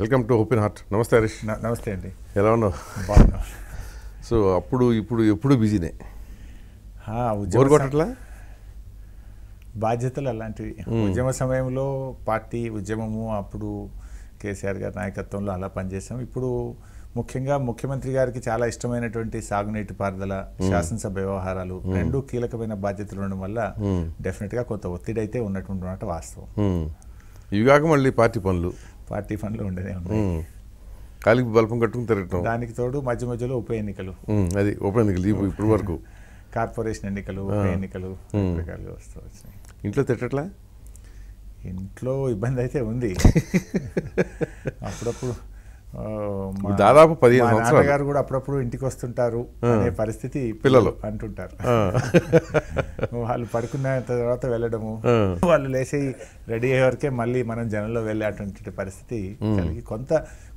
Welcome to open heart నమస్తే హరీష్ నమస్తే అండి ఎలా ఉన్నావు బాగున్నా సో అప్పుడు ఇప్పుడు ఎప్పుడు బిజీనే బోర్ కొట్టట్లా బాధ్యతలు అలాంటివి ఉద్యమ సమయంలో పార్టీ ఉద్యమము అప్పుడు కేసీఆర్ గారి నాయకత్వంలో అలా పనిచేసాం ఇప్పుడు ముఖ్యంగా ముఖ్యమంత్రి గారికి చాలా ఇష్టమైనటువంటి సాగునీటి పారుదల శాసనసభ వ్యవహారాలు రెండు కీలకమైన బాధ్యతలు ఉండడం వల్ల డెఫినెట్గా కొంత ఒత్తిడి అయితే ఉన్నటువంటి వాస్తవం ఇవి కాక మళ్ళీ పార్టీ పనులు పార్టీ ఫండ్లు ఉండనే కాలికి బల్పం కట్టుకుని తిరగటం దానికి తోడు మధ్య మధ్యలో ఉప ఎన్నికలు అది ఉప ఎన్నికలు ఇప్పుడు వరకు కార్పొరేషన్ ఎన్నికలు ఉప ఎన్నికలు వస్తూ వచ్చినాయి ఇంట్లో తిట్టట్లా ఇంట్లో ఇబ్బంది అయితే ఉంది అప్పుడప్పుడు దాదాపు పదిహేను సంవత్సరాలు గారు కూడా అప్పుడప్పుడు ఇంటికి వస్తుంటారు అనే పరిస్థితి పిల్లలు అంటుంటారు వాళ్ళు పడుకున్న తర్వాత వెళ్ళడము వాళ్ళు లేచి రెడీ అయ్యే వరకే మళ్ళీ మనం జనంలో అటువంటి పరిస్థితి కలిగి కొంత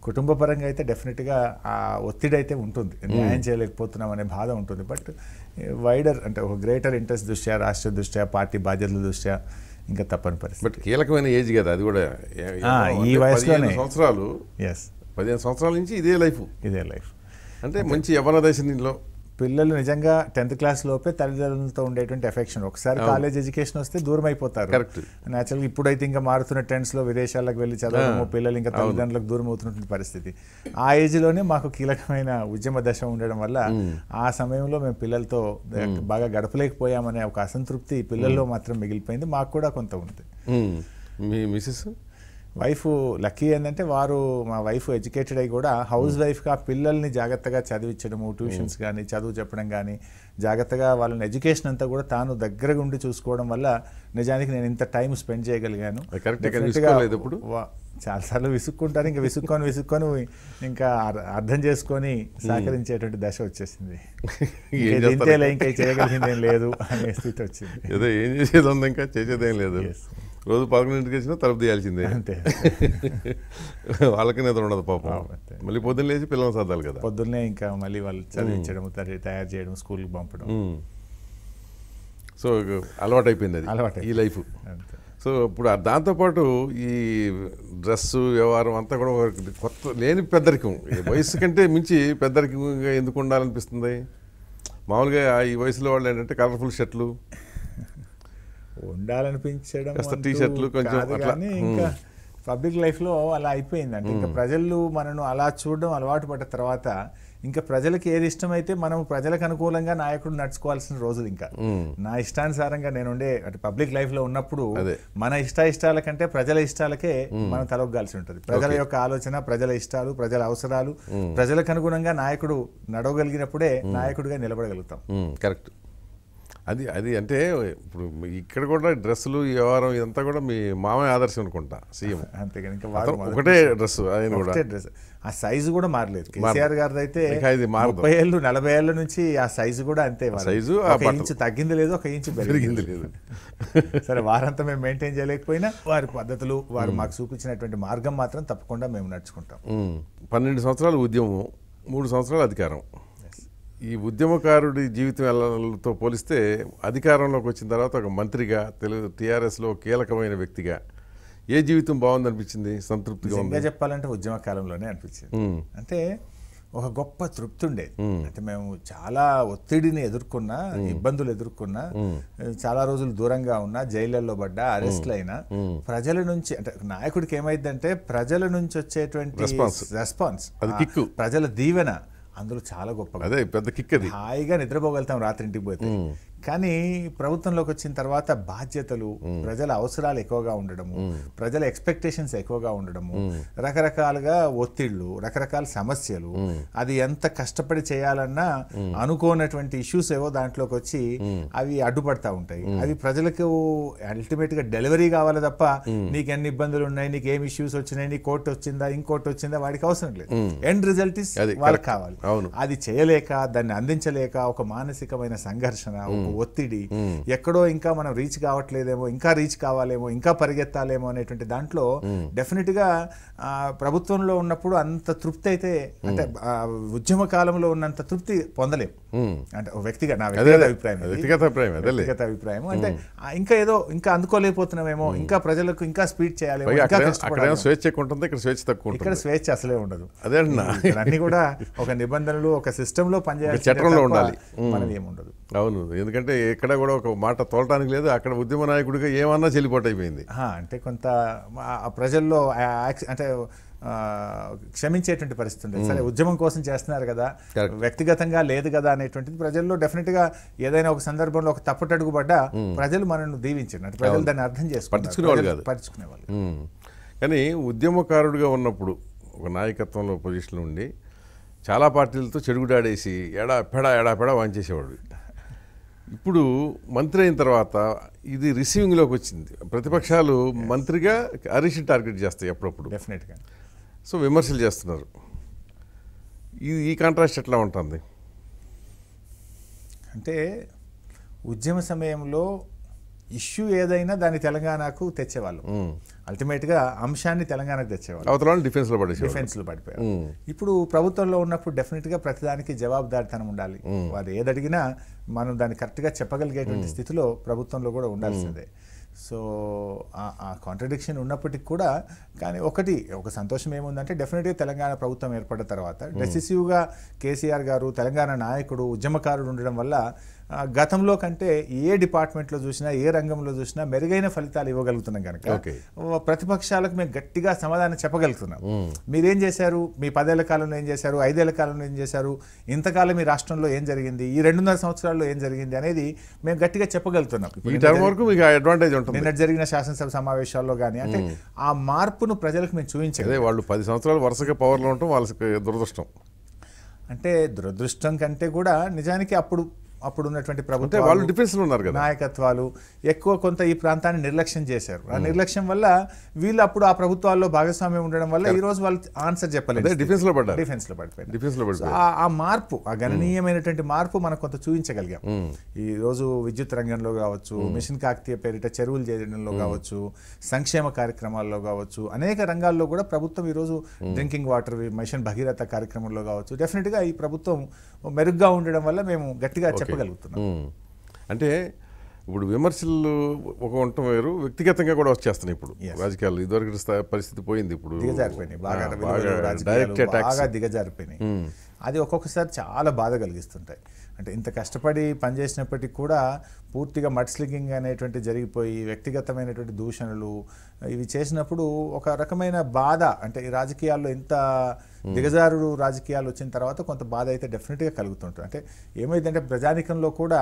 కుటుంబ పరంగా అయితే డెఫినెట్గా ఆ ఒత్తిడి అయితే ఉంటుంది న్యాయం చేయలేకపోతున్నాం అనే బాధ ఉంటుంది బట్ వైడర్ అంటే ఒక గ్రేటర్ ఇంట్రెస్ట్ దృష్ట్యా రాష్ట్ర దృష్ట్యా పార్టీ బాధ్యతల దృష్ట్యా ఇంకా తప్పని పరిస్థితి బట్ కీలకమైన ఏజ్ కదా అది కూడా ఈ వయసులోనే సంవత్సరాలు ఎస్ పదిహేను సంవత్సరాల నుంచి ఇదే లైఫ్ ఇదే లైఫ్ అంటే మంచి యవన దశ దీనిలో పిల్లలు నిజంగా టెన్త్ క్లాస్ లోపే తల్లిదండ్రులతో ఉండేటువంటి ఎఫెక్షన్ ఒకసారి కాలేజ్ ఎడ్యుకేషన్ వస్తే దూరం అయిపోతారు న్యాచురల్గా ఇప్పుడైతే ఇంకా మారుతున్న ట్రెండ్స్లో విదేశాలకు వెళ్ళి చదవడము పిల్లలు ఇంకా తల్లిదండ్రులకు దూరం అవుతున్నటువంటి పరిస్థితి ఆ ఏజ్లోనే మాకు కీలకమైన ఉద్యమ దశ ఉండడం వల్ల ఆ సమయంలో మేము పిల్లలతో బాగా గడపలేకపోయామనే ఒక అసంతృప్తి పిల్లల్లో మాత్రం మిగిలిపోయింది మాకు కూడా కొంత ఉంది మీ మిసెస్ వైఫ్ లక్కీ ఏంటంటే వారు మా వైఫ్ ఎడ్యుకేటెడ్ అయ్యి కూడా హౌస్ hmm. వైఫ్గా పిల్లల్ని జాగ్రత్తగా చదివించడము hmm. ట్యూషన్స్ కానీ చదువు చెప్పడం కానీ జాగ్రత్తగా వాళ్ళని ఎడ్యుకేషన్ అంతా కూడా తాను దగ్గరగా ఉండి చూసుకోవడం వల్ల నిజానికి నేను ఇంత టైం స్పెండ్ చేయగలిగాను చాలాసార్లు విసుక్కుంటారు ఇంకా విసుక్కొని విసుక్కొని ఇంకా అర్థం చేసుకొని hmm. సహకరించేటువంటి దశ వచ్చేసింది ఇంకా ఇంకా ఏం లేదు అనే స్థితి వచ్చింది ఏదో ఏం చేసేది ఉంది ఇంకా చేసేదేం లేదు రోజు పదకొండింటికి వచ్చినా తలుపు తీయాల్సిందే అంతే వాళ్ళకి నిద్ర ఉండదు పాపం మళ్ళీ పొద్దున్న లేచి పిల్లలు సర్దాలి కదా పొద్దున్నే ఇంకా మళ్ళీ వాళ్ళు చదివించడం తయారు చేయడం స్కూల్కి పంపడం సో అలవాటు అయిపోయింది అది అలవాటు ఈ లైఫ్ సో ఇప్పుడు దాంతోపాటు ఈ డ్రెస్ వ్యవహారం అంతా కూడా కొత్త లేని పెద్దరికం వయసు కంటే మించి పెద్దరికం ఎందుకు ఉండాలనిపిస్తుంది మామూలుగా ఈ వయసులో వాళ్ళు ఏంటంటే కలర్ఫుల్ షర్ట్లు ఉండాలనిపించడం టీషర్ట్లు కొంచెం ఇంకా పబ్లిక్ లైఫ్లో అలా అంటే ఇంకా ప్రజలు మనను అలా చూడడం అలవాటు పడ్డ తర్వాత ఇంకా ప్రజలకు ఏది ఇష్టమైతే మనం ప్రజలకు అనుకూలంగా నాయకుడు నడుచుకోవాల్సిన రోజులు ఇంకా నా ఇష్టానుసారంగా నేను ఉండే అంటే పబ్లిక్ లైఫ్ లో ఉన్నప్పుడు మన ఇష్ట ఇష్టాల కంటే ప్రజల ఇష్టాలకే మనం తలొగ్గాల్సి ఉంటుంది ప్రజల యొక్క ఆలోచన ప్రజల ఇష్టాలు ప్రజల అవసరాలు ప్రజలకు అనుగుణంగా నాయకుడు నడవగలిగినప్పుడే నాయకుడిగా నిలబడగలుగుతాం కరెక్ట్ అది అది అంటే ఇప్పుడు ఇక్కడ కూడా డ్రెస్సులు వ్యవహారం ఇదంతా కూడా మీ మామయ్య ఆదర్శం అనుకుంటా సీఎం అంతే ఇంకా ఒకటే డ్రెస్ ఆయన కూడా డ్రెస్ ఆ సైజు కూడా మారలేదు కేసీఆర్ గారిది అయితే ముప్పై ఏళ్ళు నలభై ఏళ్ళ నుంచి ఆ సైజు కూడా అంతే సైజు ఇంచు తగ్గింది లేదు ఒక ఇంచు పెరిగింది లేదు సరే వారంతా మేము మెయింటైన్ చేయలేకపోయినా వారి పద్ధతులు వారు మాకు చూపించినటువంటి మార్గం మాత్రం తప్పకుండా మేము నడుచుకుంటాం పన్నెండు సంవత్సరాలు ఉద్యమం మూడు సంవత్సరాలు అధికారం ఈ ఉద్యమకారుడి జీవితం వెళ్ళతో పోలిస్తే అధికారంలోకి వచ్చిన తర్వాత ఒక మంత్రిగా తెలుగు టీఆర్ఎస్లో కీలకమైన వ్యక్తిగా ఏ జీవితం బాగుందనిపించింది సంతృప్తిగా ఇంకా చెప్పాలంటే ఉద్యమ కాలంలోనే అనిపించింది అంటే ఒక గొప్ప తృప్తి ఉండేది అంటే మేము చాలా ఒత్తిడిని ఎదుర్కొన్నా ఇబ్బందులు ఎదుర్కొన్నా చాలా రోజులు దూరంగా ఉన్నా జైళ్ళల్లో పడ్డా అరెస్ట్లు అయినా ప్రజల నుంచి అంటే నాయకుడికి ఏమైందంటే ప్రజల నుంచి వచ్చేటువంటి రెస్పాన్స్ ప్రజల దీవెన అందులో చాలా గొప్ప అదే పెద్ద కిక్ అది హాయిగా నిద్రపోగలుగుతాం రాత్రి ఇంటికి పోతే కానీ ప్రభుత్వంలోకి వచ్చిన తర్వాత బాధ్యతలు ప్రజల అవసరాలు ఎక్కువగా ఉండడము ప్రజల ఎక్స్పెక్టేషన్స్ ఎక్కువగా ఉండడము రకరకాలుగా ఒత్తిళ్లు రకరకాల సమస్యలు అది ఎంత కష్టపడి చేయాలన్నా అనుకోనటువంటి ఇష్యూస్ ఏవో దాంట్లోకి వచ్చి అవి అడ్డుపడతా ఉంటాయి అవి ప్రజలకు అల్టిమేట్ గా డెలివరీ కావాలి తప్ప నీకు ఎన్ని ఇబ్బందులు ఉన్నాయి నీకు ఏమి ఇష్యూస్ వచ్చినాయి నీ కోర్టు వచ్చిందా ఇంకోటి వచ్చిందా వాడికి అవసరం లేదు ఎండ్ రిజల్ట్ ఇస్ వాళ్ళకి కావాలి అది చేయలేక దాన్ని అందించలేక ఒక మానసికమైన సంఘర్షణ ఒత్తిడి ఎక్కడో ఇంకా మనం రీచ్ కావట్లేదేమో ఇంకా రీచ్ కావాలేమో ఇంకా పరిగెత్తాలేమో అనేటువంటి దాంట్లో గా ప్రభుత్వంలో ఉన్నప్పుడు అంత తృప్తి అయితే అంటే ఉద్యమ కాలంలో ఉన్నంత తృప్తి పొందలేము అంటే వ్యక్తిగత నా వ్యక్తిగత అభిప్రాయం వ్యక్తిగత అభిప్రాయం వ్యక్తిగత అభిప్రాయం అంటే ఇంకా ఏదో ఇంకా అందుకోలేకపోతున్నామేమో ఇంకా ప్రజలకు ఇంకా స్పీడ్ చేయాలి స్వేచ్ఛ ఉంటుంది ఇక్కడ స్వేచ్ఛ ఇక్కడ స్వేచ్ఛ అసలే ఉండదు అదే అన్నీ కూడా ఒక నిబంధనలు ఒక లో పనిచేయాలి చట్టంలో ఉండాలి మనం ఏముండదు అవును ఎందుకంటే ఎక్కడ కూడా ఒక మాట తోలటానికి లేదు అక్కడ ఉద్యమ నాయకుడిగా ఏమన్నా అయిపోయింది అంటే కొంత ప్రజల్లో అంటే క్షమించేటువంటి పరిస్థితి సరే ఉద్యమం కోసం చేస్తున్నారు కదా వ్యక్తిగతంగా లేదు కదా అనేటువంటిది ప్రజల్లో డెఫినెట్ గా ఏదైనా ఒక సందర్భంలో ఒక తప్పుటడుగు పడ్డా ప్రజలు మనల్ని దీవించండి అంటే ప్రజలు దాన్ని అర్థం చేసుకుంటారు పరుచుకునేవాళ్ళు కానీ ఉద్యమకారుడిగా ఉన్నప్పుడు ఒక నాయకత్వంలో పొజిషన్ ఉండి చాలా పార్టీలతో చెడుగుడాడేసి ఎడా పెడా ఎడా పెడా వాంచేసేవాడు ఇప్పుడు మంత్రి అయిన తర్వాత ఇది రిసీవింగ్లోకి వచ్చింది ప్రతిపక్షాలు మంత్రిగా హరీష్ టార్గెట్ చేస్తాయి అప్పుడప్పుడు డెఫినెట్గా సో విమర్శలు చేస్తున్నారు ఇది ఈ కాంట్రాస్ట్ ఎట్లా ఉంటుంది అంటే ఉద్యమ సమయంలో ఇష్యూ ఏదైనా దాన్ని తెలంగాణకు తెచ్చేవాళ్ళు అల్టిమేట్గా అంశాన్ని తెలంగాణకు తెచ్చేవాళ్ళు అవతల డిఫెన్స్లో డిఫెన్స్లో పడిపోయారు ఇప్పుడు ప్రభుత్వంలో ఉన్నప్పుడు డెఫినెట్గా ప్రతిదానికి జవాబుదారితనం ఉండాలి వారు ఏదడిగినా మనం దాన్ని కరెక్ట్గా చెప్పగలిగేటువంటి స్థితిలో ప్రభుత్వంలో కూడా ఉండాల్సిందే సో ఆ కాంట్రడిక్షన్ ఉన్నప్పటికి కూడా కానీ ఒకటి ఒక సంతోషం ఏముందంటే డెఫినెట్గా తెలంగాణ ప్రభుత్వం ఏర్పడిన తర్వాత డెసిసివ్గా కేసీఆర్ గారు తెలంగాణ నాయకుడు ఉద్యమకారుడు ఉండడం వల్ల గతంలో కంటే ఏ డిపార్ట్మెంట్లో చూసినా ఏ రంగంలో చూసినా మెరుగైన ఫలితాలు ఇవ్వగలుగుతున్నాం కనుక ప్రతిపక్షాలకు మేము గట్టిగా సమాధానం చెప్పగలుగుతున్నాం మీరేం చేశారు మీ పదేళ్ల కాలంలో ఏం చేశారు ఐదేళ్ల కాలంలో ఏం చేశారు ఇంతకాలం మీ రాష్ట్రంలో ఏం జరిగింది ఈ రెండున్నర సంవత్సరాల్లో ఏం జరిగింది అనేది మేము గట్టిగా చెప్పగలుగుతున్నాం నిన్న జరిగిన శాసనసభ సమావేశాల్లో కానీ అంటే ఆ మార్పును ప్రజలకు మేము చూపించాలి వాళ్ళు పది సంవత్సరాలు వరుసగా పవర్లో ఉంటాం వాళ్ళకి దురదృష్టం అంటే దురదృష్టం కంటే కూడా నిజానికి అప్పుడు అప్పుడు ఉన్నటువంటి ప్రభుత్వం వాళ్ళు లో ఉన్నారు కదా నాయకత్వాలు ఎక్కువ కొంత ఈ ప్రాంతాన్ని నిర్లక్ష్యం చేశారు ఆ నిర్లక్ష్యం వల్ల వీళ్ళు అప్పుడు ఆ ప్రభుత్వాల్లో భాగస్వామ్యం ఉండడం వల్ల ఈ రోజు వాళ్ళు ఆన్సర్ చెప్పలేదు డిఫెన్స్ లో పడ్డారు డిఫెన్స్ లో పడిపోయారు డిఫెన్స్ లో ఆ మార్పు ఆ గణనీయమైనటువంటి మార్పు మనం కొంత చూపించగలిగాం ఈ రోజు విద్యుత్ రంగంలో కావచ్చు మిషన్ కాకతీయ పేరిట చెరువులు చేయడంలో కావచ్చు సంక్షేమ కార్యక్రమాల్లో కావచ్చు అనేక రంగాల్లో కూడా ప్రభుత్వం ఈరోజు డ్రింకింగ్ వాటర్ మిషన్ భగీరథ కార్యక్రమంలో కావచ్చు గా ఈ ప్రభుత్వం మెరుగ్గా ఉండడం వల్ల మేము గట్టిగా చెప్పగలుగుతున్నా అంటే ఇప్పుడు విమర్శలు ఒక ఉండటం వేరు వ్యక్తిగతంగా కూడా వచ్చేస్తున్నాయి ఇప్పుడు రాజకీయాలు ఇదివరకు పరిస్థితి పోయింది ఇప్పుడు దిగజారిపోయినాయి బాగా దిగజారిపోయినాయి అది ఒక్కొక్కసారి చాలా బాధ కలిగిస్తుంటాయి అంటే ఇంత కష్టపడి పనిచేసినప్పటికీ కూడా పూర్తిగా మడ్ అనేటువంటి జరిగిపోయి వ్యక్తిగతమైనటువంటి దూషణలు ఇవి చేసినప్పుడు ఒక రకమైన బాధ అంటే ఈ రాజకీయాల్లో ఇంత దిగజారుడు రాజకీయాలు వచ్చిన తర్వాత కొంత బాధ అయితే డెఫినెట్గా కలుగుతుంటుంది అంటే ఏమైందంటే ప్రజానికంలో కూడా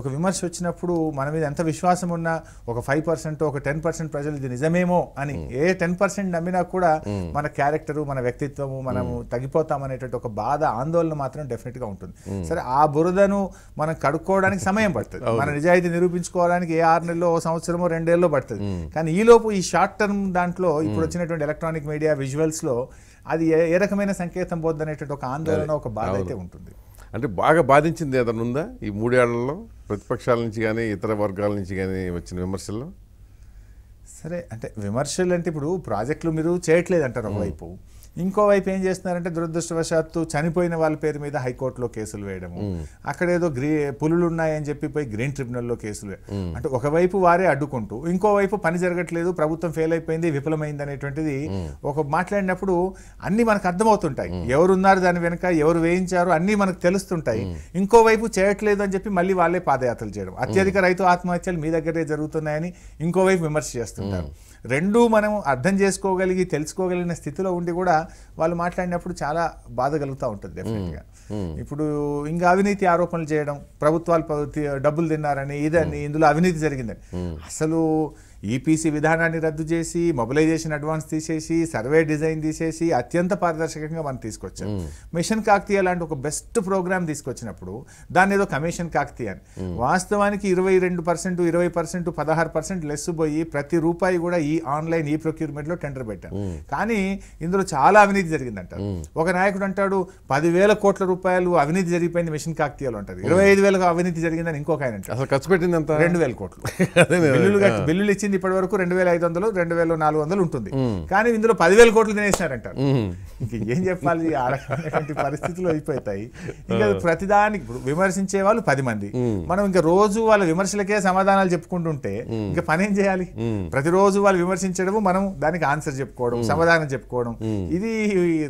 ఒక విమర్శ వచ్చినప్పుడు మన మీద ఎంత విశ్వాసం ఉన్నా ఒక ఫైవ్ పర్సెంట్ ఒక టెన్ పర్సెంట్ ప్రజలు ఇది నిజమేమో అని ఏ టెన్ పర్సెంట్ నమ్మినా కూడా మన క్యారెక్టరు మన వ్యక్తిత్వము మనము తగ్గిపోతామనేటువంటి ఒక బాధ ఆందోళన మాత్రం డెఫినెట్గా ఉంటుంది సరే ఆ బురదను మనం కడుక్కోవడానికి సమయం పడుతుంది మన నిజాయితీ నిరూపించుకోవడానికి ఏ ఆరు నెలలో సంవత్సరమో రెండేళ్ళలో పడుతుంది కానీ ఈలోపు ఈ షార్ట్ టర్మ్ దాంట్లో hmm. ఇప్పుడు వచ్చినటువంటి ఎలక్ట్రానిక్ మీడియా విజువల్స్లో అది ఏ రకమైన సంకేతం పోద్ది అనేటువంటి ఒక ఆందోళన ఒక బాధ అయితే ఉంటుంది అంటే బాగా బాధించింది ఏదైనా ఉందా ఈ మూడేళ్లలో ప్రతిపక్షాల నుంచి కానీ ఇతర వర్గాల నుంచి కానీ వచ్చిన విమర్శలు సరే అంటే విమర్శలు అంటే ఇప్పుడు ప్రాజెక్టులు మీరు చేయట్లేదు అంటారు hmm. ఒకవైపు ఇంకోవైపు ఏం చేస్తున్నారంటే దురదృష్టవశాత్తు చనిపోయిన వాళ్ళ పేరు మీద హైకోర్టులో కేసులు వేయడము అక్కడేదో గ్రీ పులులు ఉన్నాయని చెప్పి పోయి గ్రీన్ ట్రిబ్యునల్లో కేసులు అంటే ఒకవైపు వారే అడ్డుకుంటూ ఇంకోవైపు పని జరగట్లేదు ప్రభుత్వం ఫెయిల్ అయిపోయింది విఫలమైంది అనేటువంటిది ఒక మాట్లాడినప్పుడు అన్ని మనకు అర్థమవుతుంటాయి ఎవరున్నారు దాని వెనుక ఎవరు వేయించారు అన్ని మనకు తెలుస్తుంటాయి ఇంకోవైపు చేయట్లేదు అని చెప్పి మళ్ళీ వాళ్ళే పాదయాత్రలు చేయడం అత్యధిక రైతు ఆత్మహత్యలు మీ దగ్గరే జరుగుతున్నాయని ఇంకోవైపు విమర్శ చేస్తుంటారు రెండూ మనం అర్థం చేసుకోగలిగి తెలుసుకోగలిగిన స్థితిలో ఉండి కూడా వాళ్ళు మాట్లాడినప్పుడు చాలా బాధ కలుగుతూ ఉంటుంది డెఫినెట్గా hmm, hmm. ఇప్పుడు ఇంకా అవినీతి ఆరోపణలు చేయడం ప్రభుత్వాలు డబ్బులు తిన్నారని ఇదని hmm. ఇందులో అవినీతి జరిగిందని అసలు ఈపీసీ e విధానాన్ని రద్దు చేసి మొబిలైజేషన్ అడ్వాన్స్ తీసేసి సర్వే డిజైన్ తీసేసి అత్యంత పారదర్శకంగా మనం తీసుకొచ్చాం మిషన్ కాకతీయ లాంటి ఒక బెస్ట్ ప్రోగ్రామ్ తీసుకొచ్చినప్పుడు దాన్ని ఏదో కమిషన్ కాకతీయ అని వాస్తవానికి ఇరవై రెండు పర్సెంట్ ఇరవై పర్సెంట్ పదహారు పర్సెంట్ లెస్ పోయి ప్రతి రూపాయి కూడా ఈ ఆన్లైన్ ఈ ప్రొక్యూర్మెంట్లో టెండర్ పెట్టారు కానీ ఇందులో చాలా అవినీతి జరిగిందంట ఒక నాయకుడు అంటాడు పదివేల కోట్ల రూపాయలు అవినీతి జరిగిపోయింది మిషన్ కాకతీయలో అంటారు ఇరవై ఐదు వేలకు అవినీతి జరిగిందని ఇంకొక ఆయన అంటారు ఖర్చు పెట్టింది రెండు వేల కోట్లు బిల్లులు బిల్లులు ఇచ్చి ఇచ్చింది ఇప్పటి వరకు రెండు వేల ఐదు వందలు రెండు వేల నాలుగు వందలు ఉంటుంది కానీ ఇందులో పదివేల కోట్లు తినేసినారంటారు ఇంక ఏం చెప్పాలి అలాంటి పరిస్థితులు అయిపోతాయి ఇంకా ప్రతిదానికి విమర్శించే వాళ్ళు పది మంది మనం ఇంకా రోజు వాళ్ళ విమర్శలకే సమాధానాలు చెప్పుకుంటుంటే ఇంకా పని ఏం చేయాలి ప్రతిరోజు వాళ్ళు విమర్శించడము మనం దానికి ఆన్సర్ చెప్పుకోవడం సమాధానం చెప్పుకోవడం ఇది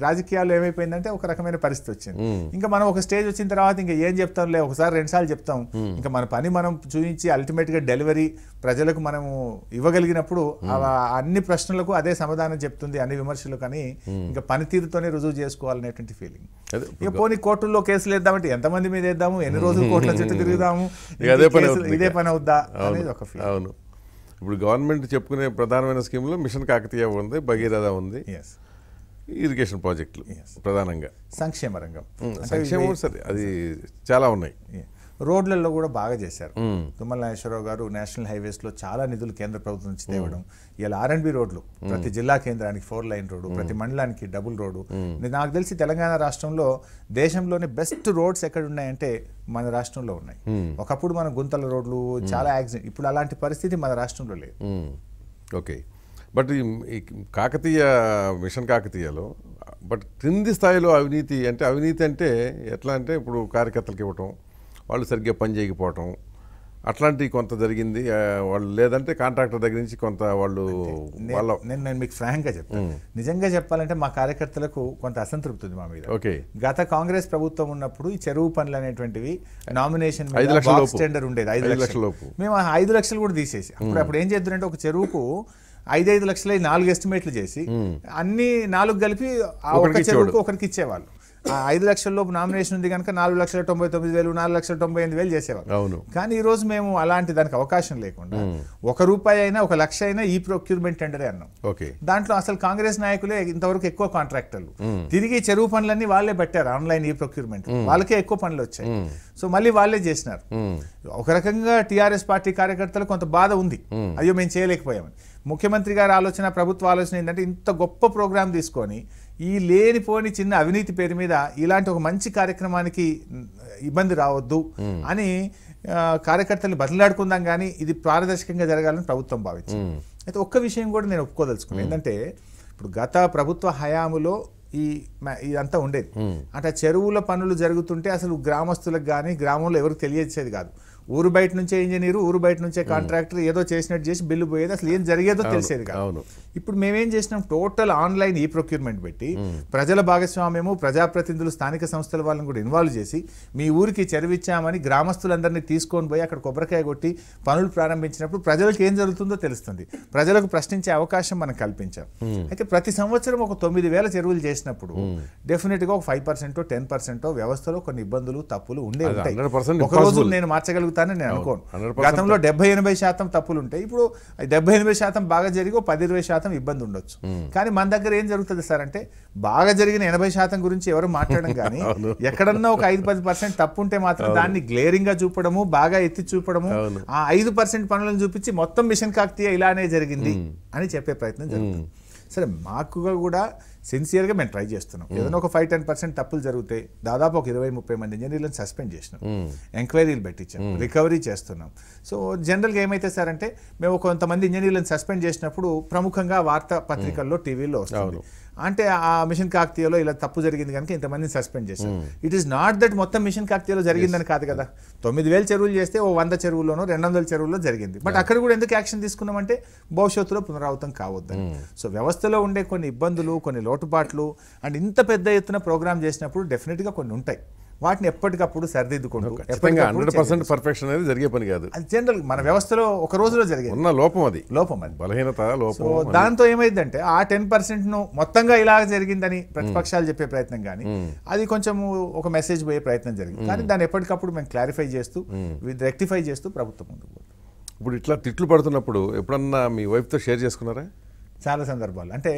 రాజకీయాల్లో ఏమైపోయిందంటే ఒక రకమైన పరిస్థితి వచ్చింది ఇంకా మనం ఒక స్టేజ్ వచ్చిన తర్వాత ఇంకా ఏం చెప్తాంలే ఒకసారి రెండు సార్లు చెప్తాం ఇంకా మన పని మనం చూపించి అల్టిమేట్ గా డెలివరీ ప్రజలకు మనము ఇవ్వగలిగినప్పుడు అన్ని ప్రశ్నలకు అదే సమాధానం చెప్తుంది అన్ని విమర్శలు కానీ hmm. ఇంకా పనితీరుతోనే రుజువు చేసుకోవాలనేటువంటి ఫీలింగ్ ఇక పోనీ కోర్టుల్లో కేసులు వేద్దామంటే ఎంతమంది మీద వేద్దాము ఎన్ని రోజులు hmm. కోర్టుల చుట్టూ తిరుగుదాము ఇదే పని అవుద్దా అనేది ఒక అవును ఇప్పుడు గవర్నమెంట్ చెప్పుకునే ప్రధానమైన స్కీమ్లో మిషన్ కాకతీయ ఉంది భగీరథ ఉంది ఇరిగేషన్ ప్రాజెక్టులు ప్రధానంగా సంక్షేమ రంగం hmm. సంక్షేమం సరే అది చాలా ఉన్నాయి రోడ్లలో కూడా బాగా చేశారు తుమ్మల నాగేశ్వరరావు గారు నేషనల్ హైవేస్లో చాలా నిధులు కేంద్ర ప్రభుత్వం నుంచి తేవడం ఇలా ఆర్ఎండ్బి రోడ్లు ప్రతి జిల్లా కేంద్రానికి ఫోర్ లైన్ రోడ్డు ప్రతి మండలానికి డబుల్ రోడ్డు నాకు తెలిసి తెలంగాణ రాష్ట్రంలో దేశంలోనే బెస్ట్ రోడ్స్ ఎక్కడ ఉన్నాయంటే మన రాష్ట్రంలో ఉన్నాయి ఒకప్పుడు మన గుంతల రోడ్లు చాలా యాక్సిడెంట్ ఇప్పుడు అలాంటి పరిస్థితి మన రాష్ట్రంలో లేదు ఓకే బట్ ఈ కాకతీయ మిషన్ కాకతీయలో బట్ క్రింది స్థాయిలో అవినీతి అంటే అవినీతి అంటే ఎట్లా అంటే ఇప్పుడు కార్యకర్తలకు ఇవ్వటం వాళ్ళు సరిగ్గా పని చేయకపోవటం అట్లాంటివి కొంత జరిగింది వాళ్ళు లేదంటే కాంట్రాక్టర్ దగ్గర నుంచి కొంత వాళ్ళు నేను నేను మీకు ఫ్రాంక్గా చెప్తాను నిజంగా చెప్పాలంటే మా కార్యకర్తలకు కొంత అసంతృప్తి ఉంది మా మీద ఓకే గత కాంగ్రెస్ ప్రభుత్వం ఉన్నప్పుడు ఈ చెరువు పనులు అనేటువంటివి నామినేషన్ టెండర్ ఉండేది ఐదు లక్షల మేము ఐదు లక్షలు కూడా తీసేసి అప్పుడు అప్పుడు ఏం చేద్దామంటే ఒక చెరువుకు ఐదు ఐదు లక్షలు నాలుగు ఎస్టిమేట్లు చేసి అన్ని నాలుగు కలిపి ఒకరికి ఇచ్చేవాళ్ళు ఐదు ఐదు లోపు నామినేషన్ ఉంది కనుక నాలుగు లక్షల తొంభై తొమ్మిది వేలు నాలుగు లక్షల తొంభై ఎనిమిది వేలు చేసేవారు కానీ ఈ రోజు మేము అలాంటి దానికి అవకాశం లేకుండా ఒక రూపాయి అయినా ఒక లక్ష అయినా ఈ ప్రొక్యూర్మెంట్ టెండరే అన్నాం ఓకే దాంట్లో అసలు కాంగ్రెస్ నాయకులే ఇంతవరకు ఎక్కువ కాంట్రాక్టర్లు తిరిగి చెరువు పనులన్నీ వాళ్ళే పెట్టారు ఆన్లైన్ ఈ ప్రొక్యూర్మెంట్ వాళ్ళకే ఎక్కువ పనులు వచ్చాయి సో మళ్ళీ వాళ్ళే చేసినారు ఒక రకంగా టీఆర్ఎస్ పార్టీ కార్యకర్తలు కొంత బాధ ఉంది అయ్యో మేము చేయలేకపోయామని ముఖ్యమంత్రి గారి ఆలోచన ప్రభుత్వ ఆలోచన ఏంటంటే ఇంత గొప్ప ప్రోగ్రామ్ తీసుకొని ఈ లేనిపోని చిన్న అవినీతి పేరు మీద ఇలాంటి ఒక మంచి కార్యక్రమానికి ఇబ్బంది రావద్దు అని కార్యకర్తలు బదిలాడుకుందాం కానీ ఇది పారదర్శకంగా జరగాలని ప్రభుత్వం భావించింది అయితే ఒక్క విషయం కూడా నేను ఒప్పుకోదలుచుకున్నాను ఏంటంటే ఇప్పుడు గత ప్రభుత్వ హయాములో ఈ ఇదంతా ఉండేది అంటే చెరువుల పనులు జరుగుతుంటే అసలు గ్రామస్తులకు కానీ గ్రామంలో ఎవరికి తెలియచేది కాదు ఊరు బయట నుంచే ఇంజనీరు ఊరు బయట నుంచే కాంట్రాక్టర్ ఏదో చేసినట్టు చేసి బిల్లు పోయేది అసలు ఏం జరిగేదో తెలిసేది కాదు ఇప్పుడు మేమేం చేసినాం టోటల్ ఆన్లైన్ ఈ ప్రొక్యూర్మెంట్ పెట్టి ప్రజల భాగస్వామ్యము ప్రజాప్రతినిధులు స్థానిక సంస్థల వాళ్ళని కూడా ఇన్వాల్వ్ చేసి మీ ఊరికి చెరువిచ్చామని గ్రామస్తులందరినీ తీసుకొని పోయి అక్కడ కొబ్బరికాయ కొట్టి పనులు ప్రారంభించినప్పుడు ప్రజలకు ఏం జరుగుతుందో తెలుస్తుంది ప్రజలకు ప్రశ్నించే అవకాశం మనం కల్పించాం అయితే ప్రతి సంవత్సరం ఒక తొమ్మిది వేల చెరువులు చేసినప్పుడు డెఫినెట్గా ఒక ఫైవ్ పర్సెంటో టెన్ పర్సెంటో వ్యవస్థలో కొన్ని ఇబ్బందులు తప్పులు ఉండే ఒక రోజు నేను మార్చగలుగుతాను జరుగుతానని నేను అనుకోను గతంలో డెబ్బై ఎనభై శాతం తప్పులు ఉంటాయి ఇప్పుడు డెబ్బై ఎనభై శాతం బాగా జరిగి పది ఇరవై శాతం ఇబ్బంది ఉండొచ్చు కానీ మన దగ్గర ఏం జరుగుతుంది సార్ అంటే బాగా జరిగిన ఎనభై శాతం గురించి ఎవరు మాట్లాడడం కానీ ఎక్కడన్నా ఒక ఐదు పది పర్సెంట్ తప్పు ఉంటే మాత్రం దాన్ని గ్లేరింగ్ గా చూపడము బాగా ఎత్తి చూపడము ఆ ఐదు పర్సెంట్ పనులను చూపించి మొత్తం మిషన్ కాకతీయ ఇలానే జరిగింది అని చెప్పే ప్రయత్నం జరుగుతుంది సరే మాకుగా కూడా సిన్సియర్గా మేము ట్రై చేస్తున్నాం ఏదైనా ఒక ఫైవ్ టెన్ పర్సెంట్ తప్పులు జరిగితే దాదాపు ఒక ఇరవై ముప్పై మంది ఇంజనీర్లను సస్పెండ్ చేసినాం ఎంక్వైరీలు పెట్టించాం రికవరీ చేస్తున్నాం సో జనరల్గా ఏమైతే సార్ అంటే మేము కొంతమంది ఇంజనీర్లను సస్పెండ్ చేసినప్పుడు ప్రముఖంగా వార్తా పత్రికల్లో టీవీల్లో వస్తుంది అంటే ఆ మిషన్ కాకతీయలో ఇలా తప్పు జరిగింది కనుక ఇంతమందిని సస్పెండ్ చేశారు ఇట్ ఈస్ నాట్ దట్ మొత్తం మిషన్ కాకతీయలో జరిగిందని కాదు కదా తొమ్మిది వేల చెరువులు చేస్తే ఓ వంద చెరువుల్లోనో రెండు వందల చెరువుల్లో జరిగింది బట్ అక్కడ కూడా ఎందుకు యాక్షన్ తీసుకున్నామంటే భవిష్యత్తులో పునరావృతం కావద్దని సో వ్యవస్థలో ఉండే కొన్ని ఇబ్బందులు కొన్ని లోటుపాట్లు అండ్ ఇంత పెద్ద ఎత్తున ప్రోగ్రామ్ చేసినప్పుడు డెఫినెట్గా కొన్ని ఉంటాయి వాటిని ఎప్పటికప్పుడు సరిదిద్దుకుంటూ పర్సెంట్ అనేది జరిగే పని కాదు అది జనరల్ మన వ్యవస్థలో ఒక రోజులో జరిగే ఉన్న లోపం అది లోపం అది బలహీనత లోపం దాంతో ఏమైందంటే ఆ టెన్ పర్సెంట్ను మొత్తంగా ఇలాగ జరిగిందని ప్రతిపక్షాలు చెప్పే ప్రయత్నం కానీ అది కొంచెం ఒక మెసేజ్ పోయే ప్రయత్నం జరిగింది కానీ దాన్ని ఎప్పటికప్పుడు మేము క్లారిఫై చేస్తూ రెక్టిఫై చేస్తూ ప్రభుత్వం ముందుకు ఇప్పుడు ఇట్లా తిట్లు పడుతున్నప్పుడు ఎప్పుడన్నా మీ వైఫ్తో షేర్ చేసుకున్నారా చాలా సందర్భాలు అంటే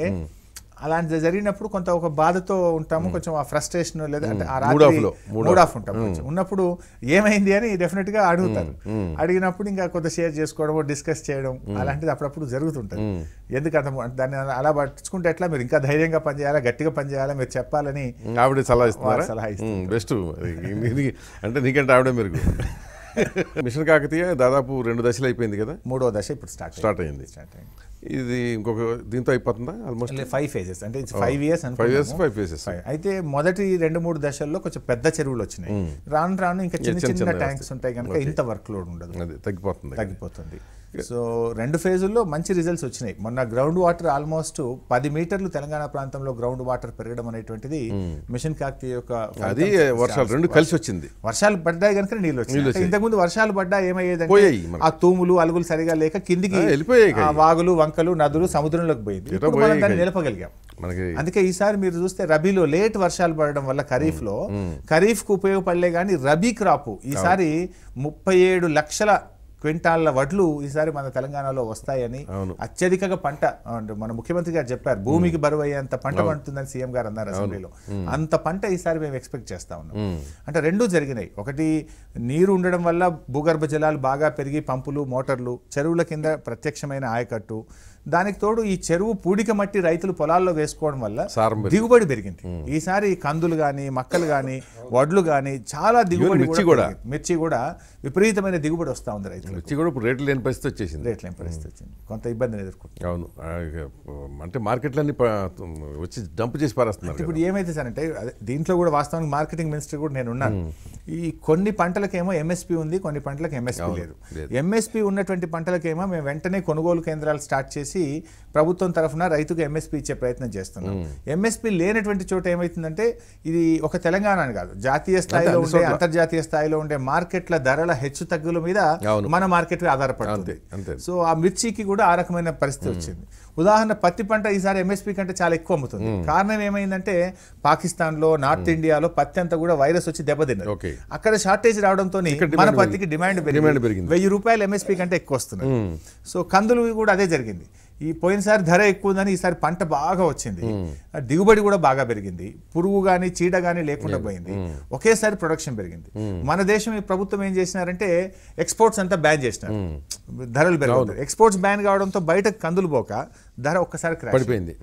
అలాంటి జరిగినప్పుడు కొంత ఒక బాధతో ఉంటాము కొంచెం ఆ ఫ్రస్ట్రేషన్ లేదా అంటే ఆ రాత్రి మూడ్ ఆఫ్ ఉంటాం ఉన్నప్పుడు ఏమైంది అని డెఫినెట్ గా అడుగుతారు అడిగినప్పుడు ఇంకా కొంత షేర్ చేసుకోవడం డిస్కస్ చేయడం అలాంటిది అప్పుడప్పుడు జరుగుతుంటుంది ఎందుకు దాన్ని అలా పట్టించుకుంటే ఎట్లా మీరు ఇంకా ధైర్యంగా పనిచేయాలా గట్టిగా పనిచేయాలా మీరు చెప్పాలని ఆవిడ సలహా ఇస్తున్నారు సలహా బెస్ట్ అంటే నీకంటే ఆవిడ మీరు మిషన్ కాకతీయ దాదాపు రెండు దశలు అయిపోయింది కదా మూడో దశ ఇప్పుడు స్టార్ట్ స్టార్ట్ అయింది స్టార్ట్ అయింది ఇది ఇంకొక దీంతో అయిపోతుందా ఆల్మోస్ట్ ఫైవ్ ఫేజెస్ అంటే five years five years five phases అయితే మొదటి రెండు మూడు దశల్లో కొంచెం పెద్ద చెరువులు వచ్చినాయి hmm. రాను రాను ఇంకా చిన్న చిన్న ట్యాంక్స్ ఉంటాయి కనుక ఇంత వర్క్ లోడ్ ఉండదు తగ్గిపోతుంది తగ్గిపోతుంది సో రెండు ఫేజుల్లో మంచి రిజల్ట్స్ వచ్చినాయి మొన్న గ్రౌండ్ వాటర్ ఆల్మోస్ట్ పది మీటర్లు తెలంగాణ ప్రాంతంలో గ్రౌండ్ వాటర్ పెరగడం అనేటువంటిది మిషన్ కాక్తి యొక్క అది వర్షాలు రెండు కలిసి వచ్చింది వర్షాలు పడ్డాయి కనుక నీళ్ళు వచ్చింది ఇంతకుముందు వర్షాలు పడ్డా ఏమయ్యేది ఆ తూములు అలుగులు సరిగా లేక కిందికి వెళ్ళిపోయాయి వాగులు వంకలు నదులు సముద్రంలోకి పోయింది దాన్ని నిలపగలిగాం అందుకే ఈసారి మీరు చూస్తే రబీలో లేట్ వర్షాలు పడడం వల్ల ఖరీఫ్ లో ఖరీఫ్ కు ఉపయోగపడలే కానీ రబీ క్రాప్ ఈసారి ముప్పై ఏడు లక్షల క్వింటాల్ల వడ్లు ఈసారి మన తెలంగాణలో వస్తాయని అత్యధికంగా పంట మన ముఖ్యమంత్రి గారు చెప్పారు భూమికి బరువు అయ్యేంత పంట పండుతుందని సీఎం గారు అన్నారు అసెంబ్లీలో అంత పంట ఈసారి మేము ఎక్స్పెక్ట్ చేస్తా ఉన్నాం అంటే రెండు జరిగినాయి ఒకటి నీరు ఉండడం వల్ల భూగర్భ జలాలు బాగా పెరిగి పంపులు మోటార్లు చెరువుల కింద ప్రత్యక్షమైన ఆయకట్టు దానికి తోడు ఈ చెరువు పూడిక మట్టి రైతులు పొలాల్లో వేసుకోవడం వల్ల దిగుబడి పెరిగింది ఈసారి కందులు కానీ మక్కలు కానీ వడ్లు కానీ చాలా దిగుబడి కూడా మిర్చి కూడా విపరీతమైన దిగుబడి వస్తూ ఉంది రైతులు మిర్చి కూడా ఇప్పుడు రేట్లు లేని పరిస్థితి వచ్చేసింది రేట్లు లేని పరిస్థితి వచ్చింది కొంత ఇబ్బందిని ఎదుర్కొంటుంది అవును అంటే మార్కెట్లన్నీ వచ్చి డంప్ చేసి పారేస్తున్నారు ఇప్పుడు ఏమైతే సార్ అంటే దీంట్లో కూడా వాస్తవానికి మార్కెటింగ్ మినిస్టర్ కూడా నేను ఉన్నాను ఈ కొన్ని పంటలకేమో ఎంఎస్పీ ఉంది కొన్ని పంటలకు ఎంఎస్పీ లేదు ఎంఎస్పీ ఉన్నటువంటి పంటలకేమో మేము వెంటనే కొనుగోలు కేంద్రాలు స్టార్ట్ చేసి చేసి ప్రభుత్వం తరఫున రైతుకు ఎంఎస్పీ ఇచ్చే ప్రయత్నం చేస్తున్నాం ఎంఎస్పీ లేనటువంటి చోట ఏమైతుందంటే ఇది ఒక తెలంగాణ అని కాదు జాతీయ స్థాయిలో ఉండే అంతర్జాతీయ స్థాయిలో ఉండే మార్కెట్ల ధరల హెచ్చు తగ్గుల మీద మన మార్కెట్ ఆధారపడుతుంది సో ఆ మిర్చికి కూడా ఆ రకమైన పరిస్థితి వచ్చింది ఉదాహరణ పత్తి పంట ఈసారి ఎంఎస్పీ కంటే చాలా ఎక్కువ అమ్ముతుంది కారణం ఏమైందంటే పాకిస్తాన్లో నార్త్ ఇండియాలో పత్తి అంతా కూడా వైరస్ వచ్చి దెబ్బతిన్నది అక్కడ షార్టేజ్ రావడంతో మన పత్తికి డిమాండ్ పెరిగింది వెయ్యి రూపాయలు ఎంఎస్పీ కంటే ఎక్కువ వస్తున్నాయి సో కందులు కూడా అదే జరిగింది ఈ పోయినసారి ధర ఎక్కువ ఉందని ఈసారి పంట బాగా వచ్చింది దిగుబడి కూడా బాగా పెరిగింది పురుగు కానీ చీడ కానీ లేకుండా పోయింది ఒకేసారి ప్రొడక్షన్ పెరిగింది మన దేశం ఈ ప్రభుత్వం ఏం చేసినారంటే ఎక్స్పోర్ట్స్ అంతా బ్యాన్ చేసినారు ధరలు పెరగదు ఎక్స్పోర్ట్స్ బ్యాన్ కావడంతో బయటకు కందులు పోక ధర ఒక్కసారి పడిపోయింది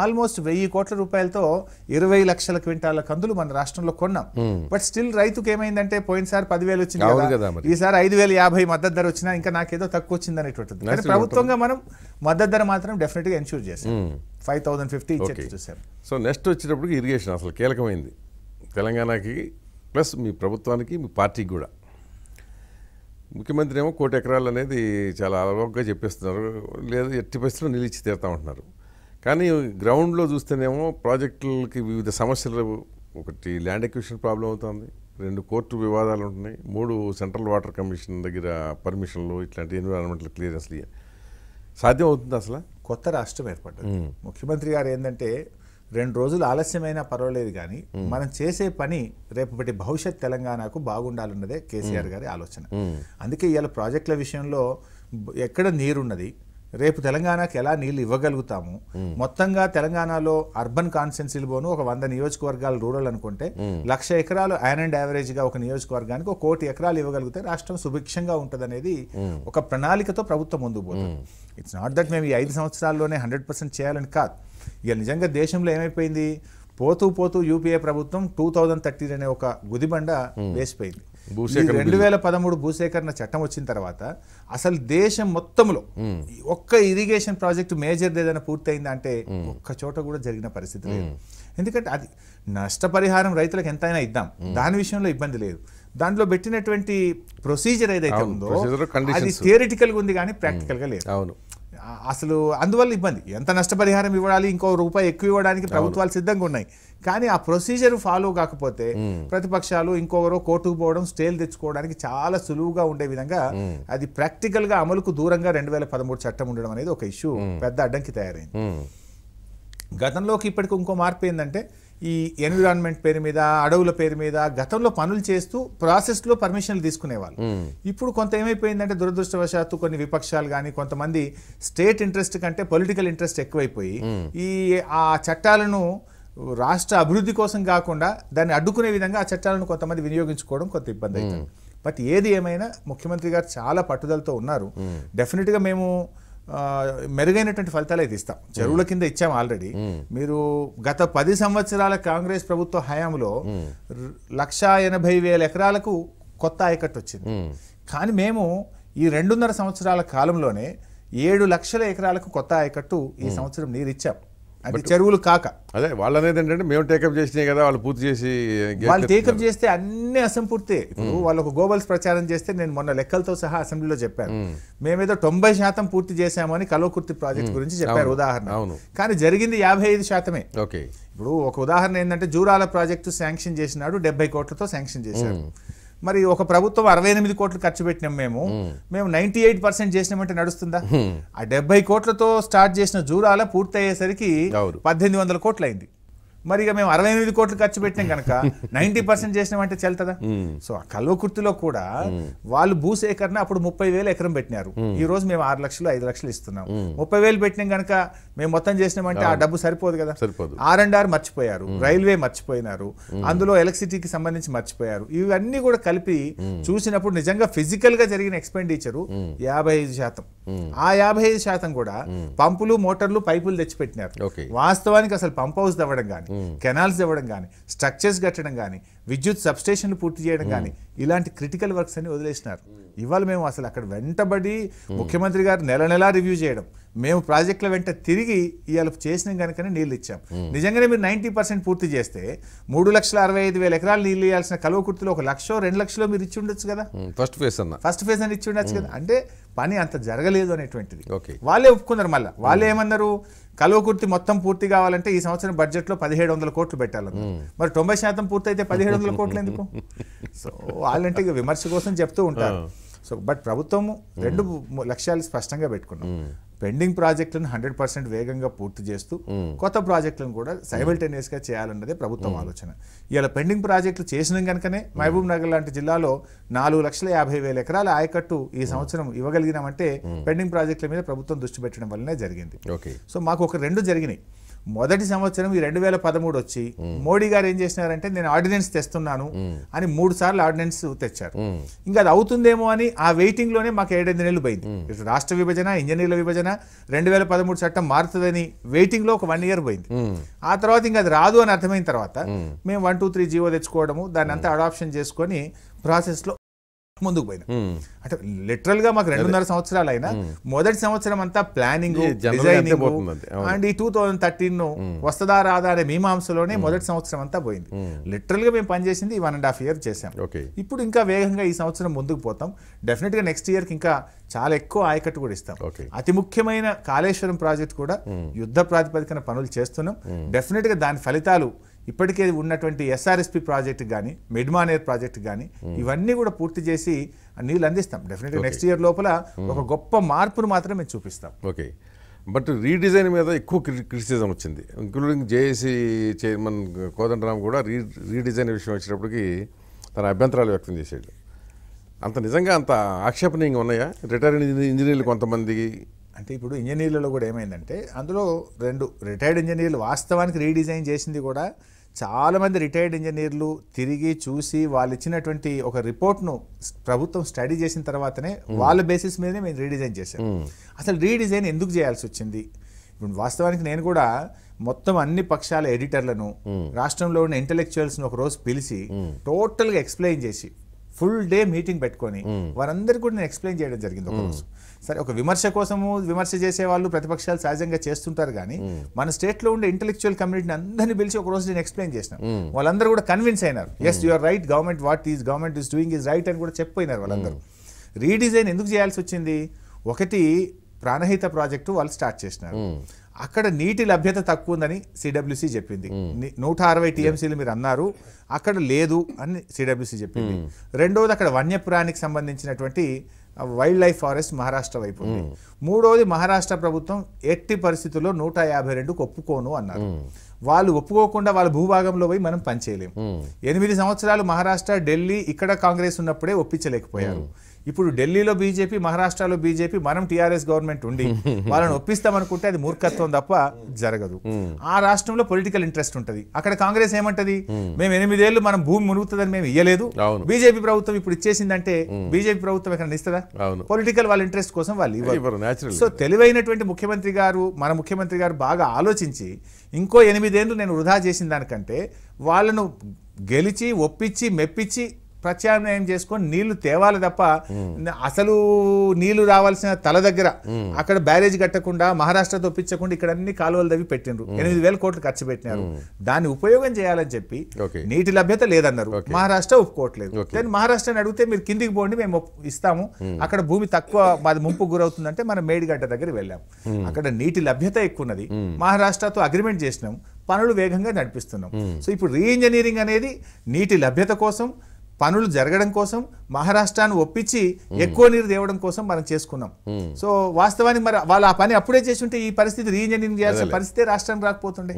ఆల్మోస్ట్ వెయ్యి కోట్ల రూపాయలతో ఇరవై లక్షల క్వింటాల కందులు మన రాష్ట్రంలో కొన్నాం బట్ స్టిల్ రైతుకి ఏమైందంటే పోయినసారి పదివేలు వచ్చింది ఈసారి ఐదు వేల యాభై మద్దతు ధర వచ్చినా ఇంకా నాకేదో తక్కువ వచ్చింది అనేటువంటిది కానీ ప్రభుత్వంగా మనం మద్దతు ధర మాత్రం డెఫినెట్ గా ఎన్ష్యూర్ చేసాం ఫైవ్ థౌసండ్ ఫిఫ్టీ చూసాం సో నెక్స్ట్ వచ్చేటప్పుడు ఇరిగేషన్ అసలు కీలకమైంది తెలంగాణకి ప్లస్ మీ ప్రభుత్వానికి మీ పార్టీకి కూడా ముఖ్యమంత్రి ఏమో కోటి ఎకరాలు అనేది చాలా అలవాటుగా చెప్పేస్తున్నారు లేదు ఎట్టి పరిస్థితుల్లో నిలిచి తీరుతా ఉంటున్నారు కానీ గ్రౌండ్లో చూస్తేనేమో ప్రాజెక్టులకి వివిధ సమస్యలు ఒకటి ల్యాండ్ ఎక్విషన్ ప్రాబ్లం అవుతుంది రెండు కోర్టు వివాదాలు ఉంటున్నాయి మూడు సెంట్రల్ వాటర్ కమిషన్ దగ్గర పర్మిషన్లు ఇట్లాంటి ఎన్విరాన్మెంటల్ క్లియరెన్స్లు సాధ్యం అవుతుంది అసలు కొత్త రాష్ట్రం ఏర్పడ్డది ముఖ్యమంత్రి గారు ఏంటంటే రెండు రోజులు ఆలస్యమైనా పర్వాలేదు కానీ మనం చేసే పని రేపటి భవిష్యత్ తెలంగాణకు బాగుండాలన్నదే కేసీఆర్ గారి ఆలోచన అందుకే ఇవాళ ప్రాజెక్టుల విషయంలో ఎక్కడ నీరున్నది రేపు తెలంగాణకు ఎలా నీళ్లు ఇవ్వగలుగుతాము మొత్తంగా తెలంగాణలో అర్బన్ కాన్స్టెన్సీలు పోను ఒక వంద నియోజకవర్గాలు రూరల్ అనుకుంటే లక్ష ఎకరాలు యాన్ అండ్ యావరేజ్గా ఒక నియోజకవర్గానికి ఒక కోటి ఎకరాలు ఇవ్వగలిగితే రాష్ట్రం సుభిక్షంగా ఉంటుంది ఒక ప్రణాళికతో ప్రభుత్వం ముందుకు పోతుంది ఇట్స్ నాట్ దట్ మేము ఈ ఐదు సంవత్సరాల్లోనే హండ్రెడ్ పర్సెంట్ చేయాలని కాదు ఇక నిజంగా దేశంలో ఏమైపోయింది పోతూ పోతూ యూపీఏ ప్రభుత్వం టూ థౌజండ్ థర్టీన్ అనే ఒక గుదిబండ hmm. వేసిపోయింది రెండు వేల పదమూడు భూసేకరణ చట్టం వచ్చిన తర్వాత అసలు దేశం మొత్తంలో hmm. ఒక్క ఇరిగేషన్ ప్రాజెక్టు మేజర్ ఏదైనా పూర్తయింది అంటే hmm. ఒక్క చోట కూడా జరిగిన పరిస్థితి లేదు ఎందుకంటే అది నష్టపరిహారం రైతులకు ఎంతైనా ఇద్దాం దాని విషయంలో ఇబ్బంది లేదు దాంట్లో పెట్టినటువంటి ప్రొసీజర్ ఏదైతే ఉందో అది థియరిటికల్గా ఉంది కానీ ప్రాక్టికల్గా లేదు అవును అసలు అందువల్ల ఇబ్బంది ఎంత నష్టపరిహారం ఇవ్వాలి ఇంకో రూపాయి ఎక్కువ ఇవ్వడానికి ప్రభుత్వాలు సిద్ధంగా ఉన్నాయి కానీ ఆ ప్రొసీజర్ ఫాలో కాకపోతే ప్రతిపక్షాలు ఇంకొకరు కోర్టుకు పోవడం స్టేలు తెచ్చుకోవడానికి చాలా సులువుగా ఉండే విధంగా అది ప్రాక్టికల్గా అమలుకు దూరంగా రెండు వేల పదమూడు చట్టం ఉండడం అనేది ఒక ఇష్యూ పెద్ద అడ్డంకి తయారైంది గతంలోకి ఇప్పటికి ఇంకో మార్పు ఏంటంటే ఈ ఎన్విరాన్మెంట్ పేరు మీద అడవుల పేరు మీద గతంలో పనులు చేస్తూ ప్రాసెస్లో పర్మిషన్లు తీసుకునేవాళ్ళు ఇప్పుడు కొంత ఏమైపోయిందంటే దురదృష్టవశాత్తు కొన్ని విపక్షాలు కానీ కొంతమంది స్టేట్ ఇంట్రెస్ట్ కంటే పొలిటికల్ ఇంట్రెస్ట్ ఎక్కువైపోయి ఈ ఆ చట్టాలను రాష్ట్ర అభివృద్ధి కోసం కాకుండా దాన్ని అడ్డుకునే విధంగా ఆ చట్టాలను కొంతమంది వినియోగించుకోవడం కొంత ఇబ్బంది అవుతుంది బట్ ఏది ఏమైనా ముఖ్యమంత్రి గారు చాలా పట్టుదలతో ఉన్నారు డెఫినెట్గా మేము మెరుగైనటువంటి ఫలితాలు అయితే ఇస్తాం చెరువుల కింద ఇచ్చాం ఆల్రెడీ మీరు గత పది సంవత్సరాల కాంగ్రెస్ ప్రభుత్వ హయాంలో లక్ష ఎనభై వేల ఎకరాలకు కొత్త ఆయకట్టు వచ్చింది కానీ మేము ఈ రెండున్నర సంవత్సరాల కాలంలోనే ఏడు లక్షల ఎకరాలకు కొత్త ఆయకట్టు ఈ సంవత్సరం నీరు ఇచ్చాం అది చెరువులు కాక అదే వాళ్ళు అనేది ఏంటంటే మేము టేకప్ చేసినాయి కదా వాళ్ళు పూర్తి చేసి వాళ్ళు టేకప్ చేస్తే అన్ని అసంపూర్తి ఇప్పుడు వాళ్ళకు గోబల్స్ ప్రచారం చేస్తే నేను మొన్న లెక్కలతో సహా అసెంబ్లీలో చెప్పాను మేమేదో తొంభై శాతం పూర్తి చేశామని కలవకుర్తి ప్రాజెక్ట్ గురించి చెప్పారు ఉదాహరణ కానీ జరిగింది యాభై ఐదు శాతమే ఓకే ఇప్పుడు ఒక ఉదాహరణ ఏంటంటే జూరాల ప్రాజెక్టు శాంక్షన్ చేసినాడు డెబ్బై కోట్లతో శాంక్షన్ చేశారు మరి ఒక ప్రభుత్వం అరవై ఎనిమిది కోట్లు ఖర్చు పెట్టినాం మేము మేము నైన్టీ ఎయిట్ పర్సెంట్ చేసినామంటే నడుస్తుందా ఆ డెబ్బై కోట్లతో స్టార్ట్ చేసిన జూరాల పూర్తి అయ్యేసరికి పద్దెనిమిది వందల కోట్లు అయింది మరి ఇక మేము అరవై ఎనిమిది కోట్లు ఖర్చు పెట్టినాం కనుక నైన్టీ పర్సెంట్ చేసినామంటే చెల్తదా సో ఆ కల్వకుర్తిలో కూడా వాళ్ళు భూసేకరణ అప్పుడు ముప్పై వేలు ఎకరం పెట్టినారు ఈ రోజు మేము ఆరు లక్షలు ఐదు లక్షలు ఇస్తున్నాం ముప్పై వేలు పెట్టినాం కనుక మేము మొత్తం చేసినామంటే ఆ డబ్బు సరిపోదు కదా సరిపోదు ఆర్ అండ్ ఆర్ మర్చిపోయారు రైల్వే మర్చిపోయినారు అందులో ఎలక్ట్రిసిటీకి సంబంధించి మర్చిపోయారు ఇవన్నీ కూడా కలిపి చూసినప్పుడు నిజంగా ఫిజికల్ గా జరిగిన ఎక్స్పెండిచరు యాభై ఐదు శాతం ఆ యాభై ఐదు శాతం కూడా పంపులు మోటార్లు పైపులు తెచ్చిపెట్టినారు వాస్తవానికి అసలు పంప్ హౌస్ తవ్వడం కానీ కెనాల్స్ ఇవ్వడం కానీ స్ట్రక్చర్స్ కట్టడం కానీ విద్యుత్ సబ్స్టేషన్లు పూర్తి చేయడం కానీ ఇలాంటి క్రిటికల్ వర్క్స్ అన్ని వదిలేసినారు ఇవాళ మేము అసలు అక్కడ వెంటబడి ముఖ్యమంత్రి గారు నెల నెలా రివ్యూ చేయడం మేము ప్రాజెక్టుల వెంట తిరిగి ఇవాళ చేసినాం కనుకనే నీళ్ళు ఇచ్చాం నిజంగానే మీరు నైంటీ పర్సెంట్ పూర్తి చేస్తే మూడు లక్షల అరవై ఐదు వేల ఎకరాలు నీళ్ళు ఇవ్వాల్సిన కలువకుర్తిలో ఒక లక్ష రెండు లక్షలో మీరు ఇచ్చి ఉండొచ్చు కదా ఫస్ట్ ఫేజ్ అన్న ఫస్ట్ ఫేజ్ అని ఇచ్చి ఉండొచ్చు కదా అంటే పని అంత జరగలేదు అనేటువంటిది వాళ్ళే ఒప్పుకున్నారు మళ్ళీ వాళ్ళు ఏమన్నారు కల్వకుర్తి మొత్తం పూర్తి కావాలంటే ఈ సంవత్సరం బడ్జెట్ లో పదిహేడు వందల కోట్లు పెట్టాలి మరి తొంభై శాతం పూర్తయితే పదిహేడు వందల కోట్లు ఎందుకు సో వాళ్ళంటే విమర్శ కోసం చెప్తూ ఉంటారు సో బట్ ప్రభుత్వము రెండు లక్ష్యాలు స్పష్టంగా పెట్టుకున్నాం పెండింగ్ ప్రాజెక్టులను హండ్రెడ్ పర్సెంట్ వేగంగా పూర్తి చేస్తూ కొత్త ప్రాజెక్టులను కూడా సైమల్టేనియస్గా చేయాలన్నదే ప్రభుత్వం ఆలోచన ఇలా పెండింగ్ ప్రాజెక్టులు చేసిన కనుకనే మహబూబ్ నగర్ లాంటి జిల్లాలో నాలుగు లక్షల యాభై వేల ఎకరాల ఆయకట్టు ఈ సంవత్సరం ఇవ్వగలిగినామంటే పెండింగ్ ప్రాజెక్టుల మీద ప్రభుత్వం దృష్టి పెట్టడం వల్లనే జరిగింది సో మాకు ఒక రెండు జరిగినాయి మొదటి సంవత్సరం ఈ రెండు వేల పదమూడు వచ్చి మోడీ గారు ఏం చేసినారంటే నేను ఆర్డినెన్స్ తెస్తున్నాను అని మూడు సార్లు ఆర్డినెన్స్ తెచ్చారు ఇంకా అది అవుతుందేమో అని ఆ వెయిటింగ్ లోనే మాకు ఏడెనిమిది నెలలు పోయింది ఇటు రాష్ట్ర విభజన ఇంజనీర్ల విభజన రెండు వేల పదమూడు చట్టం మారుతుందని వెయిటింగ్ లో ఒక వన్ ఇయర్ పోయింది ఆ తర్వాత ఇంకా అది రాదు అని అర్థమైన తర్వాత మేము వన్ టూ త్రీ జీవో తెచ్చుకోవడము దాన్ని అంతా అడాప్షన్ చేసుకొని ప్రాసెస్లో ముందుకు పోయినా అంటే లిటరల్ గా మాకు రెండున్నర సంవత్సరాలు అయినా మొదటి సంవత్సరం అంతా ప్లానింగ్ డిజైనింగ్ అండ్ ఈ టూ థౌజండ్ థర్టీన్ వస్తుందా రాదా అనే మీమాంసలోనే మొదటి సంవత్సరం అంతా పోయింది లిటరల్ గా మేము పనిచేసింది వన్ అండ్ హాఫ్ ఇయర్ చేసాం ఇప్పుడు ఇంకా వేగంగా ఈ సంవత్సరం ముందుకు పోతాం డెఫినెట్ గా నెక్స్ట్ ఇయర్ కి ఇంకా చాలా ఎక్కువ ఆయకట్టు కూడా ఇస్తాం అతి ముఖ్యమైన కాళేశ్వరం ప్రాజెక్ట్ కూడా యుద్ధ ప్రాతిపదికన పనులు చేస్తున్నాం డెఫినెట్ గా దాని ఫలితాలు ఇప్పటికే ఉన్నటువంటి ఎస్ఆర్ఎస్పి ప్రాజెక్ట్ కానీ మెడ్మానేర్ ప్రాజెక్ట్ కానీ ఇవన్నీ కూడా పూర్తి చేసి నీళ్ళు అందిస్తాం డెఫినెట్గా నెక్స్ట్ ఇయర్ లోపల hmm. ఒక గొప్ప మార్పును మాత్రం మేము చూపిస్తాం ఓకే బట్ రీడిజైన్ మీద ఎక్కువ క్రిటిసిజం వచ్చింది ఇంక్లూడింగ్ జేఏసీ చైర్మన్ కోదండరామ్ కూడా రీ రీడిజైన్ విషయం వచ్చినప్పటికి తన అభ్యంతరాలు వ్యక్తం చేశాడు అంత నిజంగా అంత ఆక్షేపణీయంగా ఉన్నాయా రిటైర్డ్ ఇంజనీర్లు కొంతమంది అంటే ఇప్పుడు ఇంజనీర్లలో కూడా ఏమైందంటే అందులో రెండు రిటైర్డ్ ఇంజనీర్లు వాస్తవానికి రీడిజైన్ చేసింది కూడా చాలామంది రిటైర్డ్ ఇంజనీర్లు తిరిగి చూసి వాళ్ళు ఇచ్చినటువంటి ఒక రిపోర్ట్ను ప్రభుత్వం స్టడీ చేసిన తర్వాతనే వాళ్ళ బేసిస్ మీదనే మేము రీడిజైన్ చేశాం అసలు రీడిజైన్ ఎందుకు చేయాల్సి వచ్చింది ఇప్పుడు వాస్తవానికి నేను కూడా మొత్తం అన్ని పక్షాల ఎడిటర్లను రాష్ట్రంలో ఉన్న ఇంటలెక్చువల్స్ను ఒక రోజు పిలిచి టోటల్గా ఎక్స్ప్లెయిన్ చేసి ఫుల్ డే మీటింగ్ పెట్టుకొని వారందరికీ కూడా నేను ఎక్స్ప్లెయిన్ చేయడం జరిగింది ఒకరోజు సరే ఒక విమర్శ కోసము విమర్శ చేసే వాళ్ళు ప్రతిపక్షాలు సహజంగా చేస్తుంటారు కానీ మన స్టేట్లో ఉండే ఇంటలెక్చువల్ కమ్యూనిటీని అందరినీ పిలిచి ఒక రోజు నేను ఎక్స్ప్లెయిన్ చేసిన వాళ్ళందరూ కూడా కన్విన్స్ అయినారు yes you are right government what is government is doing is right అని కూడా చెప్పిపోయినారు వాళ్ళందరూ రీడిజైన్ ఎందుకు చేయాల్సి వచ్చింది ఒకటి ప్రాణహిత ప్రాజెక్టు వాళ్ళు స్టార్ట్ చేసినారు అక్కడ నీటి లభ్యత తక్కువ ఉందని సిడబ్ల్యూసి చెప్పింది నూట అరవై టీఎంసీలు మీరు అన్నారు అక్కడ లేదు అని సిడబ్ల్యూసి చెప్పింది రెండవది అక్కడ వన్యప్రాణికి సంబంధించినటువంటి వైల్డ్ లైఫ్ ఫారెస్ట్ మహారాష్ట్ర వైపు ఉంది మూడోది మహారాష్ట్ర ప్రభుత్వం ఎట్టి పరిస్థితుల్లో నూట యాభై రెండుకు ఒప్పుకోను అన్నారు వాళ్ళు ఒప్పుకోకుండా వాళ్ళ భూభాగంలో పోయి మనం పనిచేయలేము ఎనిమిది సంవత్సరాలు మహారాష్ట్ర ఢిల్లీ ఇక్కడ కాంగ్రెస్ ఉన్నప్పుడే ఒప్పించలేకపోయారు ఇప్పుడు ఢిల్లీలో బీజేపీ మహారాష్ట్రలో బీజేపీ మనం టీఆర్ఎస్ గవర్నమెంట్ ఉండి వాళ్ళని ఒప్పిస్తామనుకుంటే అది మూర్ఖత్వం తప్ప జరగదు hmm. ఆ రాష్ట్రంలో పొలిటికల్ ఇంట్రెస్ట్ ఉంటుంది అక్కడ కాంగ్రెస్ ఏమంటది hmm. మేము ఎనిమిదేళ్లు మనం భూమి మునుగుతుందని మేము ఇయ్యలేదు బీజేపీ ప్రభుత్వం ఇప్పుడు ఇచ్చేసిందంటే hmm. బీజేపీ ప్రభుత్వం ఎక్కడ ఇస్తుందా పొలిటికల్ వాళ్ళ ఇంట్రెస్ట్ కోసం వాళ్ళు ఇవ్వరు సో తెలివైనటువంటి ముఖ్యమంత్రి గారు మన ముఖ్యమంత్రి గారు బాగా ఆలోచించి ఇంకో ఎనిమిదేళ్లు నేను వృధా చేసిన దానికంటే వాళ్ళను గెలిచి ఒప్పించి మెప్పించి ప్రత్యామ్నాయం చేసుకొని నీళ్లు తేవాలి తప్ప అసలు నీళ్లు రావాల్సిన తల దగ్గర అక్కడ బ్యారేజ్ కట్టకుండా మహారాష్ట్ర తొప్పించకుండా ఇక్కడ అన్ని కాలువలు తవ్వి పెట్టినారు ఎనిమిది వేల కోట్లు ఖర్చు పెట్టినారు దాన్ని ఉపయోగం చేయాలని చెప్పి నీటి లభ్యత లేదన్నారు మహారాష్ట్ర ఒప్పుకోవట్లేదు దాన్ని మహారాష్ట్రని అడిగితే మీరు కిందికి పోండి మేము ఇస్తాము అక్కడ భూమి తక్కువ మాది ముంపు గురవుతుందంటే మనం మేడిగడ్డ దగ్గర వెళ్ళాము అక్కడ నీటి లభ్యత ఎక్కువ ఉన్నది మహారాష్ట్రతో అగ్రిమెంట్ చేసినాం పనులు వేగంగా నడిపిస్తున్నాం సో ఇప్పుడు రీఇంజనీరింగ్ అనేది నీటి లభ్యత కోసం పనులు జరగడం కోసం మహారాష్ట్రాన్ని ఒప్పించి ఎక్కువ నీరు తేవడం కోసం మనం చేసుకున్నాం సో వాస్తవానికి మరి వాళ్ళు ఆ పని అప్పుడే చేసి ఉంటే ఈ పరిస్థితి రీఇంజనీరింగ్ చేయాల్సిన పరిస్థితే రాష్ట్రానికి రాకపోతుండే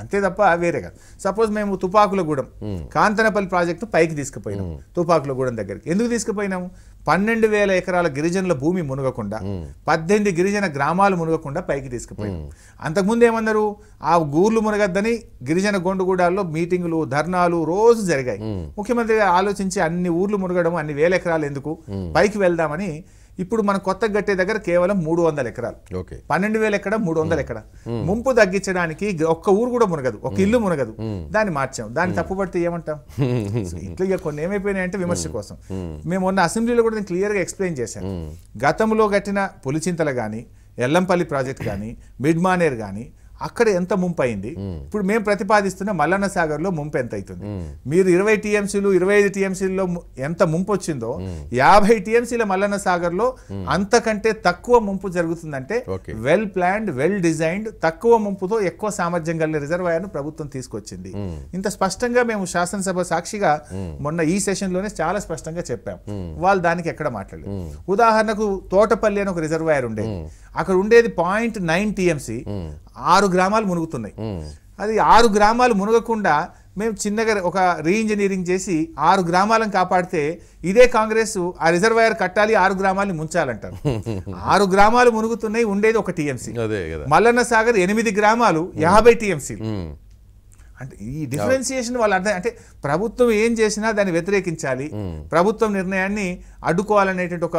అంతే తప్ప వేరే కాదు సపోజ్ మేము తుపాకులగూడెం కాంతనపల్లి ప్రాజెక్టు పైకి తీసుకుపోయినాం తుపాకులగూడెం దగ్గరికి ఎందుకు తీసుకుపోయినాము పన్నెండు వేల ఎకరాల గిరిజనుల భూమి మునగకుండా పద్దెనిమిది గిరిజన గ్రామాలు మునగకుండా పైకి తీసుకుపోయినాం అంతకుముందు ఏమన్నారు ఆ గూర్లు మునగద్దని గిరిజన గొండుగూడాల్లో మీటింగులు ధర్నాలు రోజు జరిగాయి ముఖ్యమంత్రి ఆలోచించి అన్ని ఊర్లు మునగడం అన్ని వేల ఎకరాలు ఎందుకు పైకి వెళ్దామని ఇప్పుడు మనం కొత్త గట్టే దగ్గర కేవలం మూడు వందల ఎకరాలు పన్నెండు వేల ఎక్కడ మూడు వందల ఎక్కడ ముంపు తగ్గించడానికి ఒక్క ఊరు కూడా మునగదు ఒక ఇల్లు మునగదు దాన్ని మార్చాం దాన్ని తప్పుపడితే ఏమంటాం ఇట్లా ఇక కొన్ని ఏమైపోయినాయి అంటే విమర్శ కోసం మేము మొన్న అసెంబ్లీలో కూడా నేను గా ఎక్స్ప్లెయిన్ చేశాను గతంలో కట్టిన పులిచింతలు కానీ ఎల్లంపల్లి ప్రాజెక్ట్ కానీ మిడ్ మానేర్ కానీ అక్కడ ఎంత ముంపు అయింది ఇప్పుడు మేము ప్రతిపాదిస్తున్న మల్లన్న లో ముంపు ఎంత అవుతుంది మీరు ఇరవై టీఎంసీలు ఇరవై ఐదు టీఎంసీలో ఎంత ముంపు వచ్చిందో యాభై టీఎంసీల మల్లన్న లో అంతకంటే తక్కువ ముంపు జరుగుతుందంటే వెల్ ప్లాన్డ్ వెల్ డిజైన్డ్ తక్కువ ముంపుతో ఎక్కువ సామర్థ్యం కలిగిన రిజర్వాయర్ను ప్రభుత్వం తీసుకొచ్చింది ఇంత స్పష్టంగా మేము శాసనసభ సాక్షిగా మొన్న ఈ లోనే చాలా స్పష్టంగా చెప్పాం వాళ్ళు దానికి ఎక్కడ మాట్లాడలేదు ఉదాహరణకు తోటపల్లి అని ఒక రిజర్వాయర్ ఉండేది అక్కడ ఉండేది పాయింట్ నైన్ టీఎంసీ ఆరు గ్రామాలు మునుగుతున్నాయి అది ఆరు గ్రామాలు మునగకుండా మేము చిన్నగా ఒక రీఇంజనీరింగ్ చేసి ఆరు గ్రామాలను కాపాడితే ఇదే కాంగ్రెస్ ఆ రిజర్వాయర్ కట్టాలి ఆరు గ్రామాలని ముంచాలంటారు ఆరు గ్రామాలు మునుగుతున్నాయి ఉండేది ఒక టీఎంసీ మల్లన్న సాగర్ ఎనిమిది గ్రామాలు యాభై టీఎంసీ అంటే ఈ డిఫరెన్సియేషన్ వాళ్ళు అర్థం అంటే ప్రభుత్వం ఏం చేసినా దాన్ని వ్యతిరేకించాలి ప్రభుత్వం నిర్ణయాన్ని అడ్డుకోవాలనేటువంటి ఒక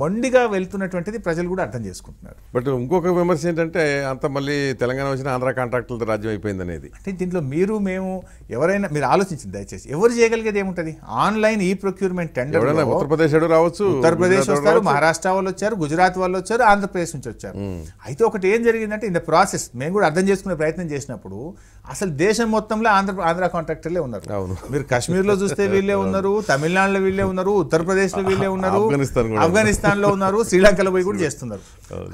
మొండిగా వెళ్తున్నటువంటిది ప్రజలు కూడా అర్థం చేసుకుంటున్నారు బట్ ఇంకొక విమర్శ ఏంటంటే అంత మళ్ళీ తెలంగాణ వచ్చిన ఆంధ్ర కాంట్రాక్టులతో రాజ్యం అయిపోయింది అనేది అంటే దీంట్లో మీరు మేము ఎవరైనా మీరు ఆలోచించింది దయచేసి ఎవరు చేయగలిగేది ఏముంటుంది ఆన్లైన్ ఈ ప్రొక్యూర్మెంట్ టెండర్ ఉత్తరప్రదేశ్ రావచ్చు ఉత్తరప్రదేశ్ వస్తారు మహారాష్ట్ర వాళ్ళు వచ్చారు గుజరాత్ వాళ్ళు వచ్చారు ఆంధ్రప్రదేశ్ నుంచి వచ్చారు అయితే ఒకటి ఏం జరిగిందంటే ఇన్ ద ప్రాసెస్ మేము కూడా అర్థం చేసుకునే ప్రయత్నం చేసినప్పుడు అసలు దేశం దేశం మొత్తంలో ఆంధ్ర ఆంధ్ర కాంట్రాక్టర్లే ఉన్నారు అవును మీరు లో చూస్తే వీళ్ళే ఉన్నారు తమిళనాడులో వీళ్ళే ఉన్నారు ఉత్తరప్రదేశ్ లో వీళ్ళే ఉన్నారు ఆఫ్ఘనిస్తాన్ లో ఉన్నారు శ్రీలంకలో పోయి కూడా చేస్తున్నారు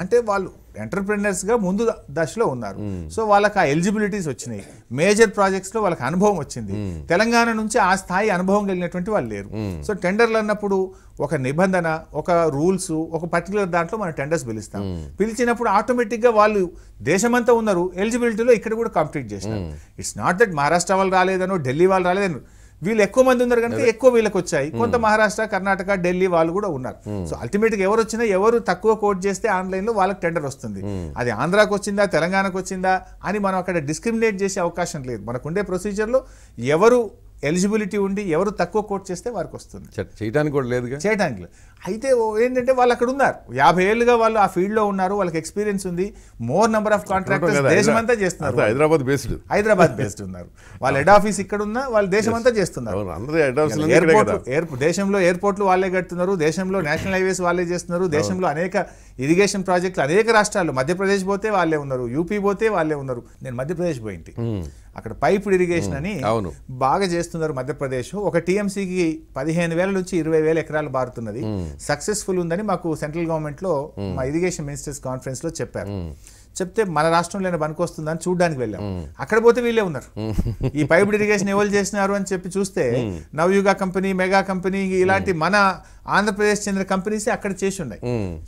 అంటే వాళ్ళు ఎంటర్ప్రినర్స్గా ముందు దశలో ఉన్నారు సో వాళ్ళకి ఆ ఎలిజిబిలిటీస్ వచ్చినాయి మేజర్ ప్రాజెక్ట్స్లో వాళ్ళకి అనుభవం వచ్చింది తెలంగాణ నుంచి ఆ స్థాయి అనుభవం కలిగినటువంటి వాళ్ళు లేరు సో టెండర్లు అన్నప్పుడు ఒక నిబంధన ఒక రూల్స్ ఒక పర్టికులర్ దాంట్లో మనం టెండర్స్ పిలుస్తాం పిలిచినప్పుడు ఆటోమేటిక్గా వాళ్ళు దేశమంతా ఉన్నారు ఎలిజిబిలిటీలో ఇక్కడ కూడా కంప్లీట్ చేసినారు ఇట్స్ నాట్ దట్ మహారాష్ట్ర వాళ్ళు రాలేదనో ఢిల్లీ వాళ్ళు రాలేదనో వీళ్ళు ఎక్కువ మంది ఉన్నారు కనుక ఎక్కువ వీళ్ళకి వచ్చాయి కొంత మహారాష్ట్ర కర్ణాటక ఢిల్లీ వాళ్ళు కూడా ఉన్నారు సో అల్టిమేట్గా ఎవరు వచ్చినా ఎవరు తక్కువ కోట్ చేస్తే ఆన్లైన్లో వాళ్ళకి టెండర్ వస్తుంది అది ఆంధ్రాకి వచ్చిందా తెలంగాణకు వచ్చిందా అని మనం అక్కడ డిస్క్రిమినేట్ చేసే అవకాశం లేదు మనకుండే ప్రొసీజర్లో ఎవరు ఎలిజిబిలిటీ ఉండి ఎవరు తక్కువ కోట్ చేస్తే వారికి వస్తుంది చేయడానికి కూడా లేదు చేయడానికి అయితే ఏంటంటే వాళ్ళు అక్కడ ఉన్నారు యాభై ఏళ్ళుగా వాళ్ళు ఆ ఫీల్డ్లో ఉన్నారు వాళ్ళకి ఎక్స్పీరియన్స్ ఉంది మోర్ నెంబర్ ఆఫ్ కాంట్రాక్టర్స్ దేశమంతా చేస్తున్నారు హైదరాబాద్ బేస్డ్ హైదరాబాద్ బేస్డ్ ఉన్నారు వాళ్ళ హెడ్ ఆఫీస్ ఇక్కడ ఉన్నా వాళ్ళు దేశమంతా చేస్తున్నారు ఎయిర్పోర్ట్ దేశంలో ఎయిర్పోర్ట్లు వాళ్ళే కడుతున్నారు దేశంలో నేషనల్ హైవేస్ వాళ్ళే చేస్తున్నారు దేశంలో అనేక ఇరిగేషన్ ప్రాజెక్టులు అనేక రాష్ట్రాలు మధ్యప్రదేశ్ పోతే వాళ్ళే ఉన్నారు యూపీ పోతే వాళ్ళే ఉన్నారు నేను మధ్యప్రదేశ్ పోయింది అక్కడ పైప్ ఇరిగేషన్ అని బాగా చేస్తున్నారు మధ్యప్రదేశ్ ఒక టీఎంసీకి పదిహేను వేల నుంచి ఇరవై వేల ఎకరాలు బారుతున్నది సక్సెస్ఫుల్ ఉందని మాకు సెంట్రల్ గవర్నమెంట్ లో మా ఇరిగేషన్ మినిస్టర్స్ లో చెప్పారు చెప్తే మన రాష్ట్రంలో పనికి వస్తుందని చూడడానికి వెళ్ళాం అక్కడ పోతే వీళ్ళే ఉన్నారు ఈ పైప్ ఇరిగేషన్ ఎవరు చేసినారు అని చెప్పి చూస్తే నవయుగ కంపెనీ మెగా కంపెనీ ఇలాంటి మన ఆంధ్రప్రదేశ్ చెందిన కంపెనీస్ అక్కడ చేసి ఉన్నాయి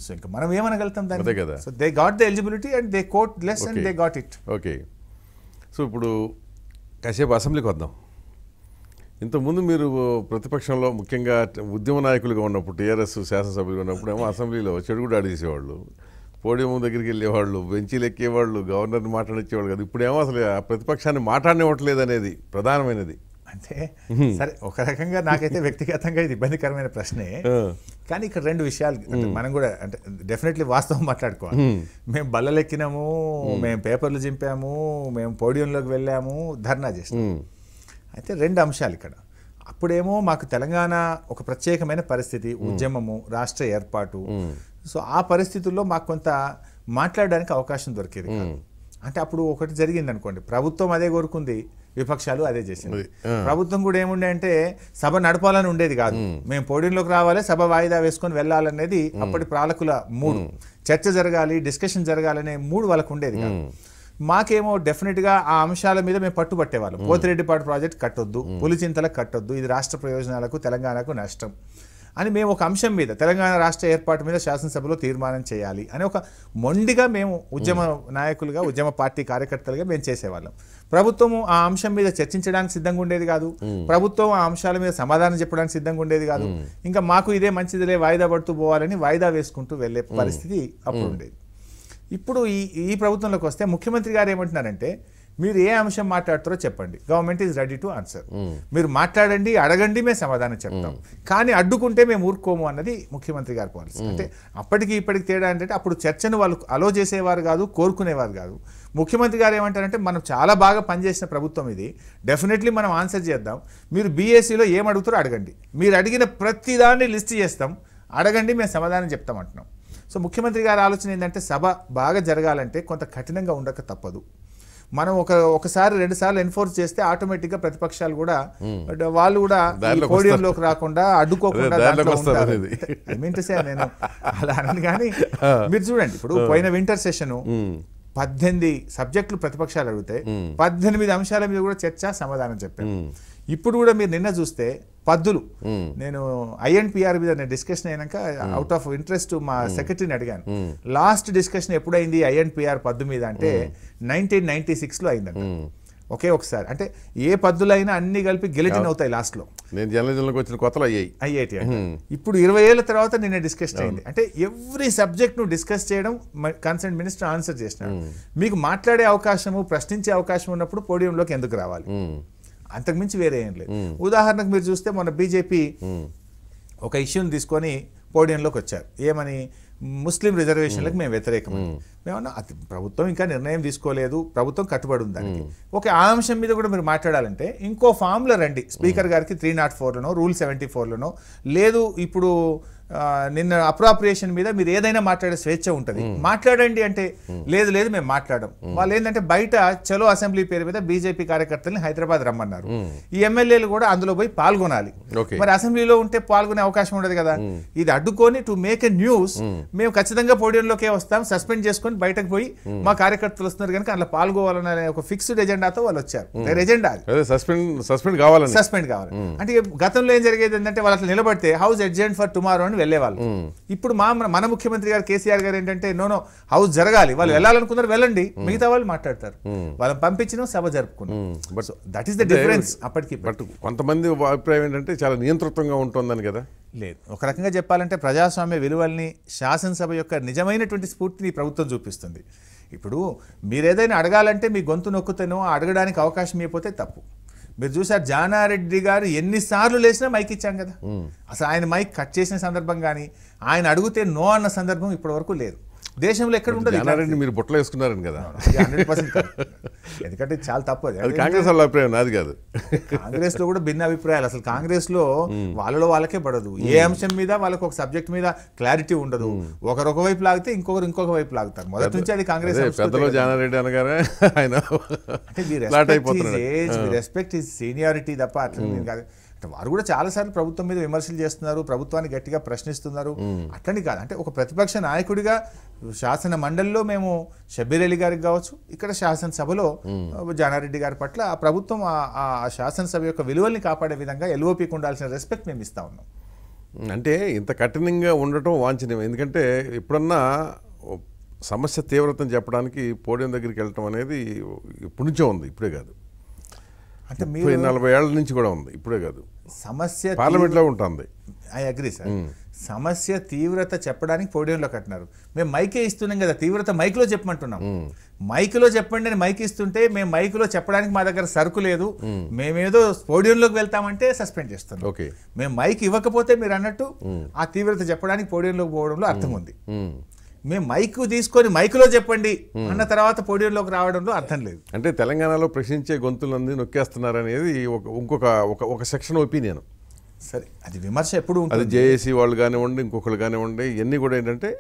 సో ఇంకా మనం ఏమనగలుగుతాం దాన్ని they got the eligibility and they quote less and they got it okay so ఇప్పుడు కాసేపు అసెంబ్లీకి వద్దాం ఇంతకుముందు మీరు ప్రతిపక్షంలో ముఖ్యంగా ఉద్యమ నాయకులుగా ఉన్నప్పుడు టీఆర్ఎస్ శాసనసభ్యులు ఉన్నప్పుడు ఏమో అసెంబ్లీలో చెడుగుడు ఆడేసేవాళ్ళు పోడియం దగ్గరికి వెళ్ళేవాళ్ళు బెంచీలు ఎక్కేవాళ్ళు గవర్నర్ని మాట్లాడించేవాళ్ళు కదా ఇప్పుడేమో అసలు ఆ ప్రతిపక్షాన్ని మాట్లాడనివ్వట్లేదు అనేది ప్రధానమైనది అంటే సరే ఒక రకంగా నాకైతే వ్యక్తిగతంగా ఇది ఇబ్బందికరమైన ప్రశ్నే కానీ ఇక్కడ రెండు విషయాలు మనం కూడా అంటే డెఫినెట్లీ వాస్తవం మాట్లాడుకోవాలి మేము బల్లలెక్కినాము మేము పేపర్లు చింపాము మేము పోడియంలోకి వెళ్ళాము ధర్నా చేసినాము అయితే రెండు అంశాలు ఇక్కడ అప్పుడేమో మాకు తెలంగాణ ఒక ప్రత్యేకమైన పరిస్థితి ఉద్యమము రాష్ట్ర ఏర్పాటు సో ఆ పరిస్థితుల్లో మాకు కొంత మాట్లాడడానికి అవకాశం దొరికేది అంటే అప్పుడు ఒకటి జరిగింది అనుకోండి ప్రభుత్వం అదే కోరుకుంది విపక్షాలు అదే చేసింది ప్రభుత్వం కూడా ఏముండే అంటే సభ నడపాలని ఉండేది కాదు మేము పోడియంలోకి రావాలి సభ వాయిదా వేసుకొని వెళ్ళాలనేది అప్పటి ప్రాలకుల మూడు చర్చ జరగాలి డిస్కషన్ జరగాలనే మూడు వాళ్ళకు ఉండేది కాదు మాకేమో డెఫినెట్గా ఆ అంశాల మీద మేము పట్టుబట్టేవాళ్ళం పోతిరెడ్డిపాటు ప్రాజెక్ట్ కట్టొద్దు పులిచింతలకు కట్టొద్దు ఇది రాష్ట్ర ప్రయోజనాలకు తెలంగాణకు నష్టం అని మేము ఒక అంశం మీద తెలంగాణ రాష్ట్ర ఏర్పాటు మీద శాసనసభలో తీర్మానం చేయాలి అని ఒక మొండిగా మేము ఉద్యమ నాయకులుగా ఉద్యమ పార్టీ కార్యకర్తలుగా మేము చేసేవాళ్ళం ప్రభుత్వం ఆ అంశం మీద చర్చించడానికి సిద్ధంగా ఉండేది కాదు ప్రభుత్వం ఆ అంశాల మీద సమాధానం చెప్పడానికి సిద్ధంగా ఉండేది కాదు ఇంకా మాకు ఇదే మంచిదిలే వాయిదా పడుతూ పోవాలని వాయిదా వేసుకుంటూ వెళ్ళే పరిస్థితి అప్పుడు ఉండేది ఇప్పుడు ఈ ఈ ప్రభుత్వంలోకి వస్తే ముఖ్యమంత్రి గారు ఏమంటున్నారంటే మీరు ఏ అంశం మాట్లాడుతారో చెప్పండి government is ready to answer మీరు మాట్లాడండి అడగండి మేము సమాధానం చెప్తాం కానీ అడ్డుకుంటే మేము ఊరుకోము అన్నది ముఖ్యమంత్రి గారి పాలసీ అంటే అప్పటికి ఇప్పటికి తేడా ఏంటంటే అప్పుడు చర్చను వాళ్ళు అలో చేసేవారు కాదు కోరుకునేవారు కాదు ముఖ్యమంత్రి గారు ఏమంటారంటే మనం చాలా బాగా పనిచేసిన ప్రభుత్వం ఇది డెఫినెట్లీ మనం ఆన్సర్ చేద్దాం మీరు బీఎస్సీలో e ఏం అడుగుతారో అడగండి మీరు అడిగిన ప్రతిదాన్ని లిస్ట్ చేస్తాం అడగండి మేము సమాధానం చెప్తామంటున్నాం సో ముఖ్యమంత్రి గారి ఆలోచన ఏంటంటే సభ బాగా జరగాలంటే కొంత కఠినంగా ఉండక తప్పదు మనం ఒక ఒకసారి రెండు సార్లు ఎన్ఫోర్స్ చేస్తే ఆటోమేటిక్ గా ప్రతిపక్షాలు కూడా hmm. వాళ్ళు కూడా పోడియంలోకి రాకుండా అడ్డుకోకుండా నేను అలా కానీ మీరు చూడండి ఇప్పుడు పోయిన వింటర్ సెషన్ పద్దెనిమిది సబ్జెక్టులు ప్రతిపక్షాలు అడుగుతాయి పద్దెనిమిది అంశాల మీద కూడా చర్చ సమాధానం చెప్పారు ఇప్పుడు కూడా మీరు నిన్న చూస్తే పద్దులు నేను ఐఎన్పిఆర్ మీద డిస్కషన్ అయినాక అవుట్ ఆఫ్ ఇంట్రెస్ట్ మా సెక్రటరీని అడిగాను లాస్ట్ డిస్కషన్ ఎప్పుడైంది ఐఎన్పిఆర్ పద్దు మీద అంటే నైన్టీన్ నైన్టీ సిక్స్లో అయిందంట ఒకే ఒకసారి అంటే ఏ పద్ధతులైనా అన్ని కలిపి గెలిటిన్ అవుతాయి లాస్ట్లో నేను జర్నలిజంలోకి వచ్చిన కొత్తలు అయ్యాయి అయ్యేటి ఇప్పుడు ఇరవై ఏళ్ళ తర్వాత నిన్న డిస్కస్ చేయండి అంటే ఎవ్రీ సబ్జెక్ట్ ను డిస్కస్ చేయడం కన్సర్న్ మినిస్టర్ ఆన్సర్ చేసిన మీకు మాట్లాడే అవకాశము ప్రశ్నించే అవకాశం ఉన్నప్పుడు పోడియంలోకి ఎందుకు రావాలి అంతకుమించి వేరే ఏం లేదు ఉదాహరణకు మీరు చూస్తే మన బీజేపీ ఒక ఇష్యూని తీసుకొని పోడియంలోకి వచ్చారు ఏమని ముస్లిం రిజర్వేషన్లకు మేము వ్యతిరేకం మేమన్నా అది ప్రభుత్వం ఇంకా నిర్ణయం తీసుకోలేదు ప్రభుత్వం కట్టుబడి ఉంది దానికి ఓకే ఆ అంశం మీద కూడా మీరు మాట్లాడాలంటే ఇంకో ఫామ్లో రండి స్పీకర్ గారికి త్రీ నాట్ ఫోర్లోనో రూల్ సెవెంటీ ఫోర్లోనో లేదు ఇప్పుడు నిన్న అప్రాప్రియేషన్ మీద మీరు ఏదైనా మాట్లాడే స్వేచ్ఛ ఉంటుంది మాట్లాడండి అంటే లేదు లేదు మేము మాట్లాడడం వాళ్ళు ఏంటంటే బయట చలో అసెంబ్లీ పేరు మీద బీజేపీ కార్యకర్తల్ని హైదరాబాద్ రమ్మన్నారు ఈ ఎమ్మెల్యేలు కూడా అందులో పోయి పాల్గొనాలి మరి అసెంబ్లీలో ఉంటే పాల్గొనే అవకాశం ఉండదు కదా ఇది అడ్డుకొని టు మేక్ ఎ న్యూస్ మేము ఖచ్చితంగా పోడియంలోకే వస్తాం సస్పెండ్ చేసుకొని బయటకు పోయి మా కార్యకర్తలు వస్తున్నారు కనుక అందులో పాల్గొవాలనే ఒక ఫిక్స్డ్ ఎజెండాతో వాళ్ళు వచ్చారు ఎజెండా సస్పెండ్ సస్పెండ్ కావాలి సస్పెండ్ కావాలి అంటే గతంలో ఏం జరిగేది ఏంటంటే వాళ్ళు అట్లా నిలబడితే హౌస్ ఎడ్జెంట్ ఫర్ టుమారో అని వెళ్ళేవాళ్ళు ఇప్పుడు మా మన ముఖ్యమంత్రి గారు కేసీఆర్ గారు ఏంటంటే నోనో హౌస్ జరగాలి వాళ్ళు వెళ్ళాలనుకున్నారు వెళ్ళండి మిగతా వాళ్ళు మాట్లాడతారు వాళ్ళని పంపించిన సభ జరుపుకున్నాం but that is the difference అప్పటికి బట్ కొంతమంది అభిప్రాయం ఏంటంటే చాలా నియంతృత్వంగా ఉంటుందని కదా లేదు ఒక రకంగా చెప్పాలంటే ప్రజాస్వామ్య విలువల్ని శాసనసభ యొక్క నిజమైనటువంటి స్ఫూర్తిని ప్రభుత్వం చూపిస్తుంది ఇప్పుడు మీరేదైనా అడగాలంటే మీ గొంతు నొక్కుతేనో అడగడానికి అవకాశం అయిపోతే తప్పు మీరు చూసారు జానారెడ్డి గారు ఎన్నిసార్లు లేచినా మైక్ ఇచ్చాం కదా అసలు ఆయన మైక్ కట్ చేసిన సందర్భం కానీ ఆయన అడిగితే నో అన్న సందర్భం ఇప్పటివరకు లేదు దేశంలో ఎక్కడ ఉంటుంది మీరు బుట్టలు వేసుకున్నారని కదా హండ్రెడ్ పర్సెంట్ ఎందుకంటే చాలా తప్పదు అది కాంగ్రెస్ వాళ్ళ అభిప్రాయం నాది కాదు కాంగ్రెస్ లో కూడా భిన్న అభిప్రాయాలు అసలు కాంగ్రెస్ లో వాళ్ళలో వాళ్ళకే పడదు ఏ అంశం మీద వాళ్ళకి ఒక సబ్జెక్ట్ మీద క్లారిటీ ఉండదు ఒకరు ఒక వైపు లాగితే ఇంకొకరు ఇంకొక వైపు లాగుతారు మొదటి నుంచి అది కాంగ్రెస్ పెద్దలో జానారెడ్డి అనగానే ఆయన రెస్పెక్ట్ ఈజ్ సీనియారిటీ తప్ప అట్లా కాదు వారు కూడా చాలాసార్లు ప్రభుత్వం మీద విమర్శలు చేస్తున్నారు ప్రభుత్వాన్ని గట్టిగా ప్రశ్నిస్తున్నారు అట్లని కాదు అంటే ఒక ప్రతిపక్ష నాయకుడిగా శాసన మండలిలో మేము షబీర్ అలీ గారికి కావచ్చు ఇక్కడ శాసనసభలో జానారెడ్డి గారి పట్ల ఆ ప్రభుత్వం ఆ శాసనసభ యొక్క విలువల్ని కాపాడే విధంగా ఎల్ఓపీకి ఉండాల్సిన రెస్పెక్ట్ మేము ఇస్తా ఉన్నాం అంటే ఇంత కఠినంగా ఉండటం వాంఛనీయం ఎందుకంటే ఎప్పుడన్నా సమస్య తీవ్రతను చెప్పడానికి పోడియం దగ్గరికి వెళ్ళటం అనేది ఇప్పటి నుంచే ఉంది ఇప్పుడే కాదు అంటే మీరు నలభై ఏళ్ళ నుంచి కూడా ఉంది ఇప్పుడే కాదు సమస్య పార్లమెంట్లో ఉంటుంది ఐ అగ్రీ సార్ సమస్య తీవ్రత చెప్పడానికి పోడియంలో కట్టినారు మేము మైకే ఇస్తున్నాం కదా తీవ్రత మైక్లో చెప్పమంటున్నాం మైక్లో చెప్పండి అని మైక్ ఇస్తుంటే మేము మైక్లో చెప్పడానికి మా దగ్గర సరుకు లేదు మేమేదో పోడియంలోకి వెళ్తామంటే సస్పెండ్ చేస్తాం ఓకే మేము మైక్ ఇవ్వకపోతే మీరు అన్నట్టు ఆ తీవ్రత చెప్పడానికి పోడియంలోకి పోవడంలో అర్థం ఉంది మేము మైక్ తీసుకొని మైక్లో చెప్పండి hmm. అన్న తర్వాత పోడియంలోకి రావడంలో అర్థం లేదు అంటే తెలంగాణలో ప్రశ్నించే గొంతులన్నీ నొక్కేస్తున్నారనేది ఇంకొక ఒక ఒక సెక్షన్ ఒపీనియన్ సరే అది విమర్శ ఎప్పుడు అది జేఏసీ వాళ్ళు కానివ్వండి ఇంకొకరు కానివ్వండి ఇవన్నీ కూడా ఏంటంటే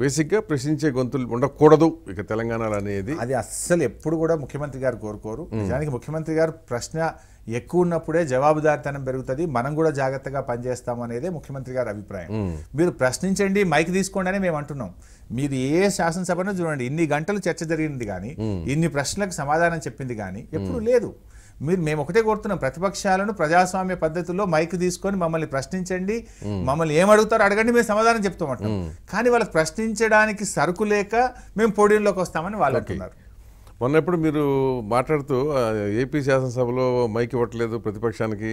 బేసిక్గా ప్రశ్నించే గొంతులు ఉండకూడదు ఇక తెలంగాణలో అనేది అది అస్సలు ఎప్పుడు కూడా ముఖ్యమంత్రి గారు కోరుకోరు hmm. నిజానికి ముఖ్యమంత్రి గారు ప్రశ్న ఎక్కువ ఉన్నప్పుడే జవాబుదారితనం పెరుగుతుంది మనం కూడా జాగ్రత్తగా పనిచేస్తాం అనేది ముఖ్యమంత్రి గారి అభిప్రాయం మీరు ప్రశ్నించండి మైక్ తీసుకోండి అని మేము అంటున్నాం మీరు ఏ శాసనసభను చూడండి ఇన్ని గంటలు చర్చ జరిగింది కానీ ఇన్ని ప్రశ్నలకు సమాధానం చెప్పింది కానీ ఎప్పుడు లేదు మీరు మేము ఒకటే కోరుతున్నాం ప్రతిపక్షాలను ప్రజాస్వామ్య పద్ధతిలో మైక్ తీసుకొని మమ్మల్ని ప్రశ్నించండి మమ్మల్ని ఏం అడుగుతారో అడగండి మేము సమాధానం చెప్తామంటాం కానీ వాళ్ళకి ప్రశ్నించడానికి సరుకు లేక మేము పోడియంలోకి వస్తామని వాళ్ళు అంటున్నారు మొన్నప్పుడు మీరు మాట్లాడుతూ ఏపీ శాసనసభలో మైక్ ఇవ్వట్లేదు ప్రతిపక్షానికి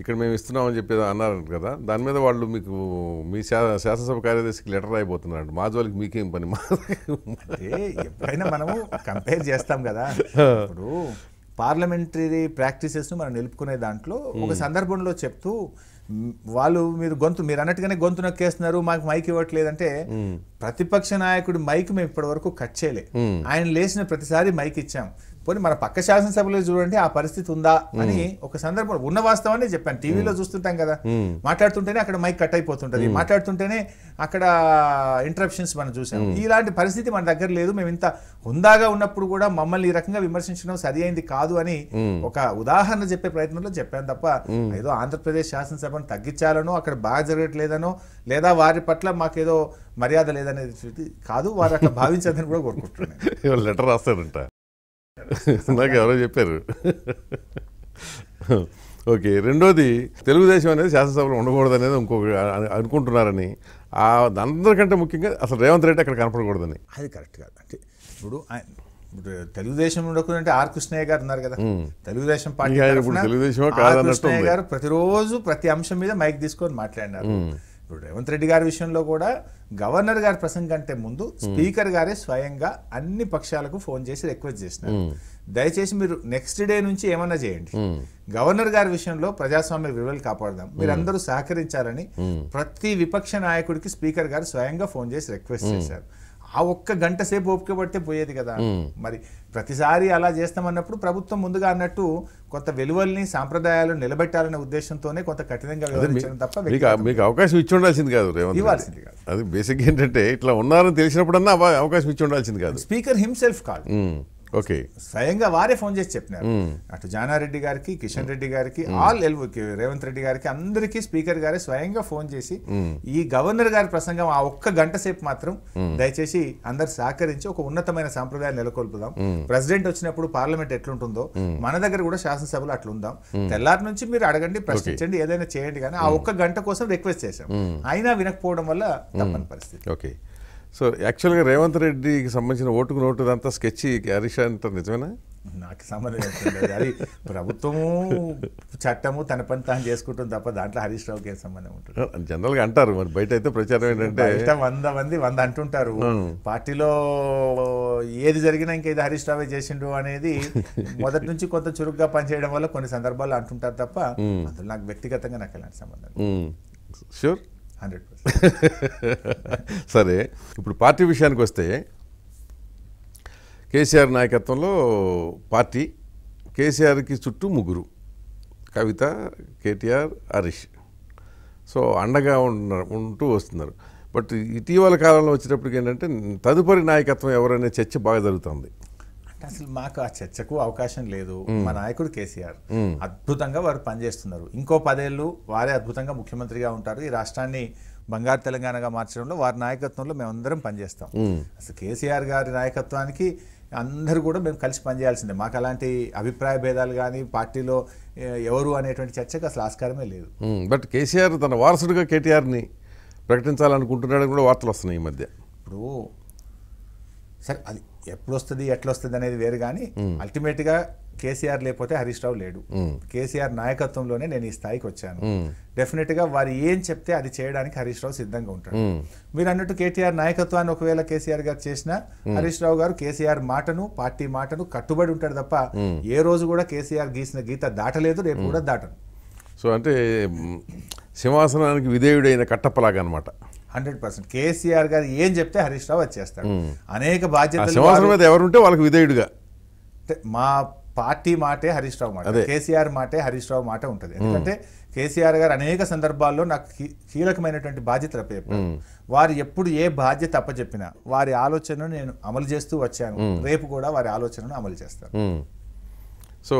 ఇక్కడ మేము ఇస్తున్నామని చెప్పి అన్నారంట కదా దాని మీద వాళ్ళు మీకు మీ శాసనసభ కార్యదర్శికి లెటర్ రాయిపోతున్నారంట మా జోలికి మీకేం పని ఎప్పుడైనా మనము కంపేర్ చేస్తాం కదా ఇప్పుడు పార్లమెంటరీ ప్రాక్టీసెస్ను మనం నిలుపుకునే దాంట్లో ఒక సందర్భంలో చెప్తూ వాళ్ళు మీరు గొంతు మీరు అన్నట్టుగానే గొంతు నొక్కేస్తున్నారు మాకు మైక్ ఇవ్వట్లేదంటే ప్రతిపక్ష నాయకుడు మైక్ మేము ఇప్పటి వరకు కట్ చేయలే ఆయన లేచిన ప్రతిసారి మైక్ ఇచ్చాం పోనీ మన పక్క శాసనసభలో చూడండి ఆ పరిస్థితి ఉందా అని ఒక సందర్భంలో ఉన్న వాస్తవాన్ని చెప్పాను టీవీలో చూస్తుంటాం కదా మాట్లాడుతుంటేనే అక్కడ మైక్ కట్ అయిపోతుంటది మాట్లాడుతుంటేనే అక్కడ ఇంటరప్షన్స్ మనం చూసాం ఇలాంటి పరిస్థితి మన దగ్గర లేదు మేము ఇంత హుందాగా ఉన్నప్పుడు కూడా మమ్మల్ని ఈ రకంగా విమర్శించడం సరి అయింది కాదు అని ఒక ఉదాహరణ చెప్పే ప్రయత్నంలో చెప్పాను తప్ప ఏదో ఆంధ్రప్రదేశ్ శాసనసభను తగ్గించాలనో అక్కడ బాగా జరగట్లేదనో లేదా వారి పట్ల మాకేదో మర్యాద లేదనేది కాదు వారు అట్లా భావించదని కూడా కోరుకుంటున్నాను లెటర్ రాస్తారంట నాకు ఎవరో చెప్పారు ఓకే రెండోది తెలుగుదేశం అనేది శాసనసభలో ఉండకూడదు అనేది ఇంకొక అనుకుంటున్నారని అందరికంటే ముఖ్యంగా అసలు రేవంత్ రెడ్డి అక్కడ కనపడకూడదని అది కరెక్ట్ కాదు అంటే ఇప్పుడు తెలుగుదేశం ఉండకూడదంటే ఆర్ కృష్ణయ్య గారు ఉన్నారు కదా తెలుగుదేశం పార్టీ తెలుగుదేశం గారు ప్రతిరోజు ప్రతి అంశం మీద మైక్ తీసుకొని మాట్లాడినారు ఇప్పుడు రేవంత్ రెడ్డి గారి విషయంలో కూడా గవర్నర్ గారి ప్రసంగం కంటే ముందు స్పీకర్ గారే స్వయంగా అన్ని పక్షాలకు ఫోన్ చేసి రిక్వెస్ట్ చేసినారు దయచేసి మీరు నెక్స్ట్ డే నుంచి ఏమన్నా చేయండి గవర్నర్ గారి విషయంలో ప్రజాస్వామ్య విలువలు కాపాడదాం మీరందరూ సహకరించాలని ప్రతి విపక్ష నాయకుడికి స్పీకర్ గారు స్వయంగా ఫోన్ చేసి రిక్వెస్ట్ చేశారు ఆ ఒక్క గంట సేపు ఓపిక పడితే పోయేది కదా మరి ప్రతిసారి అలా చేస్తామన్నప్పుడు ప్రభుత్వం ముందుగా అన్నట్టు కొంత విలువల్ని సాంప్రదాయాలను నిలబెట్టాలనే ఉద్దేశంతోనే కొంత కఠినంగా మీకు అవకాశం ఇచ్చి ఉండాల్సింది కాదు అది బేసిక్ ఏంటంటే ఇట్లా ఉన్నారని తెలిసినప్పుడన్నా అవకాశం ఇచ్చి ఉండాల్సింది కాదు స్పీకర్ హిమ్సెల్ఫ్ కాదు ఓకే స్వయంగా వారే ఫోన్ చేసి చెప్పినారు అటు జానారెడ్డి గారికి కిషన్ రెడ్డి గారికి ఆల్ ఎల్ రేవంత్ రెడ్డి గారికి అందరికీ స్పీకర్ గారే స్వయంగా ఫోన్ చేసి ఈ గవర్నర్ గారి ప్రసంగం ఆ ఒక్క గంట సేపు మాత్రం దయచేసి అందరు సహకరించి ఒక ఉన్నతమైన సాంప్రదాయాన్ని నెలకొల్పుదాం ప్రెసిడెంట్ వచ్చినప్పుడు పార్లమెంట్ ఎట్లుంటుందో మన దగ్గర కూడా శాసనసభలో అట్లుందాం తెల్లారి నుంచి మీరు అడగండి ప్రశ్నించండి ఏదైనా చేయండి కానీ ఆ ఒక్క గంట కోసం రిక్వెస్ట్ చేశాం అయినా వినకపోవడం వల్ల తప్పని పరిస్థితి ఓకే సో యాక్చువల్గా రేవంత్ రెడ్డికి సంబంధించిన ఓటుకు నోటు అంతా స్కెచ్ హరీష్ అంత నిజమేనా నాకు సంబంధం అది ప్రభుత్వము చట్టము తన పని తాను చేసుకుంటుంది తప్ప దాంట్లో హరీష్ రావుకి ఏం సంబంధం ఉంటుంది జనరల్గా అంటారు మరి బయట అయితే ప్రచారం ఏంటంటే వంద మంది వంద అంటుంటారు పార్టీలో ఏది జరిగినా ఇంకా ఇది హరీష్ రావే చేసిండు అనేది మొదటి నుంచి కొంత చురుగ్గా పనిచేయడం వల్ల కొన్ని సందర్భాల్లో అంటుంటారు తప్ప అందులో నాకు వ్యక్తిగతంగా నాకు ఎలాంటి సంబంధం షూర్ హండ్రెడ్ సరే ఇప్పుడు పార్టీ విషయానికి వస్తే కేసీఆర్ నాయకత్వంలో పార్టీ కేసీఆర్కి చుట్టూ ముగ్గురు కవిత కేటీఆర్ హరీష్ సో అండగా ఉంటూ వస్తున్నారు బట్ ఇటీవల కాలంలో వచ్చేటప్పటికి ఏంటంటే తదుపరి నాయకత్వం ఎవరనే చర్చ బాగా జరుగుతుంది అంటే అసలు మాకు ఆ చర్చకు అవకాశం లేదు మా నాయకుడు కేసీఆర్ అద్భుతంగా వారు పనిచేస్తున్నారు ఇంకో పదేళ్ళు వారే అద్భుతంగా ముఖ్యమంత్రిగా ఉంటారు ఈ రాష్ట్రాన్ని బంగారు తెలంగాణగా మార్చడంలో వారి నాయకత్వంలో మేమందరం పనిచేస్తాం అసలు కేసీఆర్ గారి నాయకత్వానికి అందరూ కూడా మేము కలిసి పనిచేయాల్సిందే మాకు అలాంటి అభిప్రాయ భేదాలు కానీ పార్టీలో ఎవరు అనేటువంటి చర్చకు అసలు ఆస్కారమే లేదు బట్ కేసీఆర్ తన వారసుడిగా కేటీఆర్ని ప్రకటించాలనుకుంటున్నాడని కూడా వార్తలు వస్తున్నాయి ఈ మధ్య ఇప్పుడు సరే అది ఎప్పుడు వస్తుంది ఎట్లా వస్తుంది అనేది వేరు కానీ గా కేసీఆర్ లేకపోతే హరీష్ రావు లేడు కేసీఆర్ నాయకత్వంలోనే నేను ఈ స్థాయికి వచ్చాను డెఫినెట్ గా వారు ఏం చెప్తే అది చేయడానికి హరీష్ రావు సిద్ధంగా ఉంటాడు మీరు అన్నట్టు కేటీఆర్ నాయకత్వాన్ని ఒకవేళ కేసీఆర్ గారు చేసినా హరీష్ రావు గారు కేసీఆర్ మాటను పార్టీ మాటను కట్టుబడి ఉంటాడు తప్ప ఏ రోజు కూడా కేసీఆర్ గీసిన గీత దాటలేదు రేపు కూడా దాటను సో అంటే సింహాసనానికి విధేయుడైన కట్టప్పలాగా అనమాట హండ్రెడ్ పర్సెంట్ కేసీఆర్ గారు ఏం చెప్తే హరీష్ రావు వచ్చేస్తాడు అనేక బాధ్యతలు ఎవరుంటే వాళ్ళకి విధేయుడుగా మా పార్టీ మాటే హరీష్ రావు మాట కేసీఆర్ మాటే హరీష్ రావు మాట ఉంటుంది ఎందుకంటే కేసీఆర్ గారు అనేక సందర్భాల్లో నాకు కీలకమైనటువంటి బాధ్యతలు అప్పచెప్పారు వారు ఎప్పుడు ఏ బాధ్యత అప్పచెప్పినా వారి ఆలోచనను నేను అమలు చేస్తూ వచ్చాను రేపు కూడా వారి ఆలోచనను అమలు చేస్తాను సో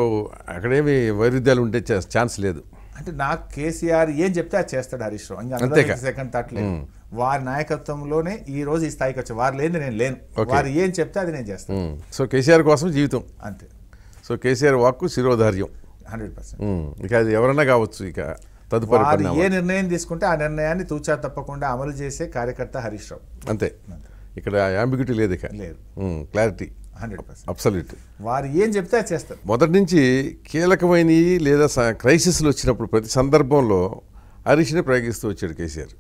అక్కడేమి వైరుధ్యాలు ఉంటే ఛాన్స్ లేదు అంటే నాకు కేసీఆర్ ఏం చెప్తే అది చేస్తాడు హరీష్ రావు సెకండ్ థాట్ లేదు వారి నాయకత్వంలోనే ఈ రోజు ఈ స్థాయికి వచ్చాను వారు లేని నేను లేను వారు ఏం చెప్తే అది నేను చేస్తాను సో కేసీఆర్ కోసం జీవితం అంతే సో కేసీఆర్ వాక్కు శిరోధార్యం హండ్రెడ్ పర్సెంట్ ఇక అది ఎవరన్నా కావచ్చు ఇక తదుపరి వారు ఏ నిర్ణయం తీసుకుంటే ఆ నిర్ణయాన్ని తూచా తప్పకుండా అమలు చేసే కార్యకర్త హరీష్ రావు అంతే ఇక్కడ యాంబిగ్యూటీ లేదు ఇక లేదు క్లారిటీ అబ్సల్యూట్ వారు ఏం చెప్తే అది చేస్తారు మొదటి నుంచి కీలకమైనవి లేదా క్రైసిస్లు వచ్చినప్పుడు ప్రతి సందర్భంలో హరీష్ని ప్రయోగిస్తూ వచ్చాడు కేసీఆర్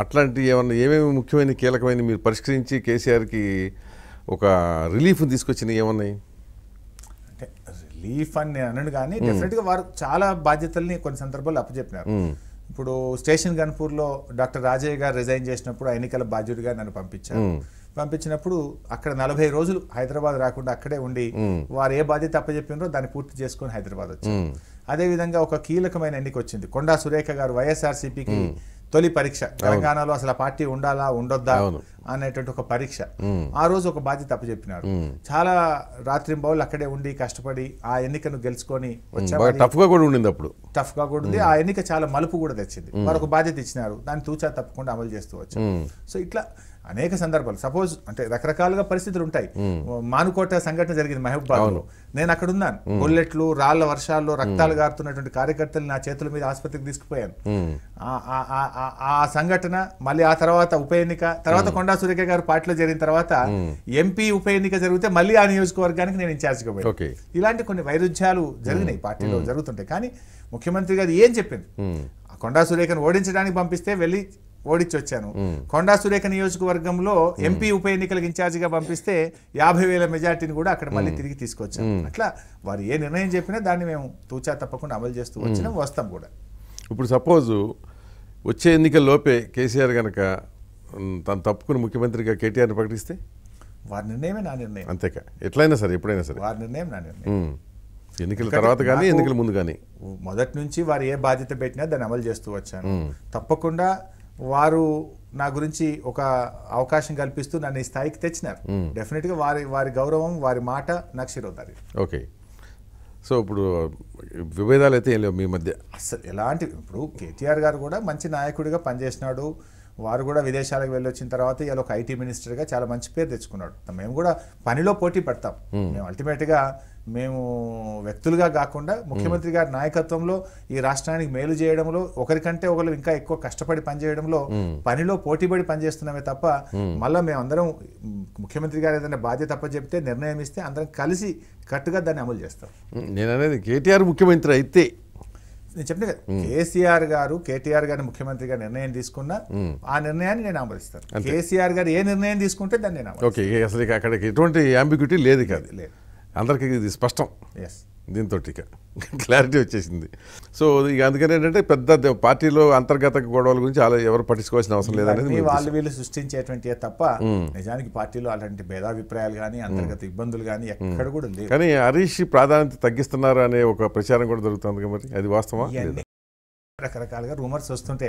అట్లాంటి ఏమన్నా ఏమేమి ముఖ్యమైన కీలకమైన మీరు పరిష్కరించి కేసీఆర్కి ఒక రిలీఫ్ తీసుకొచ్చినవి ఏమన్నాయి అంటే రిలీఫ్ అని నేను అన్నాడు కానీ డెఫినెట్గా వారు చాలా బాధ్యతల్ని కొన్ని సందర్భాల్లో అప్పచెప్పినారు ఇప్పుడు స్టేషన్ గన్పూర్లో డాక్టర్ రాజయ్య గారు రిజైన్ చేసినప్పుడు ఎన్నికల బాధ్యుడిగా నన్ను పంపించారు పంపించినప్పుడు అక్కడ నలభై రోజులు హైదరాబాద్ రాకుండా అక్కడే ఉండి వారు ఏ బాధ్యత అప్పచెప్పినారో దాన్ని పూర్తి చేసుకొని హైదరాబాద్ వచ్చారు అదేవిధంగా ఒక కీలకమైన ఎన్నిక వచ్చింది కొండా సురేఖ గారు వైఎస్ఆర్సీపీకి తొలి పరీక్ష తెలంగాణలో అసలు పార్టీ ఉండాలా ఉండొద్దా అనేటువంటి ఒక పరీక్ష ఆ రోజు ఒక బాధ్యత అప్పచెప్పినారు చాలా బౌలు అక్కడే ఉండి కష్టపడి ఆ ఎన్నికను గెలుచుకొని టఫ్ గా కూడా ఉండింది అప్పుడు టఫ్ గా కూడా ఉంది ఆ ఎన్నిక చాలా మలుపు కూడా తెచ్చింది మరొక బాధ్యత ఇచ్చినారు దాన్ని తూచా తప్పకుండా అమలు చేస్తూ వచ్చారు సో ఇట్లా అనేక సందర్భాలు సపోజ్ అంటే రకరకాలుగా పరిస్థితులు ఉంటాయి hmm. మానుకోట సంఘటన జరిగింది మహబూబాద్లో నేను అక్కడ ఉన్నాను hmm. బుల్లెట్లు రాళ్ల వర్షాల్లో hmm. రక్తాలు గారుతున్నటువంటి కార్యకర్తలు నా చేతుల మీద ఆసుపత్రికి తీసుకుపోయాను ఆ సంఘటన మళ్ళీ ఆ తర్వాత ఉప ఎన్నిక తర్వాత కొండా సురేఖ గారు పార్టీలో జరిగిన తర్వాత ఎంపీ ఉప ఎన్నిక జరిగితే మళ్ళీ ఆ నియోజకవర్గానికి నేను ఇన్ఛార్జ్గా పోయాను ఇలాంటి కొన్ని వైరుధ్యాలు జరిగినాయి పార్టీలో జరుగుతుంటాయి కానీ ముఖ్యమంత్రి గారు ఏం చెప్పింది కొండా సురేఖను ఓడించడానికి పంపిస్తే వెళ్ళి ఓడించి వచ్చాను కొండా సురేఖ నియోజకవర్గంలో ఎంపీ ఉప ఎన్నికలకు ఇన్ఛార్జిగా పంపిస్తే యాభై వేల మెజార్టీని కూడా అక్కడ మళ్ళీ తిరిగి తీసుకొచ్చాను అట్లా వారు ఏ నిర్ణయం చెప్పినా దాన్ని మేము తూచా తప్పకుండా అమలు చేస్తూ వచ్చినాం వస్తాం కూడా ఇప్పుడు సపోజు వచ్చే ఎన్నికల్లోపే కేసీఆర్ కనుక తను తప్పుకుని ముఖ్యమంత్రిగా కేటీఆర్ని ప్రకటిస్తే వారి నిర్ణయమే నా నిర్ణయం అంతేకా ఎట్లయినా సరే ఎప్పుడైనా సరే వారి నిర్ణయం నా నిర్ణయం ఎన్నికల తర్వాత కానీ ఎన్నికల ముందు కానీ మొదటి నుంచి వారు ఏ బాధ్యత పెట్టినా దాన్ని అమలు చేస్తూ వచ్చాను తప్పకుండా వారు నా గురించి ఒక అవకాశం కల్పిస్తూ నన్ను ఈ స్థాయికి తెచ్చినారు డెఫినెట్గా వారి వారి గౌరవం వారి మాట నాకు శిరోదారి ఓకే సో ఇప్పుడు విభేదాలు అయితే ఏం లేవు మీ మధ్య అసలు ఎలాంటి ఇప్పుడు కేటీఆర్ గారు కూడా మంచి నాయకుడిగా పనిచేసినాడు వారు కూడా విదేశాలకు వెళ్ళొచ్చిన తర్వాత ఇలా ఒక ఐటీ మినిస్టర్గా చాలా మంచి పేరు తెచ్చుకున్నాడు మేము కూడా పనిలో పోటీ పడతాం మేము అల్టిమేట్గా మేము వ్యక్తులుగా కాకుండా ముఖ్యమంత్రి గారి నాయకత్వంలో ఈ రాష్ట్రానికి మేలు చేయడంలో ఒకరికంటే ఒకరు ఇంకా ఎక్కువ కష్టపడి పనిచేయడంలో పనిలో పోటీపడి పనిచేస్తున్నామే తప్ప మళ్ళీ మేమందరం ముఖ్యమంత్రి గారు ఏదైనా బాధ్యత తప్ప చెప్తే నిర్ణయం ఇస్తే అందరం కలిసి కట్టుగా దాన్ని అమలు చేస్తాం నేను అనేది కేటీఆర్ ముఖ్యమంత్రి అయితే నేను చెప్పిన కదా కేసీఆర్ గారు కేటీఆర్ గారిని ముఖ్యమంత్రిగా నిర్ణయం తీసుకున్నా ఆ నిర్ణయాన్ని నేను ఆమోదిస్తాను కేసీఆర్ గారు ఏ నిర్ణయం తీసుకుంటే దాన్ని నేను ఓకే అసలు అక్కడికి ఎటువంటి అంబిగ్యూటీ లేదు కాదు లేదు అందరికీ ఇది స్పష్టం ఎస్ దీంతో క్లారిటీ వచ్చేసింది సో ఇక అందుకని ఏంటంటే పెద్ద పార్టీలో అంతర్గత గొడవల గురించి ఎవరు పట్టించుకోవాల్సిన అవసరం లేదనేది వాళ్ళు వీళ్ళు సృష్టించేటువంటి తప్ప నిజానికి పార్టీలో అలాంటి భేదాభిప్రాయాలు కానీ అంతర్గత ఇబ్బందులు కానీ ఎక్కడ కూడా ఉంది కానీ హరీష్ ప్రాధాన్యత తగ్గిస్తున్నారు అనే ఒక ప్రచారం కూడా జరుగుతుంది మరి అది వాస్తవం రకరకాలుగా రూమర్స్ వస్తుంటే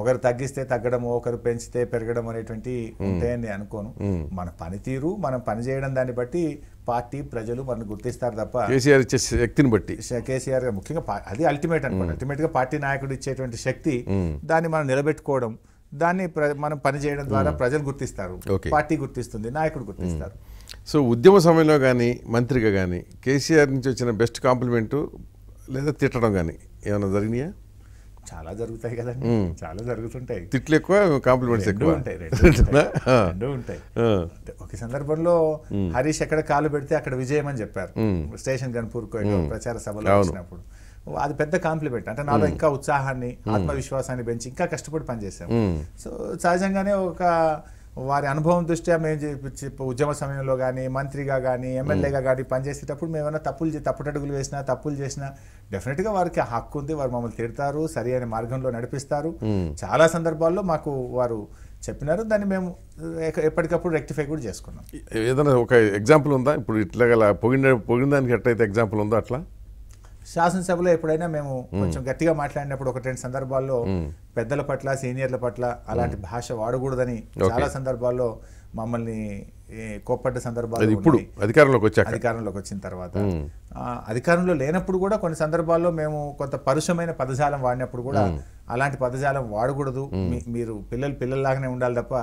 ఒకరు తగ్గిస్తే తగ్గడం ఒకరు పెంచితే పెరగడం అనేటువంటి ఉంటాయని అనుకోను మన పనితీరు మనం పనిచేయడం దాన్ని బట్టి పార్టీ ప్రజలు మనం గుర్తిస్తారు తప్ప కేసీఆర్ ఇచ్చే శక్తిని బట్టి కేసీఆర్ ముఖ్యంగా అది అల్టిమేట్ అనుకోండి అల్టిమేట్ గా పార్టీ నాయకుడు ఇచ్చేటువంటి శక్తి దాన్ని మనం నిలబెట్టుకోవడం దాన్ని మనం పనిచేయడం ద్వారా ప్రజలు గుర్తిస్తారు పార్టీ గుర్తిస్తుంది నాయకుడు గుర్తిస్తారు సో ఉద్యమ సమయంలో కానీ మంత్రిగా కానీ కేసీఆర్ నుంచి వచ్చిన బెస్ట్ కాంప్లిమెంటు లేదా తిట్టడం కానీ ఏమైనా జరిగినాయా చాలా జరుగుతాయి కదండి చాలా జరుగుతుంటాయి తిట్లు ఎక్కువ కాంప్లిమెంట్స్ ఎక్కువ ఉంటాయి రెండు ఉంటాయి ఒక సందర్భంలో హరీష్ ఎక్కడ కాలు పెడితే అక్కడ విజయం అని చెప్పారు స్టేషన్ గన్పూర్కు ప్రచార సభలో వచ్చినప్పుడు అది పెద్ద కాంప్లిమెంట్ అంటే నాలో ఇంకా ఉత్సాహాన్ని ఆత్మవిశ్వాసాన్ని పెంచి ఇంకా కష్టపడి పనిచేసాం సో సహజంగానే ఒక వారి అనుభవం దృష్ట్యా మేము ఉద్యమ సమయంలో కానీ మంత్రిగా కానీ ఎమ్మెల్యేగా కానీ పనిచేసేటప్పుడు మేము ఏమైనా తప్పులు తప్పుటడుగులు వేసినా తప్పులు చేసినా డెఫినెట్గా వారికి హక్కు ఉంది వారు మమ్మల్ని తిడతారు సరి అనే మార్గంలో నడిపిస్తారు చాలా సందర్భాల్లో మాకు వారు చెప్పినారు దాన్ని మేము ఎప్పటికప్పుడు రెక్టిఫై కూడా చేసుకున్నాం ఏదైనా ఒక ఎగ్జాంపుల్ ఉందా ఇప్పుడు ఇట్లా పొగిన పొగిన దానికి ఎట్లయితే ఎగ్జాంపుల్ ఉందో అట్లా శాసనసభలో ఎప్పుడైనా మేము కొంచెం గట్టిగా మాట్లాడినప్పుడు ఒక రెండు సందర్భాల్లో పెద్దల పట్ల సీనియర్ల పట్ల అలాంటి భాష వాడకూడదని చాలా సందర్భాల్లో మమ్మల్ని కోప్పడ్డ సందర్భాలు ఇప్పుడు అధికారంలోకి వచ్చాక అధికారంలోకి వచ్చిన తర్వాత అధికారంలో లేనప్పుడు కూడా కొన్ని సందర్భాల్లో మేము కొంత పరుషమైన పదజాలం వాడినప్పుడు కూడా అలాంటి పదజాలం వాడకూడదు మీరు పిల్లలు పిల్లల్లాగానే ఉండాలి తప్ప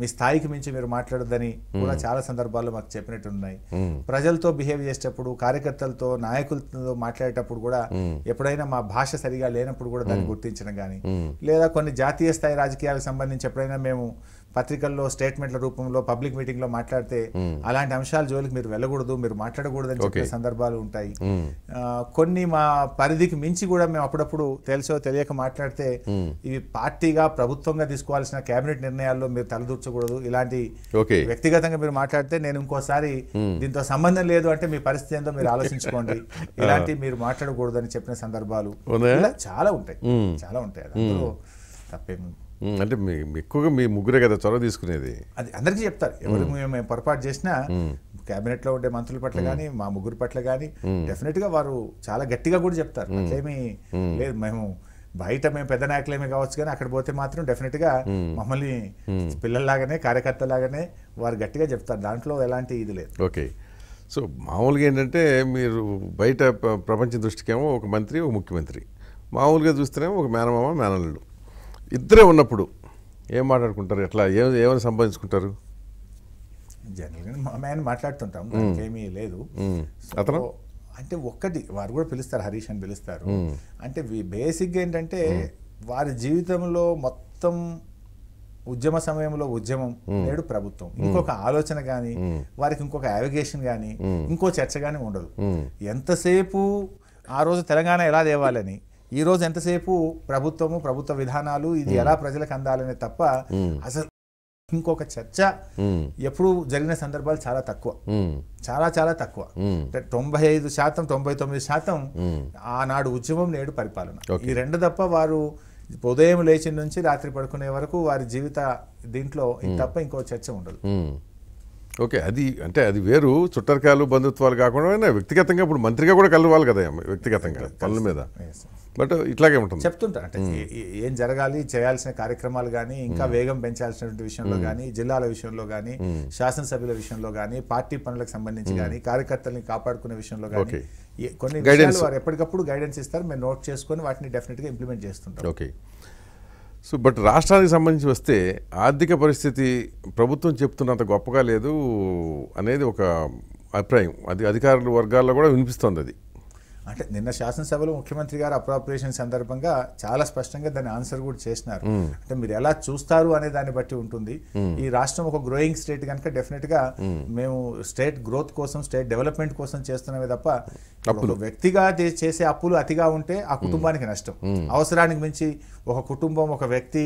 మీ స్థాయికి మించి మీరు మాట్లాడదని కూడా చాలా సందర్భాల్లో మాకు చెప్పినట్టు ఉన్నాయి ప్రజలతో బిహేవ్ చేసేటప్పుడు కార్యకర్తలతో నాయకులతో మాట్లాడేటప్పుడు కూడా ఎప్పుడైనా మా భాష సరిగా లేనప్పుడు కూడా దాన్ని గుర్తించడం కానీ లేదా కొన్ని జాతీయ స్థాయి రాజకీయాలకు సంబంధించి ఎప్పుడైనా మేము పత్రికల్లో స్టేట్మెంట్ల రూపంలో పబ్లిక్ మీటింగ్ లో మాట్లాడితే hmm. అలాంటి అంశాల జోలికి మీరు వెళ్ళకూడదు మీరు మాట్లాడకూడదు అని చెప్పే సందర్భాలు ఉంటాయి hmm. కొన్ని మా పరిధికి మించి కూడా మేము అప్పుడప్పుడు తెలుసో తెలియక మాట్లాడితే hmm. ఇవి పార్టీగా ప్రభుత్వంగా తీసుకోవాల్సిన కేబినెట్ నిర్ణయాల్లో మీరు తలదూర్చకూడదు ఇలాంటి వ్యక్తిగతంగా మీరు మాట్లాడితే నేను ఇంకోసారి దీంతో సంబంధం లేదు అంటే మీ పరిస్థితి ఏందో మీరు ఆలోచించుకోండి ఇలాంటి మీరు మాట్లాడకూడదు అని చెప్పిన సందర్భాలు ఇలా చాలా ఉంటాయి చాలా ఉంటాయి అందులో తప్పేమి అంటే మీ ఎక్కువగా మీ ముగ్గురే కదా చొరవ తీసుకునేది అది అందరికీ చెప్తారు ఎవరు మేము పొరపాటు చేసినా క్యాబినెట్లో ఉండే మంత్రుల పట్ల కానీ మా ముగ్గురు పట్ల కానీ డెఫినెట్గా వారు చాలా గట్టిగా కూడా చెప్తారు అట్లేమీ లేదు మేము బయట మేము పెద్ద నాయకులేమే కావచ్చు కానీ అక్కడ పోతే మాత్రం డెఫినెట్గా మమ్మల్ని పిల్లల్లాగానే కార్యకర్త లాగానే వారు గట్టిగా చెప్తారు దాంట్లో ఎలాంటి ఇది లేదు ఓకే సో మామూలుగా ఏంటంటే మీరు బయట ప్రపంచ దృష్టికేమో ఒక మంత్రి ఒక ముఖ్యమంత్రి మామూలుగా చూస్తేనేమో ఒక మేనమామ మేనల్లుడు ఇద్దరే ఉన్నప్పుడు ఏం మాట్లాడుకుంటారు ఎట్లా ఏమి ఏమైనా సంపాదించుకుంటారు జనరల్గా మా ఆయన మాట్లాడుతుంటాం ఏమీ లేదు అతను అంటే ఒక్కటి వారు కూడా పిలుస్తారు హరీష్ అని పిలుస్తారు అంటే బేసిక్గా ఏంటంటే వారి జీవితంలో మొత్తం ఉద్యమ సమయంలో ఉద్యమం నేడు ప్రభుత్వం ఇంకొక ఆలోచన కానీ వారికి ఇంకొక యావిగేషన్ కానీ ఇంకో చర్చ కానీ ఉండదు ఎంతసేపు ఆ రోజు తెలంగాణ ఎలా తేవాలని ఈరోజు ఎంతసేపు ప్రభుత్వము ప్రభుత్వ విధానాలు ఇది ఎలా ప్రజలకు అందాలనే తప్ప అసలు ఇంకొక చర్చ ఎప్పుడు జరిగిన సందర్భాలు చాలా తక్కువ చాలా చాలా తక్కువ అంటే తొంభై ఐదు శాతం తొంభై తొమ్మిది శాతం ఆనాడు ఉద్యమం నేడు పరిపాలన ఈ రెండు తప్ప వారు ఉదయం లేచి నుంచి రాత్రి పడుకునే వరకు వారి జీవిత దీంట్లో తప్ప ఇంకో చర్చ ఉండదు ఓకే అది అంటే అది వేరు చుట్టరికాయలు బంధుత్వాలు కాకుండా వ్యక్తిగతంగా ఇప్పుడు మంత్రిగా కూడా కలవాలి కదా వ్యక్తిగతంగా పనుల మీద బట్ ఇట్లాగే ఉంటుంది చెప్తుంటా అంటే hmm. ఏం జరగాలి చేయాల్సిన కార్యక్రమాలు కానీ ఇంకా hmm. వేగం పెంచాల్సినటువంటి విషయంలో కానీ hmm. జిల్లాల విషయంలో కానీ శాసనసభ్యుల విషయంలో కానీ పార్టీ పనులకు సంబంధించి కానీ కార్యకర్తల్ని కాపాడుకునే విషయంలో కానీ కొన్ని గైడెన్స్ వారు ఎప్పటికప్పుడు గైడెన్స్ ఇస్తారు మేము నోట్ చేసుకొని వాటిని డెఫినెట్గా ఇంప్లిమెంట్ చేస్తుంటాం ఓకే సో బట్ రాష్ట్రానికి సంబంధించి వస్తే ఆర్థిక పరిస్థితి ప్రభుత్వం చెప్తున్నంత గొప్పగా లేదు అనేది ఒక అభిప్రాయం అది అధికారుల వర్గాల్లో కూడా వినిపిస్తోంది అది అంటే నిన్న శాసనసభలో ముఖ్యమంత్రి గారు అప్రాపరేషన్ సందర్భంగా చాలా స్పష్టంగా దాని ఆన్సర్ కూడా చేసినారు అంటే మీరు ఎలా చూస్తారు అనే దాన్ని బట్టి ఉంటుంది ఈ రాష్ట్రం ఒక గ్రోయింగ్ స్టేట్ కనుక డెఫినెట్ గా మేము స్టేట్ గ్రోత్ కోసం స్టేట్ డెవలప్మెంట్ కోసం చేస్తున్నామే తప్ప వ్యక్తిగా చేసే అప్పులు అతిగా ఉంటే ఆ కుటుంబానికి నష్టం అవసరానికి మించి ఒక కుటుంబం ఒక వ్యక్తి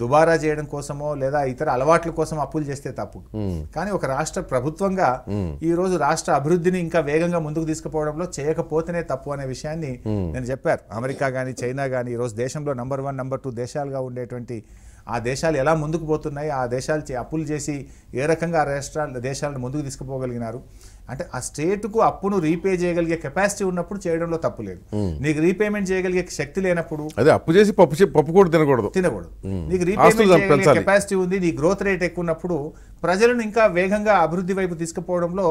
దుబారా చేయడం కోసమో లేదా ఇతర అలవాట్ల కోసం అప్పులు చేస్తే తప్పు కానీ ఒక రాష్ట్ర ప్రభుత్వంగా ఈ రోజు రాష్ట్ర అభివృద్ధిని ఇంకా వేగంగా ముందుకు తీసుకుపోవడంలో చేయకపోతేనే తప్పు అనే విషయాన్ని నేను చెప్పారు అమెరికా కానీ చైనా కానీ రోజు దేశంలో నంబర్ వన్ నంబర్ టూ దేశాలుగా ఉండేటువంటి ఆ దేశాలు ఎలా ముందుకు పోతున్నాయి ఆ దేశాలు అప్పులు చేసి ఏ రకంగా రాష్ట్రాలు దేశాలను ముందుకు తీసుకుపోగలిగినారు అంటే ఆ స్టేట్కు అప్పును రీపే చేయగలిగే కెపాసిటీ ఉన్నప్పుడు చేయడంలో తప్పు లేదు నీకు రీపేమెంట్ చేయగలిగే శక్తి లేనప్పుడు అదే అప్పు చేసి పప్పు పప్పు కూడా తినకూడదు తినకూడదు నీకు రీపేమెంట్ కెపాసిటీ ఉంది నీ గ్రోత్ రేట్ ఎక్కువ ఉన్నప్పుడు ప్రజలను ఇంకా వేగంగా అభివృద్ధి వైపు తీసుకుపోవడంలో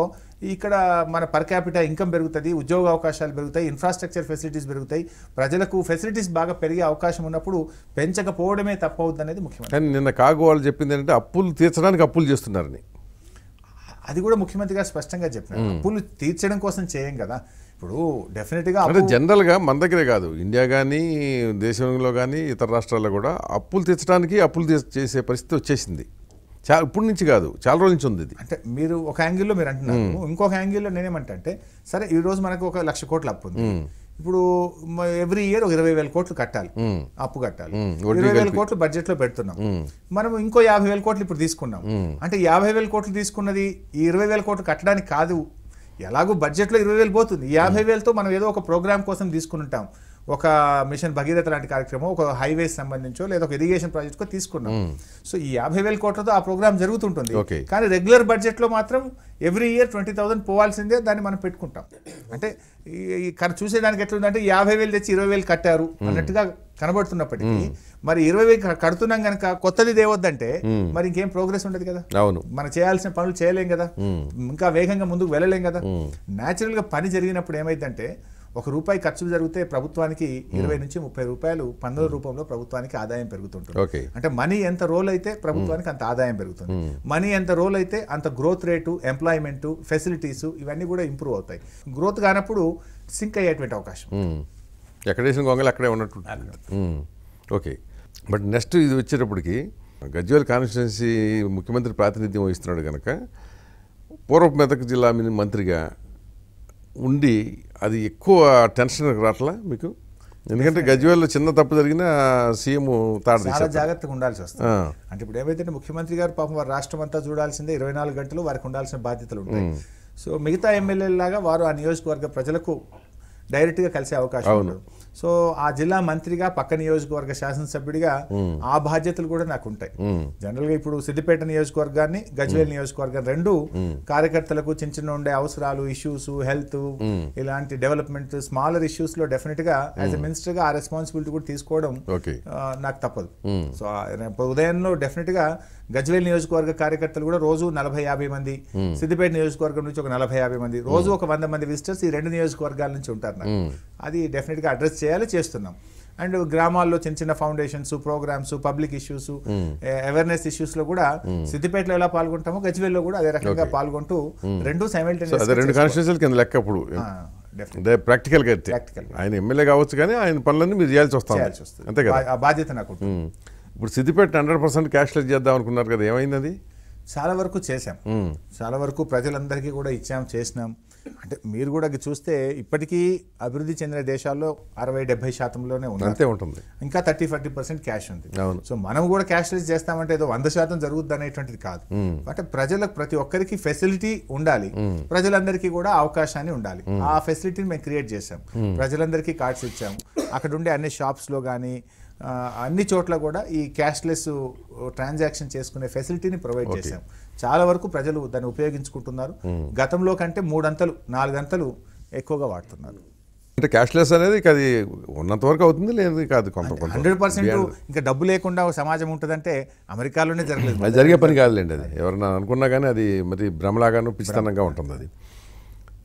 ఇక్కడ మన పర్ క్యాపిటల్ ఇన్కమ్ పెరుగుతుంది ఉద్యోగ అవకాశాలు పెరుగుతాయి ఇన్ఫ్రాస్ట్రక్చర్ ఫెసిలిటీస్ పెరుగుతాయి ప్రజలకు ఫెసిలిటీస్ బాగా పెరిగే అవకాశం ఉన్నప్పుడు పెంచకపోవడమే తప్పవుద్దు అనేది ముఖ్యమైన నిన్న కాగు వాళ్ళు చెప్పింది ఏంటంటే అప్పులు తీర్చడానికి అప్పులు చేస్తున్నారని అది కూడా ముఖ్యమంత్రి గారు స్పష్టంగా చెప్పినారు అప్పులు తీర్చడం కోసం చేయం కదా ఇప్పుడు డెఫినెట్గా అంటే జనరల్గా మన దగ్గరే కాదు ఇండియా కానీ దేశంలో కానీ ఇతర రాష్ట్రాల్లో కూడా అప్పులు తీర్చడానికి అప్పులు చేసే పరిస్థితి వచ్చేసింది చా ఇప్పుడు నుంచి కాదు చాలా రోజుల నుంచి ఉంది ఇది అంటే మీరు ఒక యాంగిల్లో మీరు అంటున్నారు ఇంకొక యాంగిల్లో నేనేమంటే సరే ఈరోజు మనకు ఒక లక్ష కోట్లు అప్పు ఉంది ఇప్పుడు ఎవ్రీ ఇయర్ ఒక ఇరవై వేల కోట్లు కట్టాలి అప్పు కట్టాలి ఇరవై వేల కోట్లు బడ్జెట్ లో పెడుతున్నాం మనం ఇంకో యాభై వేల కోట్లు ఇప్పుడు తీసుకున్నాం అంటే యాభై వేల కోట్లు తీసుకున్నది ఈ ఇరవై వేల కోట్లు కట్టడానికి కాదు ఎలాగో బడ్జెట్లో ఇరవై వేలు పోతుంది యాభై వేలతో మనం ఏదో ఒక ప్రోగ్రామ్ కోసం తీసుకుంటాం ఒక మిషన్ భగీరథ లాంటి కార్యక్రమం ఒక హైవేస్ సంబంధించో లేదా ఒక ఇరిగేషన్ ప్రాజెక్ట్కో తీసుకున్నాం సో ఈ యాభై వేల కోట్లతో ఆ ప్రోగ్రామ్ జరుగుతుంటుంది కానీ రెగ్యులర్ బడ్జెట్లో మాత్రం ఎవ్రీ ఇయర్ ట్వంటీ థౌసండ్ పోవాల్సిందే దాన్ని మనం పెట్టుకుంటాం అంటే కానీ చూసేదానికి ఎట్లుందంటే యాభై వేలు తెచ్చి ఇరవై వేలు కట్టారు అన్నట్టుగా కనబడుతున్నప్పటికీ మరి ఇరవై వేలు కడుతున్నాం కనుక కొత్తది దేవద్దంటే మరి ఇంకేం ప్రోగ్రెస్ ఉండదు కదా అవును మనం చేయాల్సిన పనులు చేయలేం కదా ఇంకా వేగంగా ముందుకు వెళ్ళలేం కదా న్యాచురల్గా పని జరిగినప్పుడు ఏమైందంటే ఒక రూపాయి ఖర్చు జరిగితే ప్రభుత్వానికి hmm. ఇరవై నుంచి ముప్పై రూపాయలు పన్నుల hmm. రూపంలో ప్రభుత్వానికి ఆదాయం పెరుగుతుంటుంది అంటే మనీ ఎంత రోల్ అయితే ప్రభుత్వానికి hmm. అంత ఆదాయం పెరుగుతుంది మనీ ఎంత రోల్ అయితే అంత గ్రోత్ రేటు ఎంప్లాయ్మెంట్ ఫెసిలిటీస్ ఇవన్నీ కూడా ఇంప్రూవ్ అవుతాయి గ్రోత్ కానప్పుడు సింక్ అయ్యేటువంటి అవకాశం ఎక్కడ వేసిన గొంగలు అక్కడే ఉన్నట్టు ఓకే బట్ నెక్స్ట్ ఇది వచ్చేటప్పటికి గజ్వేల్ కాన్స్టిట్యున్సీ ముఖ్యమంత్రి ప్రాతినిధ్యం వహిస్తున్నాడు కనుక పూర్వపు మెదక్ జిల్లా మంత్రిగా ఉండి అది ఎక్కువ టెన్షన్ రావట్లా మీకు ఎందుకంటే గజ్వేల్లో చిన్న తప్పు జరిగినా సీఎం తాడు చాలా జాగ్రత్తగా ఉండాల్సి వస్తుంది అంటే ఇప్పుడు ఏమైతే ముఖ్యమంత్రి గారు పాపం వారు రాష్ట్రం అంతా చూడాల్సిందే ఇరవై నాలుగు గంటలు వారికి ఉండాల్సిన బాధ్యతలు ఉంటాయి సో మిగతా ఎమ్మెల్యేలాగా వారు ఆ నియోజకవర్గ ప్రజలకు డైరెక్ట్గా కలిసే అవకాశం సో ఆ జిల్లా మంత్రిగా పక్క నియోజకవర్గ శాసనసభ్యుడిగా ఆ బాధ్యతలు కూడా నాకు ఉంటాయి జనరల్ గా ఇప్పుడు సిద్దిపేట నియోజకవర్గాన్ని గజ్వేల్ నియోజకవర్గం రెండు కార్యకర్తలకు చిన్న చిన్న ఉండే అవసరాలు ఇష్యూస్ హెల్త్ ఇలాంటి డెవలప్మెంట్ స్మాలర్ ఇష్యూస్ లో డెఫినెట్ గా యాజ్ ఎ మినిస్టర్ గా ఆ రెస్పాన్సిబిలిటీ కూడా తీసుకోవడం నాకు తప్పదు సో ఉదయంలో డెఫినెట్ గా గజ్వేల్ నియోజకవర్గ కార్యకర్తలు కూడా రోజు నలభై యాభై మంది hmm. సిద్దిపేట నియోజకవర్గం నుంచి ఒక నలభై యాభై మంది రోజు hmm. ఒక వంద మంది విజిటర్స్ ఈ రెండు నియోజకవర్గాల నుంచి ఉంటారు నాకు hmm. అది గా అడ్రస్ చేయాలి చేస్తున్నాం అండ్ గ్రామాల్లో చిన్న చిన్న foundations programmes public issues awareness issues లో కూడా సిద్దిపేటలో ఎలా పాల్గొంటామో గజ్వేల్లో కూడా అదే రకంగా పాల్గొంటూ రెండు సైమిల్టేనియస్ లెక్క ఇప్పుడు ప్రాక్టికల్ గా ఆయన ఎమ్మెల్యే కావచ్చు కానీ ఆయన పనులన్నీ మీరు చేయాల్సి వస్తాం అంతే కదా బాధ్యత నాకు ఇప్పుడు సిద్దిపేట హండ్రెడ్ పర్సెంట్ క్యాష్లెస్ చేద్దాం అనుకున్నారు కదా ఏమైంది అది చాలా వరకు చేశాం చాలా వరకు ప్రజలందరికీ కూడా ఇచ్చాం చేసినాం అంటే మీరు కూడా చూస్తే ఇప్పటికీ అభివృద్ధి చెందిన దేశాల్లో అరవై డెబ్బై శాతంలోనే ఉంది అంతే ఉంటుంది ఇంకా థర్టీ ఫార్టీ పర్సెంట్ క్యాష్ ఉంది సో మనం కూడా క్యాష్లెస్ చేస్తామంటే ఏదో వంద శాతం జరుగుద్ది అనేటువంటిది కాదు అంటే ప్రజలకు ప్రతి ఒక్కరికి ఫెసిలిటీ ఉండాలి ప్రజలందరికీ కూడా అవకాశాన్ని ఉండాలి ఆ ఫెసిలిటీని మేము క్రియేట్ చేసాం ప్రజలందరికీ కార్డ్స్ ఇచ్చాము అక్కడ ఉండే అన్ని షాప్స్లో కానీ అన్ని చోట్ల కూడా ఈ క్యాష్లెస్ ట్రాన్సాక్షన్ చేసుకునే ఫెసిలిటీని ప్రొవైడ్ చేశాం చాలా వరకు ప్రజలు దాన్ని ఉపయోగించుకుంటున్నారు గతంలో కంటే మూడంతలు నాలుగంతలు ఎక్కువగా వాడుతున్నారు అంటే క్యాష్లెస్ అనేది అది ఉన్నంత వరకు అవుతుంది లేదు కాదు కొంత హండ్రెడ్ పర్సెంట్ ఇంకా డబ్బు లేకుండా సమాజం ఉంటుందంటే అమెరికాలోనే జరగలేదు అది జరిగే పని కాదులేండి అది ఎవరన్నా అనుకున్నా కానీ అది మరి భ్రమలాగాను పిచ్చితనంగా ఉంటుంది అది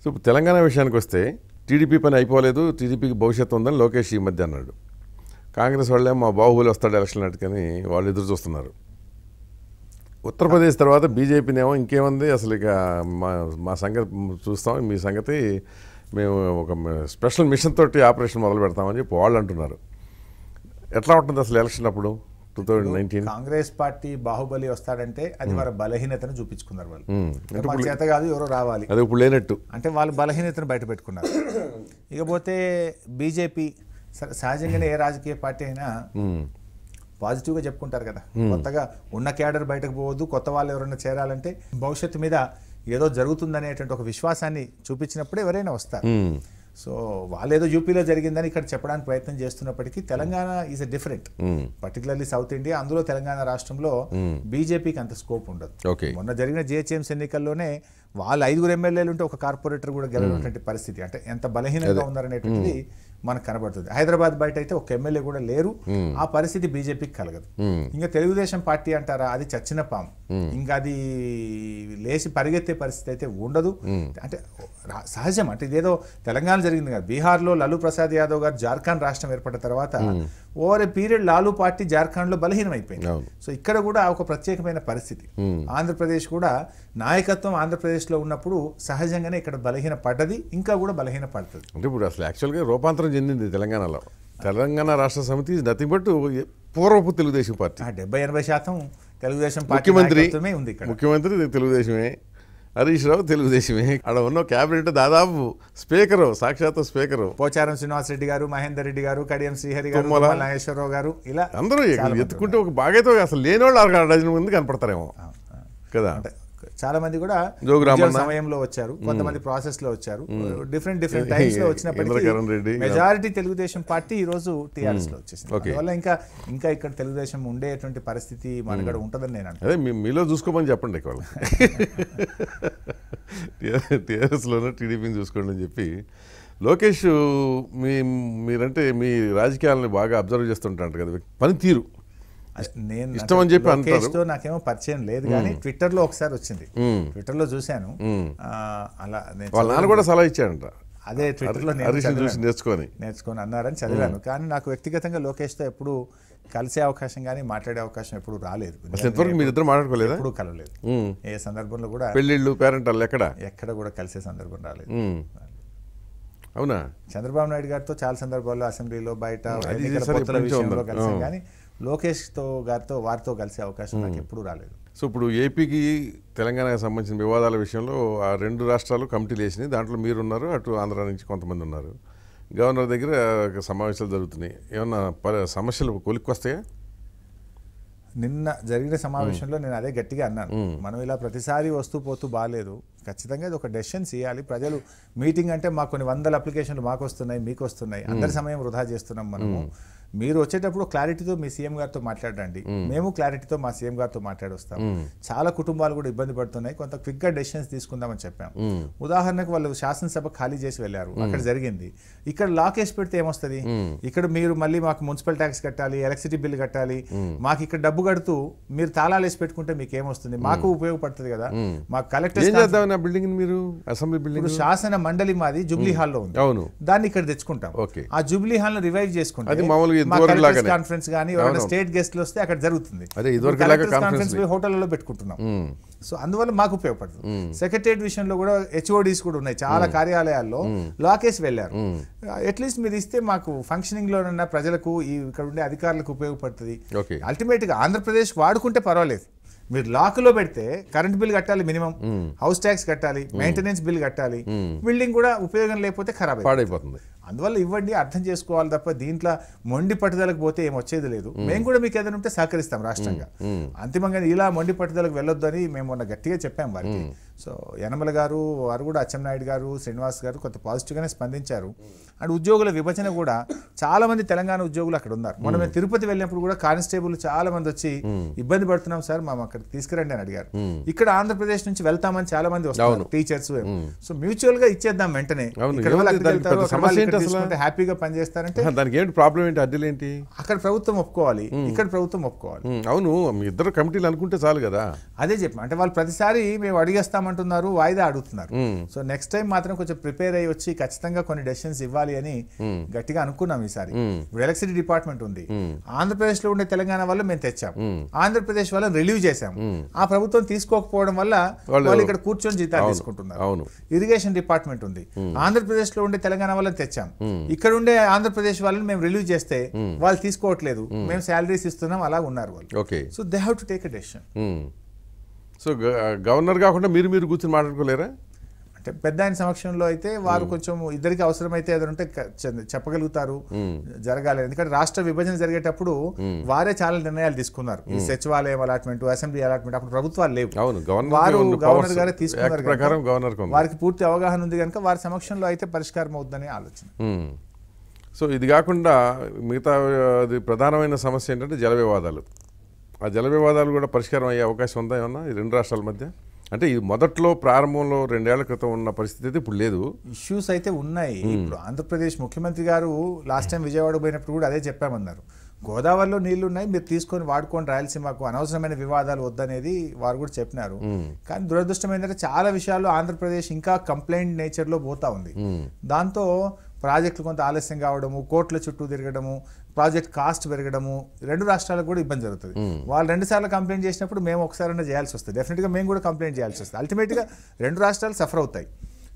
సో తెలంగాణ విషయానికి వస్తే టీడీపీ పని అయిపోలేదు టీడీపీకి భవిష్యత్తు ఉందని లోకేష్ ఈ మధ్య అన్నాడు కాంగ్రెస్ వాళ్ళే మా బాహుబలి వస్తాడు ఎలక్షన్ అట్టుకని వాళ్ళు ఎదురు చూస్తున్నారు ఉత్తరప్రదేశ్ తర్వాత బీజేపీనేమో ఇంకేముంది అసలు ఇక మా మా సంగతి చూస్తాం మీ సంగతి మేము ఒక స్పెషల్ మిషన్ తోటి ఆపరేషన్ మొదలు పెడతామని చెప్పి వాళ్ళు అంటున్నారు ఎట్లా ఉంటుంది అసలు ఎలక్షన్ అప్పుడు two thousand nineteen Congress party Baahubali వస్తాడంటే అది వారి బలహీనతను చూపించుకున్నారు వాళ్ళు చేత కాదు ఎవరో రావాలి అది ఇప్పుడు లేనట్టు అంటే వాళ్ళు బలహీనతను బయట పెట్టుకున్నారు ఇకపోతే బీజేపీ సరే సహజంగానే ఏ రాజకీయ పార్టీ అయినా పాజిటివ్గా చెప్పుకుంటారు కదా కొత్తగా ఉన్న క్యాడర్ బయటకు పోవద్దు కొత్త వాళ్ళు ఎవరైనా చేరాలంటే భవిష్యత్తు మీద ఏదో జరుగుతుందనేటువంటి ఒక విశ్వాసాన్ని చూపించినప్పుడు ఎవరైనా వస్తారు సో వాళ్ళేదో యూపీలో జరిగిందని ఇక్కడ చెప్పడానికి ప్రయత్నం చేస్తున్నప్పటికీ Telangana is a different particularly south India అందులో తెలంగాణ రాష్ట్రంలో బీజేపీకి అంత స్కోప్ ఉండదు మొన్న జరిగిన జిహెచ్ఎంసీ ఎన్నికల్లోనే వాళ్ళు ఐదుగురు ఎమ్మెల్యేలు ఉంటే ఒక కార్పొరేటర్ కూడా గెలవనటువంటి పరిస్థితి అంటే ఎంత బలహీనంగా ఉన్నారనేటువంటిది మనకు కనబడుతుంది హైదరాబాద్ బయట అయితే ఒక ఎమ్మెల్యే కూడా లేరు ఆ పరిస్థితి బీజేపీకి కలగదు ఇంకా తెలుగుదేశం పార్టీ అంటారా అది చచ్చిన పాము Hmm. ఇంకా అది లేచి పరిగెత్తే పరిస్థితి అయితే ఉండదు hmm. అంటే సహజం అంటే ఇదేదో తెలంగాణ జరిగింది కదా బీహార్లో లాలూ ప్రసాద్ యాదవ్ గారు జార్ఖండ్ రాష్ట్రం ఏర్పడిన తర్వాత hmm. Over a period Lalu party జార్ఖండ్లో బలహీనం అయిపోయింది సో ఇక్కడ కూడా ఒక ప్రత్యేకమైన పరిస్థితి ఆంధ్రప్రదేశ్ కూడా నాయకత్వం ఆంధ్రప్రదేశ్లో ఉన్నప్పుడు సహజంగానే ఇక్కడ బలహీన పడ్డది ఇంకా కూడా బలహీన పడుతుంది అంటే ఇప్పుడు అసలు యాక్చువల్గా రూపాంతరం చెందింది తెలంగాణలో తెలంగాణ రాష్ట్ర సమితి నథింగ్ బట్ పూర్వపు తెలుగుదేశం పార్టీ డెబ్బై ఎనభై శాతం తెలుగుదేశం ముఖ్యమంత్రి ఉంది ముఖ్యమంత్రి తెలుగుదేశమే హరీష్ రావు తెలుగుదేశమే అక్కడ ఉన్న క్యాబినెట్ దాదాపు స్పీకర్ సాక్షాత్ స్పీకర్ పోచారం శ్రీనివాసరెడ్డి గారు మహేందర్ రెడ్డి గారు కడియం శ్రీహరి గారు నాగేశ్వరరావు గారు ఇలా అందరూ ఎత్తుకుంటే ఒక బాగైతే అసలు లేని వాళ్ళు అరగ ముందు మంది కనపడతారేమో కదా అంటే చాలా మంది కూడా సమయంలో వచ్చారు కొంతమంది ప్రాసెస్ లో వచ్చారు డిఫరెంట్ డిఫరెంట్ టైమ్స్ లో వచ్చినప్పటికీ మెజారిటీ తెలుగుదేశం పార్టీ ఈ రోజు టీఆర్ఎస్ లో వచ్చేసింది అందువల్ల ఇంకా ఇంకా ఇక్కడ తెలుగుదేశం ఉండేటువంటి పరిస్థితి మన మనగడ ఉంటుందని నేను అంటే మీలో చూసుకోమని చెప్పండి ఇక్కడ టీఆర్ఎస్ లోనే టీడీపీని చూసుకోండి అని చెప్పి లోకేష్ మీ మీరంటే మీ రాజకీయాలను బాగా అబ్జర్వ్ చేస్తుంటారు కదా పనితీరు నేను ఇష్టం అని చెప్పి అంటారు నాకేమో పరిచయం లేదు కానీ ట్విట్టర్ లో ఒకసారి వచ్చింది ట్విట్టర్ లో చూశాను అలా నాన్న కూడా సలహా ఇచ్చాడంట అదే ట్విట్టర్ లో నేర్చుకొని నేర్చుకొని అన్నారని చదివాను కానీ నాకు వ్యక్తిగతంగా లోకేష్ తో ఎప్పుడు కలిసే అవకాశం కానీ మాట్లాడే అవకాశం ఎప్పుడు రాలేదు మీరు ఇద్దరు మాట్లాడుకోలేదు ఎప్పుడు కలవలేదు ఏ సందర్భంలో కూడా పెళ్ళిళ్ళు పేరెంట్ ఎక్కడ ఎక్కడ కూడా కలిసే సందర్భం రాలేదు అవునా చంద్రబాబు నాయుడు గారితో చాలా సందర్భాల్లో అసెంబ్లీలో బయట కానీ లోకేష్తో గారితో వారితో కలిసే అవకాశం నాకు ఎప్పుడూ రాలేదు సో ఇప్పుడు ఏపీకి తెలంగాణకు సంబంధించిన వివాదాల విషయంలో ఆ రెండు రాష్ట్రాలు కమిటీలు వేసినాయి దాంట్లో మీరున్నారు అటు ఆంధ్ర నుంచి కొంతమంది ఉన్నారు గవర్నర్ దగ్గర సమావేశాలు జరుగుతున్నాయి ఏమన్నా సమస్యలు కొలిక్కొస్తాయా నిన్న జరిగిన సమావేశంలో నేను అదే గట్టిగా అన్నాను మనం ఇలా ప్రతిసారి వస్తూ పోతూ బాగాలేదు ఖచ్చితంగా ఇది ఒక డెసిషన్ ఇవ్వాలి ప్రజలు మీటింగ్ అంటే మాకు కొన్ని వందల అప్లికేషన్లు మాకు వస్తున్నాయి మీకు వస్తున్నాయి అందరి సమయం వృధా చేస్తున్నాం మనము మీరు వచ్చేటప్పుడు క్లారిటీతో మీ సీఎం గారితో మాట్లాడండి మేము క్లారిటీతో మా సీఎం గారితో మాట్లాడొస్తాం చాలా కుటుంబాలు కూడా ఇబ్బంది పడుతున్నాయి కొంత గా డెసిషన్స్ తీసుకుందామని చెప్పాం ఉదాహరణకు వాళ్ళు శాసనసభ ఖాళీ చేసి వెళ్ళారు అక్కడ జరిగింది ఇక్కడ వేసి పెడితే ఏమొస్తుంది ఇక్కడ మీరు మళ్ళీ మాకు మున్సిపల్ ట్యాక్స్ కట్టాలి ఎలక్ట్రిసిటీ బిల్ కట్టాలి మాకు ఇక్కడ డబ్బు కడుతూ మీరు తాళాలు వేసి పెట్టుకుంటే మీకు ఏమొస్తుంది మాకు ఉపయోగపడుతుంది కదా మాకు కలెక్టర్ బిల్డింగ్ మీరు అసెంబ్లీ బిల్డింగ్ శాసన మండలి మాది జూబ్లీ హాల్లో ఉంది దాన్ని ఇక్కడ తెచ్చుకుంటాం ఆ జూబ్లీ హాల్ రివైవ్ చేసుకుంటాం కాన్ఫరెన్స్ కానీ ఎవరైనా స్టేట్ గెస్ట్లు వస్తే అక్కడ జరుగుతుంది కాన్ఫరెన్స్ హోటల్లో పెట్టుకుంటున్నాం సో అందువల్ల మాకు ఉపయోగపడుతుంది సెక్రటరేట్ విషయంలో కూడా హెచ్ఓడిస్ కూడా ఉన్నాయి చాలా కార్యాలయాల్లో లాకేసి వెళ్ళారు అట్లీస్ట్ uh, మీరు ఇస్తే మాకు ఫంక్షనింగ్ ఉన్న ప్రజలకు ఈ ఇక్కడ ఉండే అధికారులకు ఉపయోగపడుతుంది అల్టిమేట్ గా ఆంధ్రప్రదేశ్ వాడుకుంటే పర్వాలేదు మీరు లాక్లో పెడితే కరెంట్ బిల్ కట్టాలి మినిమం హౌస్ ట్యాక్స్ కట్టాలి మెయింటెనెన్స్ బిల్ కట్టాలి బిల్డింగ్ కూడా ఉపయోగం లేకపోతే ఖరాబ్ పాడైపోతుంది అందువల్ల ఇవ్వండి అర్థం చేసుకోవాలి తప్ప దీంట్లో మొండి పట్టుదలకు పోతే ఏం వచ్చేది లేదు మేము కూడా మీకు ఏదైనా ఉంటే సహకరిస్తాం రాష్ట్రంగా అంతిమంగా ఇలా మొండి పట్టుదలకు అని మేము మొన్న గట్టిగా చెప్పాం వారికి సో యనమల గారు వారు కూడా అచ్చెన్నాయుడు గారు శ్రీనివాస్ గారు కొంత పాజిటివ్గానే స్పందించారు అండ్ ఉద్యోగుల విభజన కూడా చాలా మంది తెలంగాణ ఉద్యోగులు అక్కడ ఉన్నారు మొన్న మేము తిరుపతి వెళ్ళినప్పుడు కూడా కానిస్టేబుల్ చాలా మంది వచ్చి ఇబ్బంది పడుతున్నాం సార్ మా అక్కడ తీసుకురండి అని అడిగారు ఇక్కడ ఆంధ్రప్రదేశ్ నుంచి వెళ్తామని చాలా మంది వస్తారు టీచర్స్ సో మ్యూచువల్ గా ఇచ్చేద్దాం వెంటనే ఇక్కడ తీసుకుంటే హ్యాపీగా పనిచేస్తారంటే దానికి ఏంటి ప్రాబ్లం ఏంటి అడ్డలు ఏంటి అక్కడ ప్రభుత్వం ఒప్పుకోవాలి ఇక్కడ ప్రభుత్వం ఒప్పుకోవాలి అవును మీ ఇద్దరు కమిటీలు అనుకుంటే చాలు కదా అదే చెప్పాం అంటే వాళ్ళు ప్రతిసారి మేము అడిగేస్తామంటున్నారు వాయిదా అడుగుతున్నారు సో నెక్స్ట్ టైం మాత్రం కొంచెం ప్రిపేర్ అయ్యి వచ్చి ఖచ్చితంగా కొన్ని డెసిషన్స్ ఇవ్వాలి అని గట్టిగా అనుకున్నాం ఈసారి ఎలక్ట్రిసిటీ డిపార్ట్మెంట్ ఉంది ఆంధ్రప్రదేశ్ లో ఉండే తెలంగాణ వాళ్ళు మేము తెచ్చాం ఆంధ్రప్రదేశ్ వాళ్ళని రిలీవ్ చేశాం ఆ ప్రభుత్వం తీసుకోకపోవడం వల్ల వాళ్ళు ఇక్కడ కూర్చొని జీతాలు తీసుకుంటున్నారు ఇరిగేషన్ డిపార్ట్మెంట్ ఉంది ఆంధ్రప్రదేశ్ లో ఉండే తెలంగాణ వాళ్ళని తెచ్చాం చేశాం hmm. ఇక్కడ ఉండే ఆంధ్రప్రదేశ్ వాళ్ళని మేము రిలీవ్ చేస్తే hmm. వాళ్ళు తీసుకోవట్లేదు hmm. మేము శాలరీస్ ఇస్తున్నాం అలా ఉన్నారు వాళ్ళు so they have to take a decision so governor కాకుండా మీరు మీరు కూర్చొని మాట్లాడుకోలేరా పెద్ద ఆయన సమక్షంలో అయితే వారు కొంచెం ఇద్దరికి అవసరమైతే ఉంటే చెప్పగలుగుతారు జరగాలి ఎందుకంటే రాష్ట్ర విభజన జరిగేటప్పుడు వారే చాలా నిర్ణయాలు తీసుకున్నారు సచివాలయం అలాట్మెంట్ అసెంబ్లీ అలాట్మెంట్ అప్పుడు ప్రభుత్వాలు లేవు వారు గవర్నర్ గారే తీసుకున్నారు వారికి పూర్తి అవగాహన ఉంది కనుక వారి సమక్షంలో అయితే పరిష్కారం అవుతుందనే ఆలోచన సో ఇది కాకుండా మిగతా ప్రధానమైన సమస్య ఏంటంటే జల వివాదాలు ఆ జల వివాదాలు కూడా పరిష్కారం అయ్యే అవకాశం ఉందా ఏమన్నా ఈ రెండు రాష్ట్రాల మధ్య అంటే ఇది మొదట్లో ప్రారంభంలో రెండేళ్ల క్రితం ఉన్న పరిస్థితి అయితే ఇప్పుడు లేదు ఇష్యూస్ అయితే ఉన్నాయి ఇప్పుడు ఆంధ్రప్రదేశ్ ముఖ్యమంత్రి గారు లాస్ట్ టైం విజయవాడ పోయినప్పుడు కూడా అదే చెప్పామన్నారు గోదావరిలో నీళ్లు ఉన్నాయి మీరు తీసుకొని వాడుకోండి రాయలసీమకు అనవసరమైన వివాదాలు వద్దనేది వారు కూడా చెప్పినారు కానీ దురదృష్టం ఏంటంటే చాలా విషయాల్లో ఆంధ్రప్రదేశ్ ఇంకా కంప్లైంట్ నేచర్లో పోతా ఉంది దాంతో ప్రాజెక్టులు కొంత ఆలస్యం కావడము కోర్టుల చుట్టూ తిరగడము ప్రాజెక్ట్ కాస్ట్ పెరగడము రెండు రాష్ట్రాలకు కూడా ఇబ్బంది జరుగుతుంది వాళ్ళు రెండు సార్లు కంప్లైంట్ చేసినప్పుడు మేము ఒకసారైనా చేయాల్సి వస్తుంది డెఫినెట్గా మేము కూడా కంప్లైంట్ చేయాల్సి వస్తుంది అల్టిమేట్గా రెండు రాష్ట్రాలు సఫర్ అవుతాయి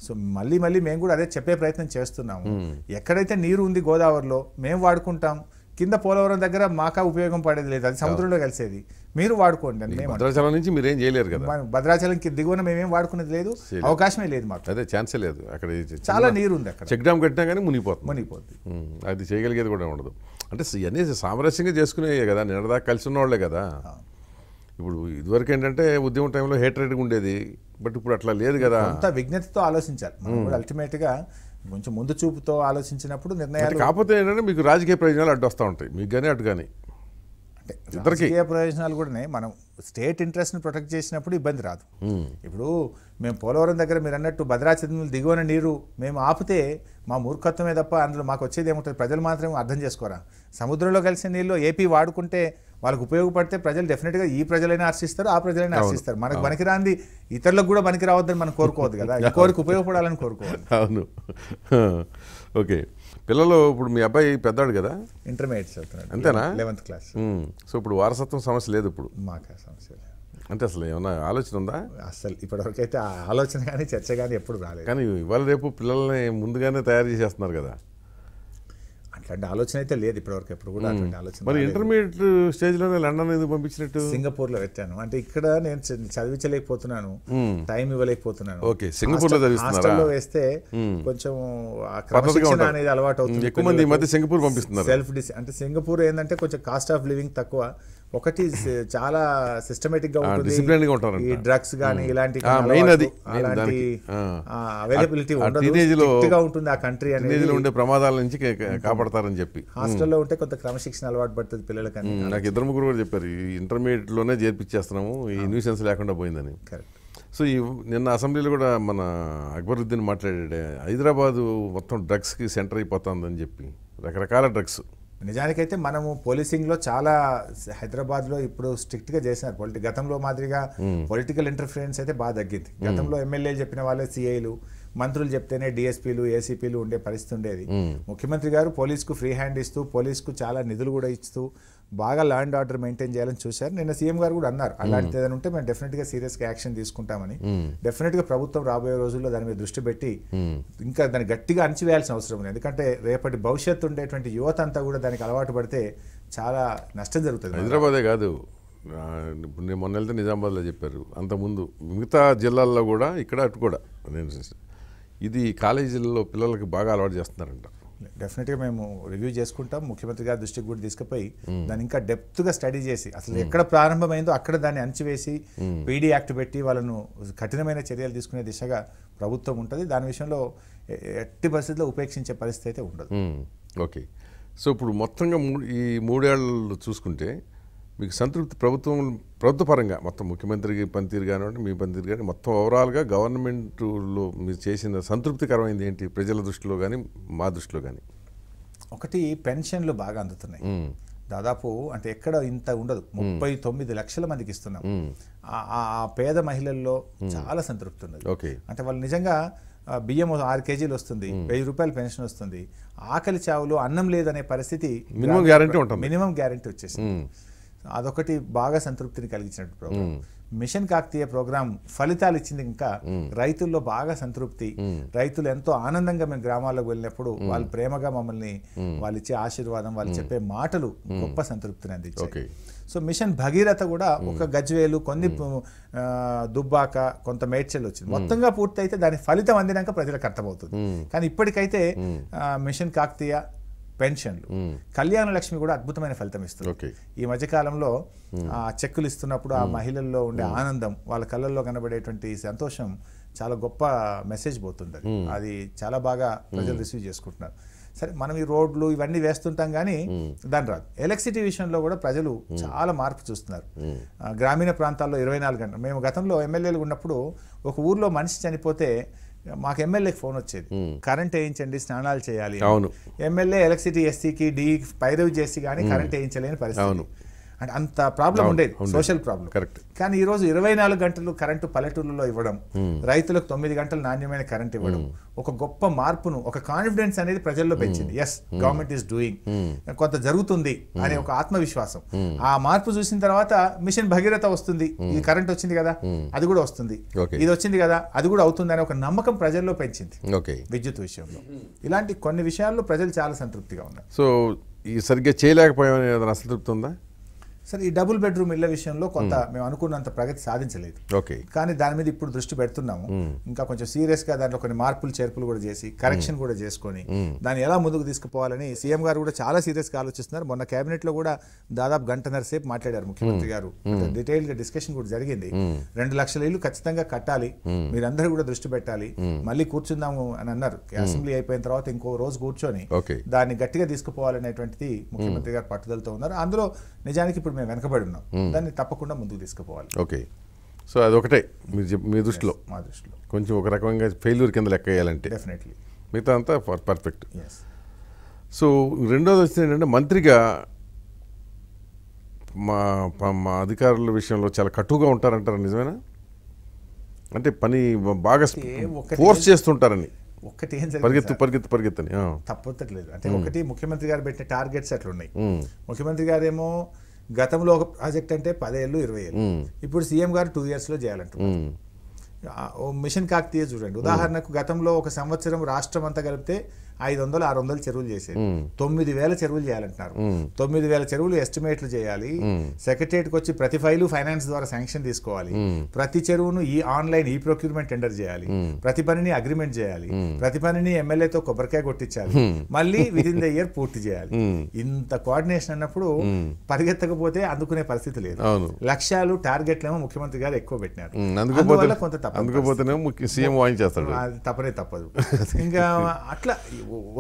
సో మళ్ళీ మళ్ళీ మేము కూడా అదే చెప్పే ప్రయత్నం చేస్తున్నాము ఎక్కడైతే నీరు ఉంది గోదావరిలో మేము వాడుకుంటాం కింద పోలవరం దగ్గర మాకా ఉపయోగం పడేది లేదు అది సముద్రంలో కలిసేది మీరు వాడుకోండి అని భద్రాచలం నుంచి ఏం చేయలేరు కదా భద్రాచలం దిగువన మేమేం వాడుకునేది లేదు అవకాశమే లేదు మాకు అదే ఛాన్స్ లేదు అక్కడ చాలా నీరు ఉంది అక్కడ చెక్ డ్యామ్ కట్టినా కానీ మునిగిపోతుంది మునిగిపోతుంది అది చేయగలిగేది కూడా ఉండదు అంటే ఇవన్నీ సామరస్యంగా చేసుకునే కదా నిన్నదా కలిసి ఉన్నవాళ్లే కదా ఇప్పుడు ఇదివరకు ఏంటంటే ఉద్యమం టైంలో హేట్రేట్గా ఉండేది బట్ ఇప్పుడు అట్లా లేదు కదా అంత విజ్ఞతతో ఆలోచించాలి అల్టిమేట్గా కొంచెం ముందు చూపుతో ఆలోచించినప్పుడు నిర్ణయాలు కాకపోతే ఏంటంటే మీకు రాజకీయ ప్రయోజనాలు అడ్డు వస్తూ ఉంటాయి మీకు కానీ అటు కానీ అంటే రాజకీయ ప్రయోజనాలు కూడా మనం స్టేట్ ఇంట్రెస్ట్ని ప్రొటెక్ట్ చేసినప్పుడు ఇబ్బంది రాదు ఇప్పుడు మేము పోలవరం దగ్గర మీరు అన్నట్టు భద్రాచలం దిగువన నీరు మేము ఆపితే మా మూర్ఖత్వమే తప్ప అందులో మాకు వచ్చేది ఏముంటుంది ప్రజలు మాత్రం అర్థం చేసుకోరా సముద్రంలో కలిసిన నీళ్ళు ఏపీ వాడుకుంటే వాళ్ళకి ఉపయోగపడితే ప్రజలు డెఫినెట్గా ఈ ప్రజలైనా ఆశిస్తారు ఆ ప్రజలైనా ఆశిస్తారు మనకు రాంది ఇతరులకు కూడా పనికి రావద్దని మనం కోరుకోవద్దు కదా ఈ కోరిక ఉపయోగపడాలని కోరుకోవాలి అవును ఓకే పిల్లలు ఇప్పుడు మీ అబ్బాయి పెద్దాడు కదా ఇంటర్మీడియట్ చదువుతున్నాడు అంతేనా లెవెంత్ క్లాస్ సో ఇప్పుడు వారసత్వం సమస్య లేదు ఇప్పుడు మాకు సమస్య లేదు అంటే అసలు ఏమన్నా ఆలోచన ఉందా అసలు ఇప్పటివరకు అయితే ఆలోచన కానీ చర్చ కానీ ఎప్పుడు రాలేదు కానీ ఇవాళ రేపు పిల్లల్ని ముందుగానే తయారు చేసేస్తున్నారు కదా అట్లాంటి ఆలోచన అయితే లేదు ఇప్పటివరకు ఎప్పుడు కూడా అటువంటి ఆలోచన మరి ఇంటర్మీడియట్ స్టేజ్లోనే లండన్ పంపించినట్టు పంపించినట్టు లో పెట్టాను అంటే ఇక్కడ నేను చదివించలేకపోతున్నాను టైం ఇవ్వలేకపోతున్నాను ఓకే లో హాస్టల్లో వేస్తే కొంచెం అనేది అలవాటు అవుతుంది ఎక్కువ మంది మధ్య సింగపూర్ పంపిస్తున్నారు సెల్ఫ్ డిసి అంటే సింగపూర్ ఏంటంటే కొంచెం కాస్ట్ ఆఫ్ లివింగ్ తక్కువ ఒకటి చాలా సిస్టమేటిక్ గా ఉంటుంది ఈ డ్రగ్స్ కానీ ఇలాంటి అవైలబిలిటీ ఉంటుంది ఆ కంట్రీ అనేది ఉండే ప్రమాదాల నుంచి కాపాడతారని చెప్పి హాస్టల్లో ఉంటే కొంత క్రమశిక్షణ అలవాటు పడుతుంది పిల్లలకి నాకు ఇద్దరు ముగ్గురు కూడా చెప్పారు ఈ ఇంటర్మీడియట్ లోనే చేర్పించేస్తున్నాము ఈ న్యూసెన్స్ లేకుండా పోయిందని కరెక్ట్ సో ఈ నిన్న అసెంబ్లీలో కూడా మన అక్బరుద్దీన్ మాట్లాడాడు హైదరాబాదు మొత్తం డ్రగ్స్కి సెంటర్ అయిపోతుందని చెప్పి రకరకాల డ్రగ్స్ నిజానికైతే మనము పోలీసింగ్లో చాలా హైదరాబాద్లో ఇప్పుడు స్ట్రిక్ట్గా చేసినారు పొలిటి గతంలో మాదిరిగా పొలిటికల్ ఇంటర్ఫరెన్స్ అయితే బాగా తగ్గింది గతంలో ఎమ్మెల్యేలు చెప్పిన వాళ్ళే సిఐలు మంత్రులు చెప్తేనే డిఎస్పీలు ఏసీపీలు ఉండే పరిస్థితి ఉండేది ముఖ్యమంత్రి గారు పోలీస్కు ఫ్రీ హ్యాండ్ ఇస్తూ పోలీస్కు చాలా నిధులు కూడా ఇస్తూ బాగా లా అండ్ ఆర్డర్ మెయింటైన్ చేయాలని చూశారు నిన్న సీఎం గారు కూడా అన్నారు అలాంటిది ఏదైనా ఉంటే మేము డెఫినెట్గా గా యాక్షన్ తీసుకుంటామని డెఫినెట్గా ప్రభుత్వం రాబోయే రోజుల్లో దాని మీద దృష్టి పెట్టి ఇంకా దాన్ని గట్టిగా అణచివేయాల్సిన అవసరం ఉంది ఎందుకంటే రేపటి భవిష్యత్తు ఉండేటువంటి యువత అంతా కూడా దానికి అలవాటు పడితే చాలా నష్టం జరుగుతుంది హైదరాబాదే కాదు ఇప్పుడు నేను మొన్న వెళ్తే నిజామాబాద్లో చెప్పారు అంతకుముందు మిగతా జిల్లాల్లో కూడా ఇక్కడ అటు కూడా ఇది కాలేజీల్లో పిల్లలకి బాగా అలవాటు చేస్తున్నారంట డెఫినెట్గా మేము రివ్యూ చేసుకుంటాం ముఖ్యమంత్రి గారి దృష్టికి కూడా తీసుకుపోయి hmm. దాన్ని ఇంకా డెప్త్గా స్టడీ చేసి అసలు hmm. ఎక్కడ ప్రారంభమైందో అక్కడ దాన్ని అణచివేసి పీడీ hmm. యాక్ట్ పెట్టి వాళ్ళను కఠినమైన చర్యలు తీసుకునే దిశగా ప్రభుత్వం ఉంటుంది దాని విషయంలో ఎట్టి పరిస్థితుల్లో ఉపేక్షించే పరిస్థితి అయితే ఉండదు ఓకే సో ఇప్పుడు మొత్తంగా ఈ మూడేళ్ళు చూసుకుంటే మీకు సంతృప్తి ప్రభుత్వం ప్రభుత్వ పరంగా మొత్తం ముఖ్యమంత్రికి పనితీరు కానివ్వండి మీ పనితీరు కానీ మొత్తం ఓవరాల్గా గవర్నమెంట్లో మీరు చేసిన సంతృప్తికరమైంది ఏంటి ప్రజల దృష్టిలో కానీ మా దృష్టిలో కానీ ఒకటి పెన్షన్లు బాగా అందుతున్నాయి దాదాపు అంటే ఎక్కడ ఇంత ఉండదు ముప్పై తొమ్మిది లక్షల మందికి ఇస్తున్నాం ఆ పేద మహిళల్లో చాలా సంతృప్తి ఉన్నది అంటే వాళ్ళు నిజంగా బియ్యం ఆరు కేజీలు వస్తుంది వెయ్యి రూపాయలు పెన్షన్ వస్తుంది ఆకలి చావులు అన్నం లేదనే పరిస్థితి మినిమం గ్యారంటీ ఉంటుంది మినిమం గ్యారంటీ వచ్చేసింది అదొకటి బాగా సంతృప్తిని కలిగించినట్టు ప్రోగ్రామ్ మిషన్ కాకతీయ ప్రోగ్రాం ఫలితాలు ఇచ్చింది ఇంకా రైతుల్లో బాగా సంతృప్తి రైతులు ఎంతో ఆనందంగా మేము గ్రామాల్లోకి వెళ్ళినప్పుడు వాళ్ళు ప్రేమగా మమ్మల్ని వాళ్ళు ఇచ్చే ఆశీర్వాదం వాళ్ళు చెప్పే మాటలు గొప్ప సంతృప్తిని అందించాయి సో మిషన్ భగీరథ కూడా ఒక గజ్వేలు కొన్ని దుబ్బాక కొంత మేడ్చల్ వచ్చింది మొత్తంగా పూర్తయితే దాని ఫలితం అందినాక ప్రజలకు అర్థమవుతుంది కానీ ఇప్పటికైతే మిషన్ కాకతీయ పెన్షన్లు కళ్యాణ లక్ష్మి కూడా అద్భుతమైన ఫలితం ఇస్తుంది ఈ మధ్యకాలంలో ఆ చెక్కులు ఇస్తున్నప్పుడు ఆ మహిళల్లో ఉండే ఆనందం వాళ్ళ కళ్ళల్లో కనబడేటువంటి సంతోషం చాలా గొప్ప మెసేజ్ పోతుంటుంది అది చాలా బాగా ప్రజలు రిసీవ్ చేసుకుంటున్నారు సరే మనం ఈ రోడ్లు ఇవన్నీ వేస్తుంటాం కానీ దాని రాదు ఎలక్ట్రిసిటీ విషయంలో కూడా ప్రజలు చాలా మార్పు చూస్తున్నారు గ్రామీణ ప్రాంతాల్లో ఇరవై నాలుగు గంటలు మేము గతంలో ఎమ్మెల్యేలు ఉన్నప్పుడు ఒక ఊర్లో మనిషి చనిపోతే మాకు ఎమ్మెల్యేకి ఫోన్ వచ్చేది కరెంట్ వేయించండి స్నానాలు చేయాలి ఎమ్మెల్యే ఎలక్ట్రిసిటీ ఎస్సీకి డి పైరవి చేసి కానీ కరెంట్ వేయించలేని పరిస్థితి అంటే అంత ప్రాబ్లం ఉండేది సోషల్ ప్రాబ్లం కరెక్ట్ కానీ ఈరోజు ఇరవై నాలుగు గంటలు కరెంటు పల్లెటూర్లలో ఇవ్వడం hmm. రైతులకు తొమ్మిది గంటలు నాణ్యమైన కరెంట్ ఇవ్వడం hmm. ఒక గొప్ప మార్పును ఒక కాన్ఫిడెన్స్ అనేది ప్రజల్లో hmm. పెంచింది ఎస్ గవర్నమెంట్ ఈస్ డూయింగ్ కొంత జరుగుతుంది అనే ఒక ఆత్మవిశ్వాసం ఆ మార్పు చూసిన తర్వాత మిషన్ భగీరథ వస్తుంది ఈ కరెంట్ వచ్చింది కదా అది కూడా వస్తుంది ఇది వచ్చింది కదా అది కూడా అవుతుంది అనే ఒక నమ్మకం ప్రజల్లో పెంచింది విద్యుత్ విషయంలో ఇలాంటి కొన్ని విషయాల్లో ప్రజలు చాలా సంతృప్తిగా ఉన్నారు సో ఈ సరిగ్గా చేయలేకపోయామని అసంతృప్తి ఉందా సరే ఈ డబుల్ బెడ్రూమ్ ఇళ్ల విషయంలో కొంత మేము అనుకున్నంత ప్రగతి సాధించలేదు ఓకే కానీ దాని మీద ఇప్పుడు దృష్టి పెడుతున్నాము ఇంకా కొంచెం సీరియస్ గా దాంట్లో కొన్ని మార్పులు చేర్పులు కూడా చేసి కరెక్షన్ కూడా చేసుకొని దాన్ని ఎలా ముందుకు తీసుకుపోవాలని సీఎం గారు కూడా చాలా సీరియస్ గా ఆలోచిస్తున్నారు మొన్న కేబినెట్ లో కూడా దాదాపు గంటన్నర సేపు మాట్లాడారు ముఖ్యమంత్రి గారు గా డిస్కషన్ కూడా జరిగింది రెండు లక్షల ఇల్లు ఖచ్చితంగా కట్టాలి మీరందరూ కూడా దృష్టి పెట్టాలి మళ్ళీ కూర్చుందాము అని అన్నారు అసెంబ్లీ అయిపోయిన తర్వాత ఇంకో రోజు కూర్చొని దాన్ని గట్టిగా తీసుకుపోవాలనేటువంటిది ముఖ్యమంత్రి గారు పట్టుదలతో ఉన్నారు అందులో నిజానికి ఇప్పుడు మేము వెనకబడి ఉన్నాం hmm. దాన్ని తప్పకుండా ముందుకు తీసుకుపోవాలి ఓకే సో ఒకటే మీరు మీ దృష్టిలో మా దృష్టిలో కొంచెం ఒక రకంగా ఫెయిల్యూర్ కింద లెక్క వేయాలంటే డెఫినెట్లీ మిగతా అంతా పర్ఫెక్ట్ సో రెండోది వచ్చింది ఏంటంటే మంత్రిగా మా మా అధికారుల విషయంలో చాలా కట్టుగా ఉంటారంటారు నిజమేనా అంటే పని బాగా ఫోర్స్ చేస్తుంటారని ఒకటి ఏం పరిగెత్తు పరిగెత్తు పరిగెత్తని తప్పట్లేదు అంటే hmm. ఒకటి ముఖ్యమంత్రి గారు పెట్టిన టార్గెట్స్ అట్లున్నాయి hmm. ముఖ్యమంత్రి గారేమో గతంలో ఒక ప్రాజెక్ట్ అంటే పదేళ్ళు ఇరవై ఏళ్ళు ఇప్పుడు సీఎం గారు టూ ఇయర్స్లో చేయాలంటున్నారు మిషన్ కాకతీయ చూడండి ఉదాహరణకు గతంలో ఒక సంవత్సరం రాష్ట్రం అంతా కలిపితే ఐదు వందలు ఆరు వందలు చెరువులు చేసేది తొమ్మిది వేల చెరువులు చేయాలంటున్నారు తొమ్మిది వేల చెరువులు ఎస్టిమేట్లు చేయాలి సెక్రటరియట్కి వచ్చి ప్రతి ఫైలు ఫైనాన్స్ ద్వారా శాంక్షన్ తీసుకోవాలి ప్రతి చెరువును ఈ ఆన్లైన్ ఈ ప్రొక్యూర్మెంట్ టెండర్ చేయాలి ప్రతి పనిని అగ్రిమెంట్ చేయాలి ప్రతి పనిని ఎమ్మెల్యేతో కొబ్బరికాయ కొట్టించాలి మళ్ళీ విత్ ఇన్ ద ఇయర్ పూర్తి చేయాలి ఇంత కోఆర్డినేషన్ అన్నప్పుడు పరిగెత్తకపోతే అందుకునే పరిస్థితి లేదు లక్ష్యాలు టార్గెట్లు ఏమో ముఖ్యమంత్రి గారు ఎక్కువ పెట్టినారు అందుకోపోతే కొంత తప్పదు తప్పనే తప్పదు ఇంకా అట్లా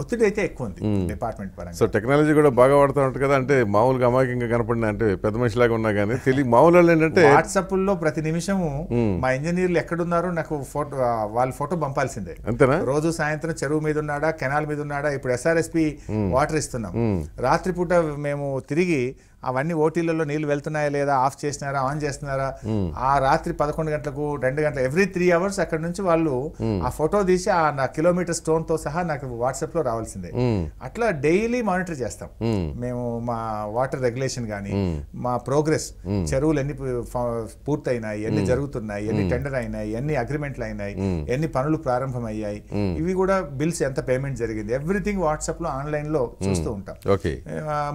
ఒత్తిడి అయితే ఎక్కువ ఉంది డిపార్ట్మెంట్ పరంగా సో టెక్నాలజీ కూడా బాగా వాడుతూ కదా అంటే మామూలుగా అమాయకంగా కనపడిన అంటే పెద్ద మనిషిలాగా ఉన్నా కానీ తెలియ మామూలు ఏంటంటే లో ప్రతి నిమిషము మా ఇంజనీర్లు ఎక్కడున్నారో నాకు ఫోటో వాళ్ళ ఫోటో పంపాల్సిందే అంతేనా రోజు సాయంత్రం చెరువు మీద ఉన్నాడా కెనాల్ మీద ఉన్నాడా ఇప్పుడు ఎస్ఆర్ఎస్పి వాటర్ ఇస్తున్నాం రాత్రిపూట మేము తిరిగి అవన్నీ ఓటీలలో నీళ్ళు వెళ్తున్నాయా లేదా ఆఫ్ చేసినారా ఆన్ చేస్తున్నారా ఆ రాత్రి పదకొండు గంటలకు రెండు గంటలు ఎవ్రీ త్రీ అవర్స్ అక్కడ నుంచి వాళ్ళు ఆ ఫోటో తీసి ఆ నా కిలోమీటర్ స్టోన్ తో సహా నాకు వాట్సాప్ లో రావాల్సిందే అట్లా డైలీ మానిటర్ చేస్తాం మేము మా వాటర్ రెగ్యులేషన్ కానీ మా ప్రోగ్రెస్ చెరువులు ఎన్ని పూర్తయినాయి ఎన్ని జరుగుతున్నాయి ఎన్ని టెండర్ అయినాయి ఎన్ని అగ్రిమెంట్లు అయినాయి ఎన్ని పనులు ప్రారంభమయ్యాయి ఇవి కూడా బిల్స్ ఎంత పేమెంట్ జరిగింది ఎవ్రీథింగ్ వాట్సాప్ లో ఆన్లైన్ లో చూస్తూ ఉంటాం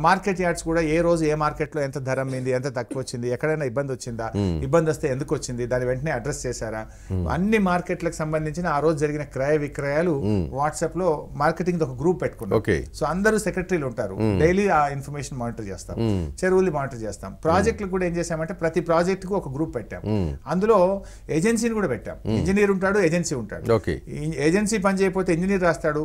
మార్కెట్ యార్డ్స్ కూడా ఏ రోజు ఏ మార్కెట్ లో ఎంత ధర అమ్మింది ఎంత తక్కువ వచ్చింది ఎక్కడైనా ఇబ్బంది వచ్చిందా hmm. ఇబ్బంది వస్తే ఎందుకు వచ్చింది దాని వెంటనే అడ్రస్ చేశారా hmm. అన్ని మార్కెట్లకు సంబంధించిన ఆ రోజు జరిగిన క్రయ విక్రయాలు hmm. వాట్సాప్ లో మార్కెటింగ్ ఒక గ్రూప్ పెట్టుకున్నాం సో అందరూ సెక్రటరీలు ఉంటారు డైలీ ఆ ఇన్ఫర్మేషన్ మానిటర్ చేస్తాం చెరువులు మానిటర్ చేస్తాం ప్రాజెక్టులు కూడా ఏం చేశామంటే ప్రతి ప్రాజెక్ట్ కు ఒక గ్రూప్ పెట్టాం అందులో ఏజెన్సీని కూడా పెట్టాం ఇంజనీర్ ఉంటాడు ఏజెన్సీ ఉంటాడు ఏజెన్సీ పని చేయకపోతే ఇంజనీర్ రాస్తాడు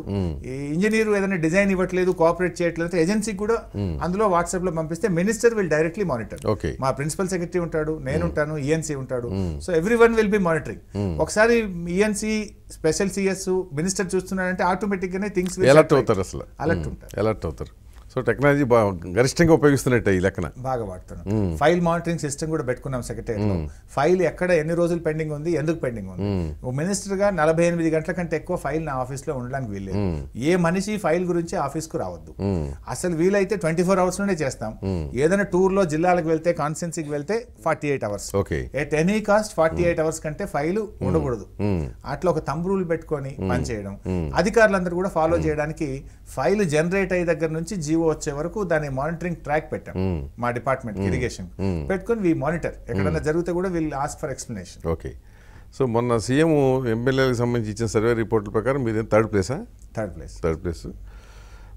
ఇంజనీర్ ఏదైనా డిజైన్ ఇవ్వట్లేదు కోఆపరేట్ చేయట్లేదు ఏజెన్సీ కూడా అందులో వాట్సాప్ లో పంపిస్తే మినిస్టర్ విల్ డైరెక్ట్లీ మానిటర్ మా ప్రిన్సిపల్ సెక్రటరీ ఉంటాడు నేను ఉంటాను ఈఎన్సీ e ఉంటాడు so everyone will be monitoring ఒకసారి ENC e special CS minister చూస్తున్నాడంటే ఆటోమేటిక్ గానే థింగ్స్ అలర్ట్ అవుతారు అసలు అలర్ట్ ఉంటారు అలర్ట్ అవుతారు సో టెక్నాలజీ గరిష్టంగా ఉపయోగిస్తున్నట్టే ఈ లెక్కన బాగా వాడుతున్నాం ఫైల్ మానిటరింగ్ సిస్టమ్ కూడా పెట్టుకున్నాం సెక్రటరీ ఫైల్ ఎక్కడ ఎన్ని రోజులు పెండింగ్ ఉంది ఎందుకు పెండింగ్ ఉంది మినిస్టర్ గా నలభై ఎనిమిది గంటల కంటే ఎక్కువ ఫైల్ నా ఆఫీస్ లో ఉండడానికి వీలు ఏ మనిషి ఫైల్ గురించి ఆఫీస్ కు రావద్దు అసలు వీలైతే ట్వంటీ ఫోర్ అవర్స్ లోనే చేస్తాం ఏదైనా టూర్ లో జిల్లాలకు వెళ్తే కాన్స్టెన్సీకి వెళ్తే forty eight hours at any cost forty eight hours కంటే ఫైల్ ఉండకూడదు అట్లా ఒక తంబు రూల్ పెట్టుకొని పనిచేయడం అధికారులందరూ కూడా ఫాలో చేయడానికి ఫైల్ జనరేట్ అయ్యే దగ్గర నుంచి జీవో జీవో వచ్చే వరకు దాని మానిటరింగ్ ట్రాక్ పెట్టాం hmm. మా డిపార్ట్మెంట్ ఇరిగేషన్ hmm. hmm. పెట్టుకొని వీ మానిటర్ ఎక్కడైనా జరిగితే కూడా వీళ్ళు ask for explanation okay so మొన్న సీఎం ఎమ్మెల్యేలకు సంబంధించి ఇచ్చిన సర్వే రిపోర్ట్ల ప్రకారం మీరు థర్డ్ ప్లేసా third place third place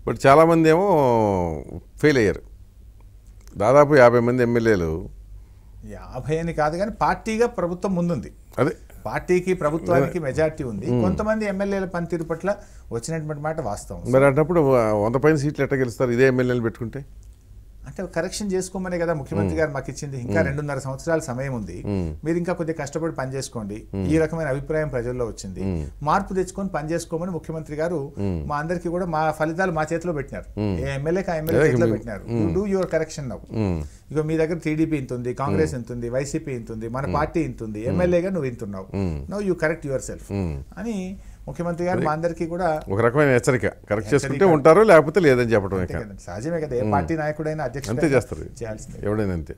but చాలామంది ఏమో ఫెయిల్ అయ్యారు దాదాపు యాభై మంది ఎమ్మెల్యేలు యాభై అని కాదు కానీ పార్టీగా ప్రభుత్వం ముందుంది అదే పార్టీకి ప్రభుత్వానికి మెజార్టీ ఉంది కొంతమంది ఎమ్మెల్యేల పనితీరు పట్ల వచ్చినటువంటి మాట వాస్తవం మరి అన్నప్పుడు వంద పైన సీట్లు ఎట్లా గెలుస్తారు ఇదే ఎమ్మెల్యేలు పెట్టుకుంటే అంటే కరెక్షన్ చేసుకోమనే కదా ముఖ్యమంత్రి గారు మాకు ఇచ్చింది ఇంకా రెండున్నర సంవత్సరాల సమయం ఉంది మీరు ఇంకా కొద్దిగా కష్టపడి పనిచేసుకోండి ఈ రకమైన అభిప్రాయం ప్రజల్లో వచ్చింది మార్పు తెచ్చుకొని పనిచేసుకోమని ముఖ్యమంత్రి గారు మా అందరికీ కూడా మా ఫలితాలు మా చేతిలో పెట్టినారు ఎమ్మెల్యే ఆ ఎమ్మెల్యే చేతిలో పెట్టినారు డూ యువర్ కరెక్షన్ నవ్వు ఇక మీ దగ్గర టీడీపీ ఇంత ఉంది కాంగ్రెస్ ఇంత ఉంది వైసీపీ ఇంత ఉంది మన పార్టీ ఇంత ఉంది ఎమ్మెల్యేగా నువ్వు ఇంతున్నావు no you correct yourself అని ముఖ్యమంత్రి గారు మా అందరికీ కూడా ఒక రకమైన హెచ్చరిక కరెక్ట్ చేసుకుంటే ఉంటారు లేకపోతే లేదని చెప్పడం సహజమే కదా ఏ పార్టీ నాయకుడైనా అధ్యక్షుడు చేస్తారు ఎవడైనా అంతే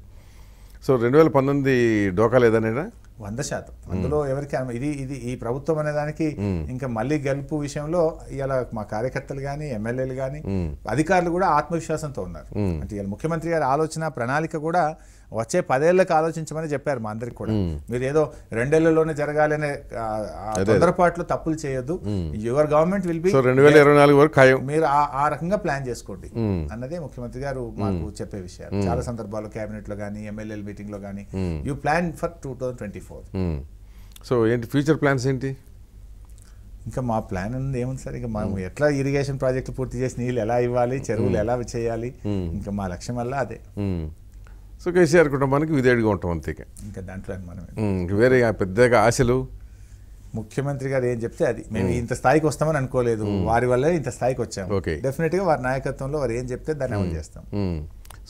సో రెండు వేల పంతొమ్మిది డోకా లేదనే వంద శాతం అందులో ఎవరికి ఇది ఇది ఈ ప్రభుత్వం అనేదానికి ఇంకా మళ్ళీ గెలుపు విషయంలో ఇలా మా కార్యకర్తలు కానీ ఎమ్మెల్యేలు కానీ అధికారులు కూడా ఆత్మవిశ్వాసంతో ఉన్నారు అంటే ముఖ్యమంత్రి గారి ఆలోచన ప్రణాళిక కూడా వచ్చే పదేళ్ళకి ఆలోచించమని చెప్పారు మా అందరికి కూడా మీరు ఏదో రెండేళ్లలోనే జరగాలనే తొందరపాట్లు తప్పులు చేయొద్దు యువర్ గవర్నమెంట్ విల్ బి రెండు వేల ఇరవై నాలుగు వరకు మీరు ఆ రకంగా ప్లాన్ చేసుకోండి అన్నదే ముఖ్యమంత్రి గారు మాకు చెప్పే విషయాలు చాలా సందర్భాల్లో కేబినెట్ లో కానీ ఎమ్మెల్యే మీటింగ్ లో కానీ you plan for two thousand twenty four so ఏంటి ఫ్యూచర్ ప్లాన్స్ ఏంటి ఇంకా మా ప్లాన్ ఉంది ఏముంది సార్ ఇంకా మనం ఎట్లా ఇరిగేషన్ ప్రాజెక్టులు పూర్తి చేసి నీళ్ళు ఎలా ఇవ్వాలి చెరువులు ఎలా చేయాలి ఇంకా మా లక్ష్యం వల్ల అదే సో కేసీఆర్ కుటుంబానికి విధేయుడిగా ఉంటాం అంతేకే ఇంకా దాంట్లో మనం వేరే పెద్దగా ఆశలు ముఖ్యమంత్రి గారు ఏం చెప్తే అది మేము ఇంత స్థాయికి వస్తామని అనుకోలేదు వారి వల్లే ఇంత స్థాయికి వచ్చాము డెఫినెట్గా వారి నాయకత్వంలో వారు ఏం చెప్తే దాన్ని అమలు చేస్తాం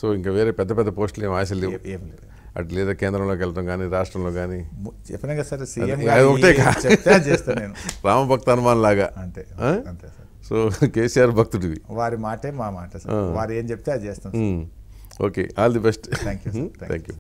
సో ఇంకా వేరే పెద్ద పెద్ద పోస్టులు ఏం ఆశలు లేవు ఏం లేదు అటు లేదా కేంద్రంలోకి వెళ్ళడం కానీ రాష్ట్రంలో కానీ చెప్పిన కదా సార్ సీఎం ఒకటే చేస్తాను నేను రామభక్త హనుమాన్ లాగా అంతే అంతే సార్ సో కేసీఆర్ భక్తుడివి వారి మాటే మా మాట సార్ వారు ఏం చెప్తే అది చేస్తాం Okay, all the best. Thank you. Hmm? Thank, you.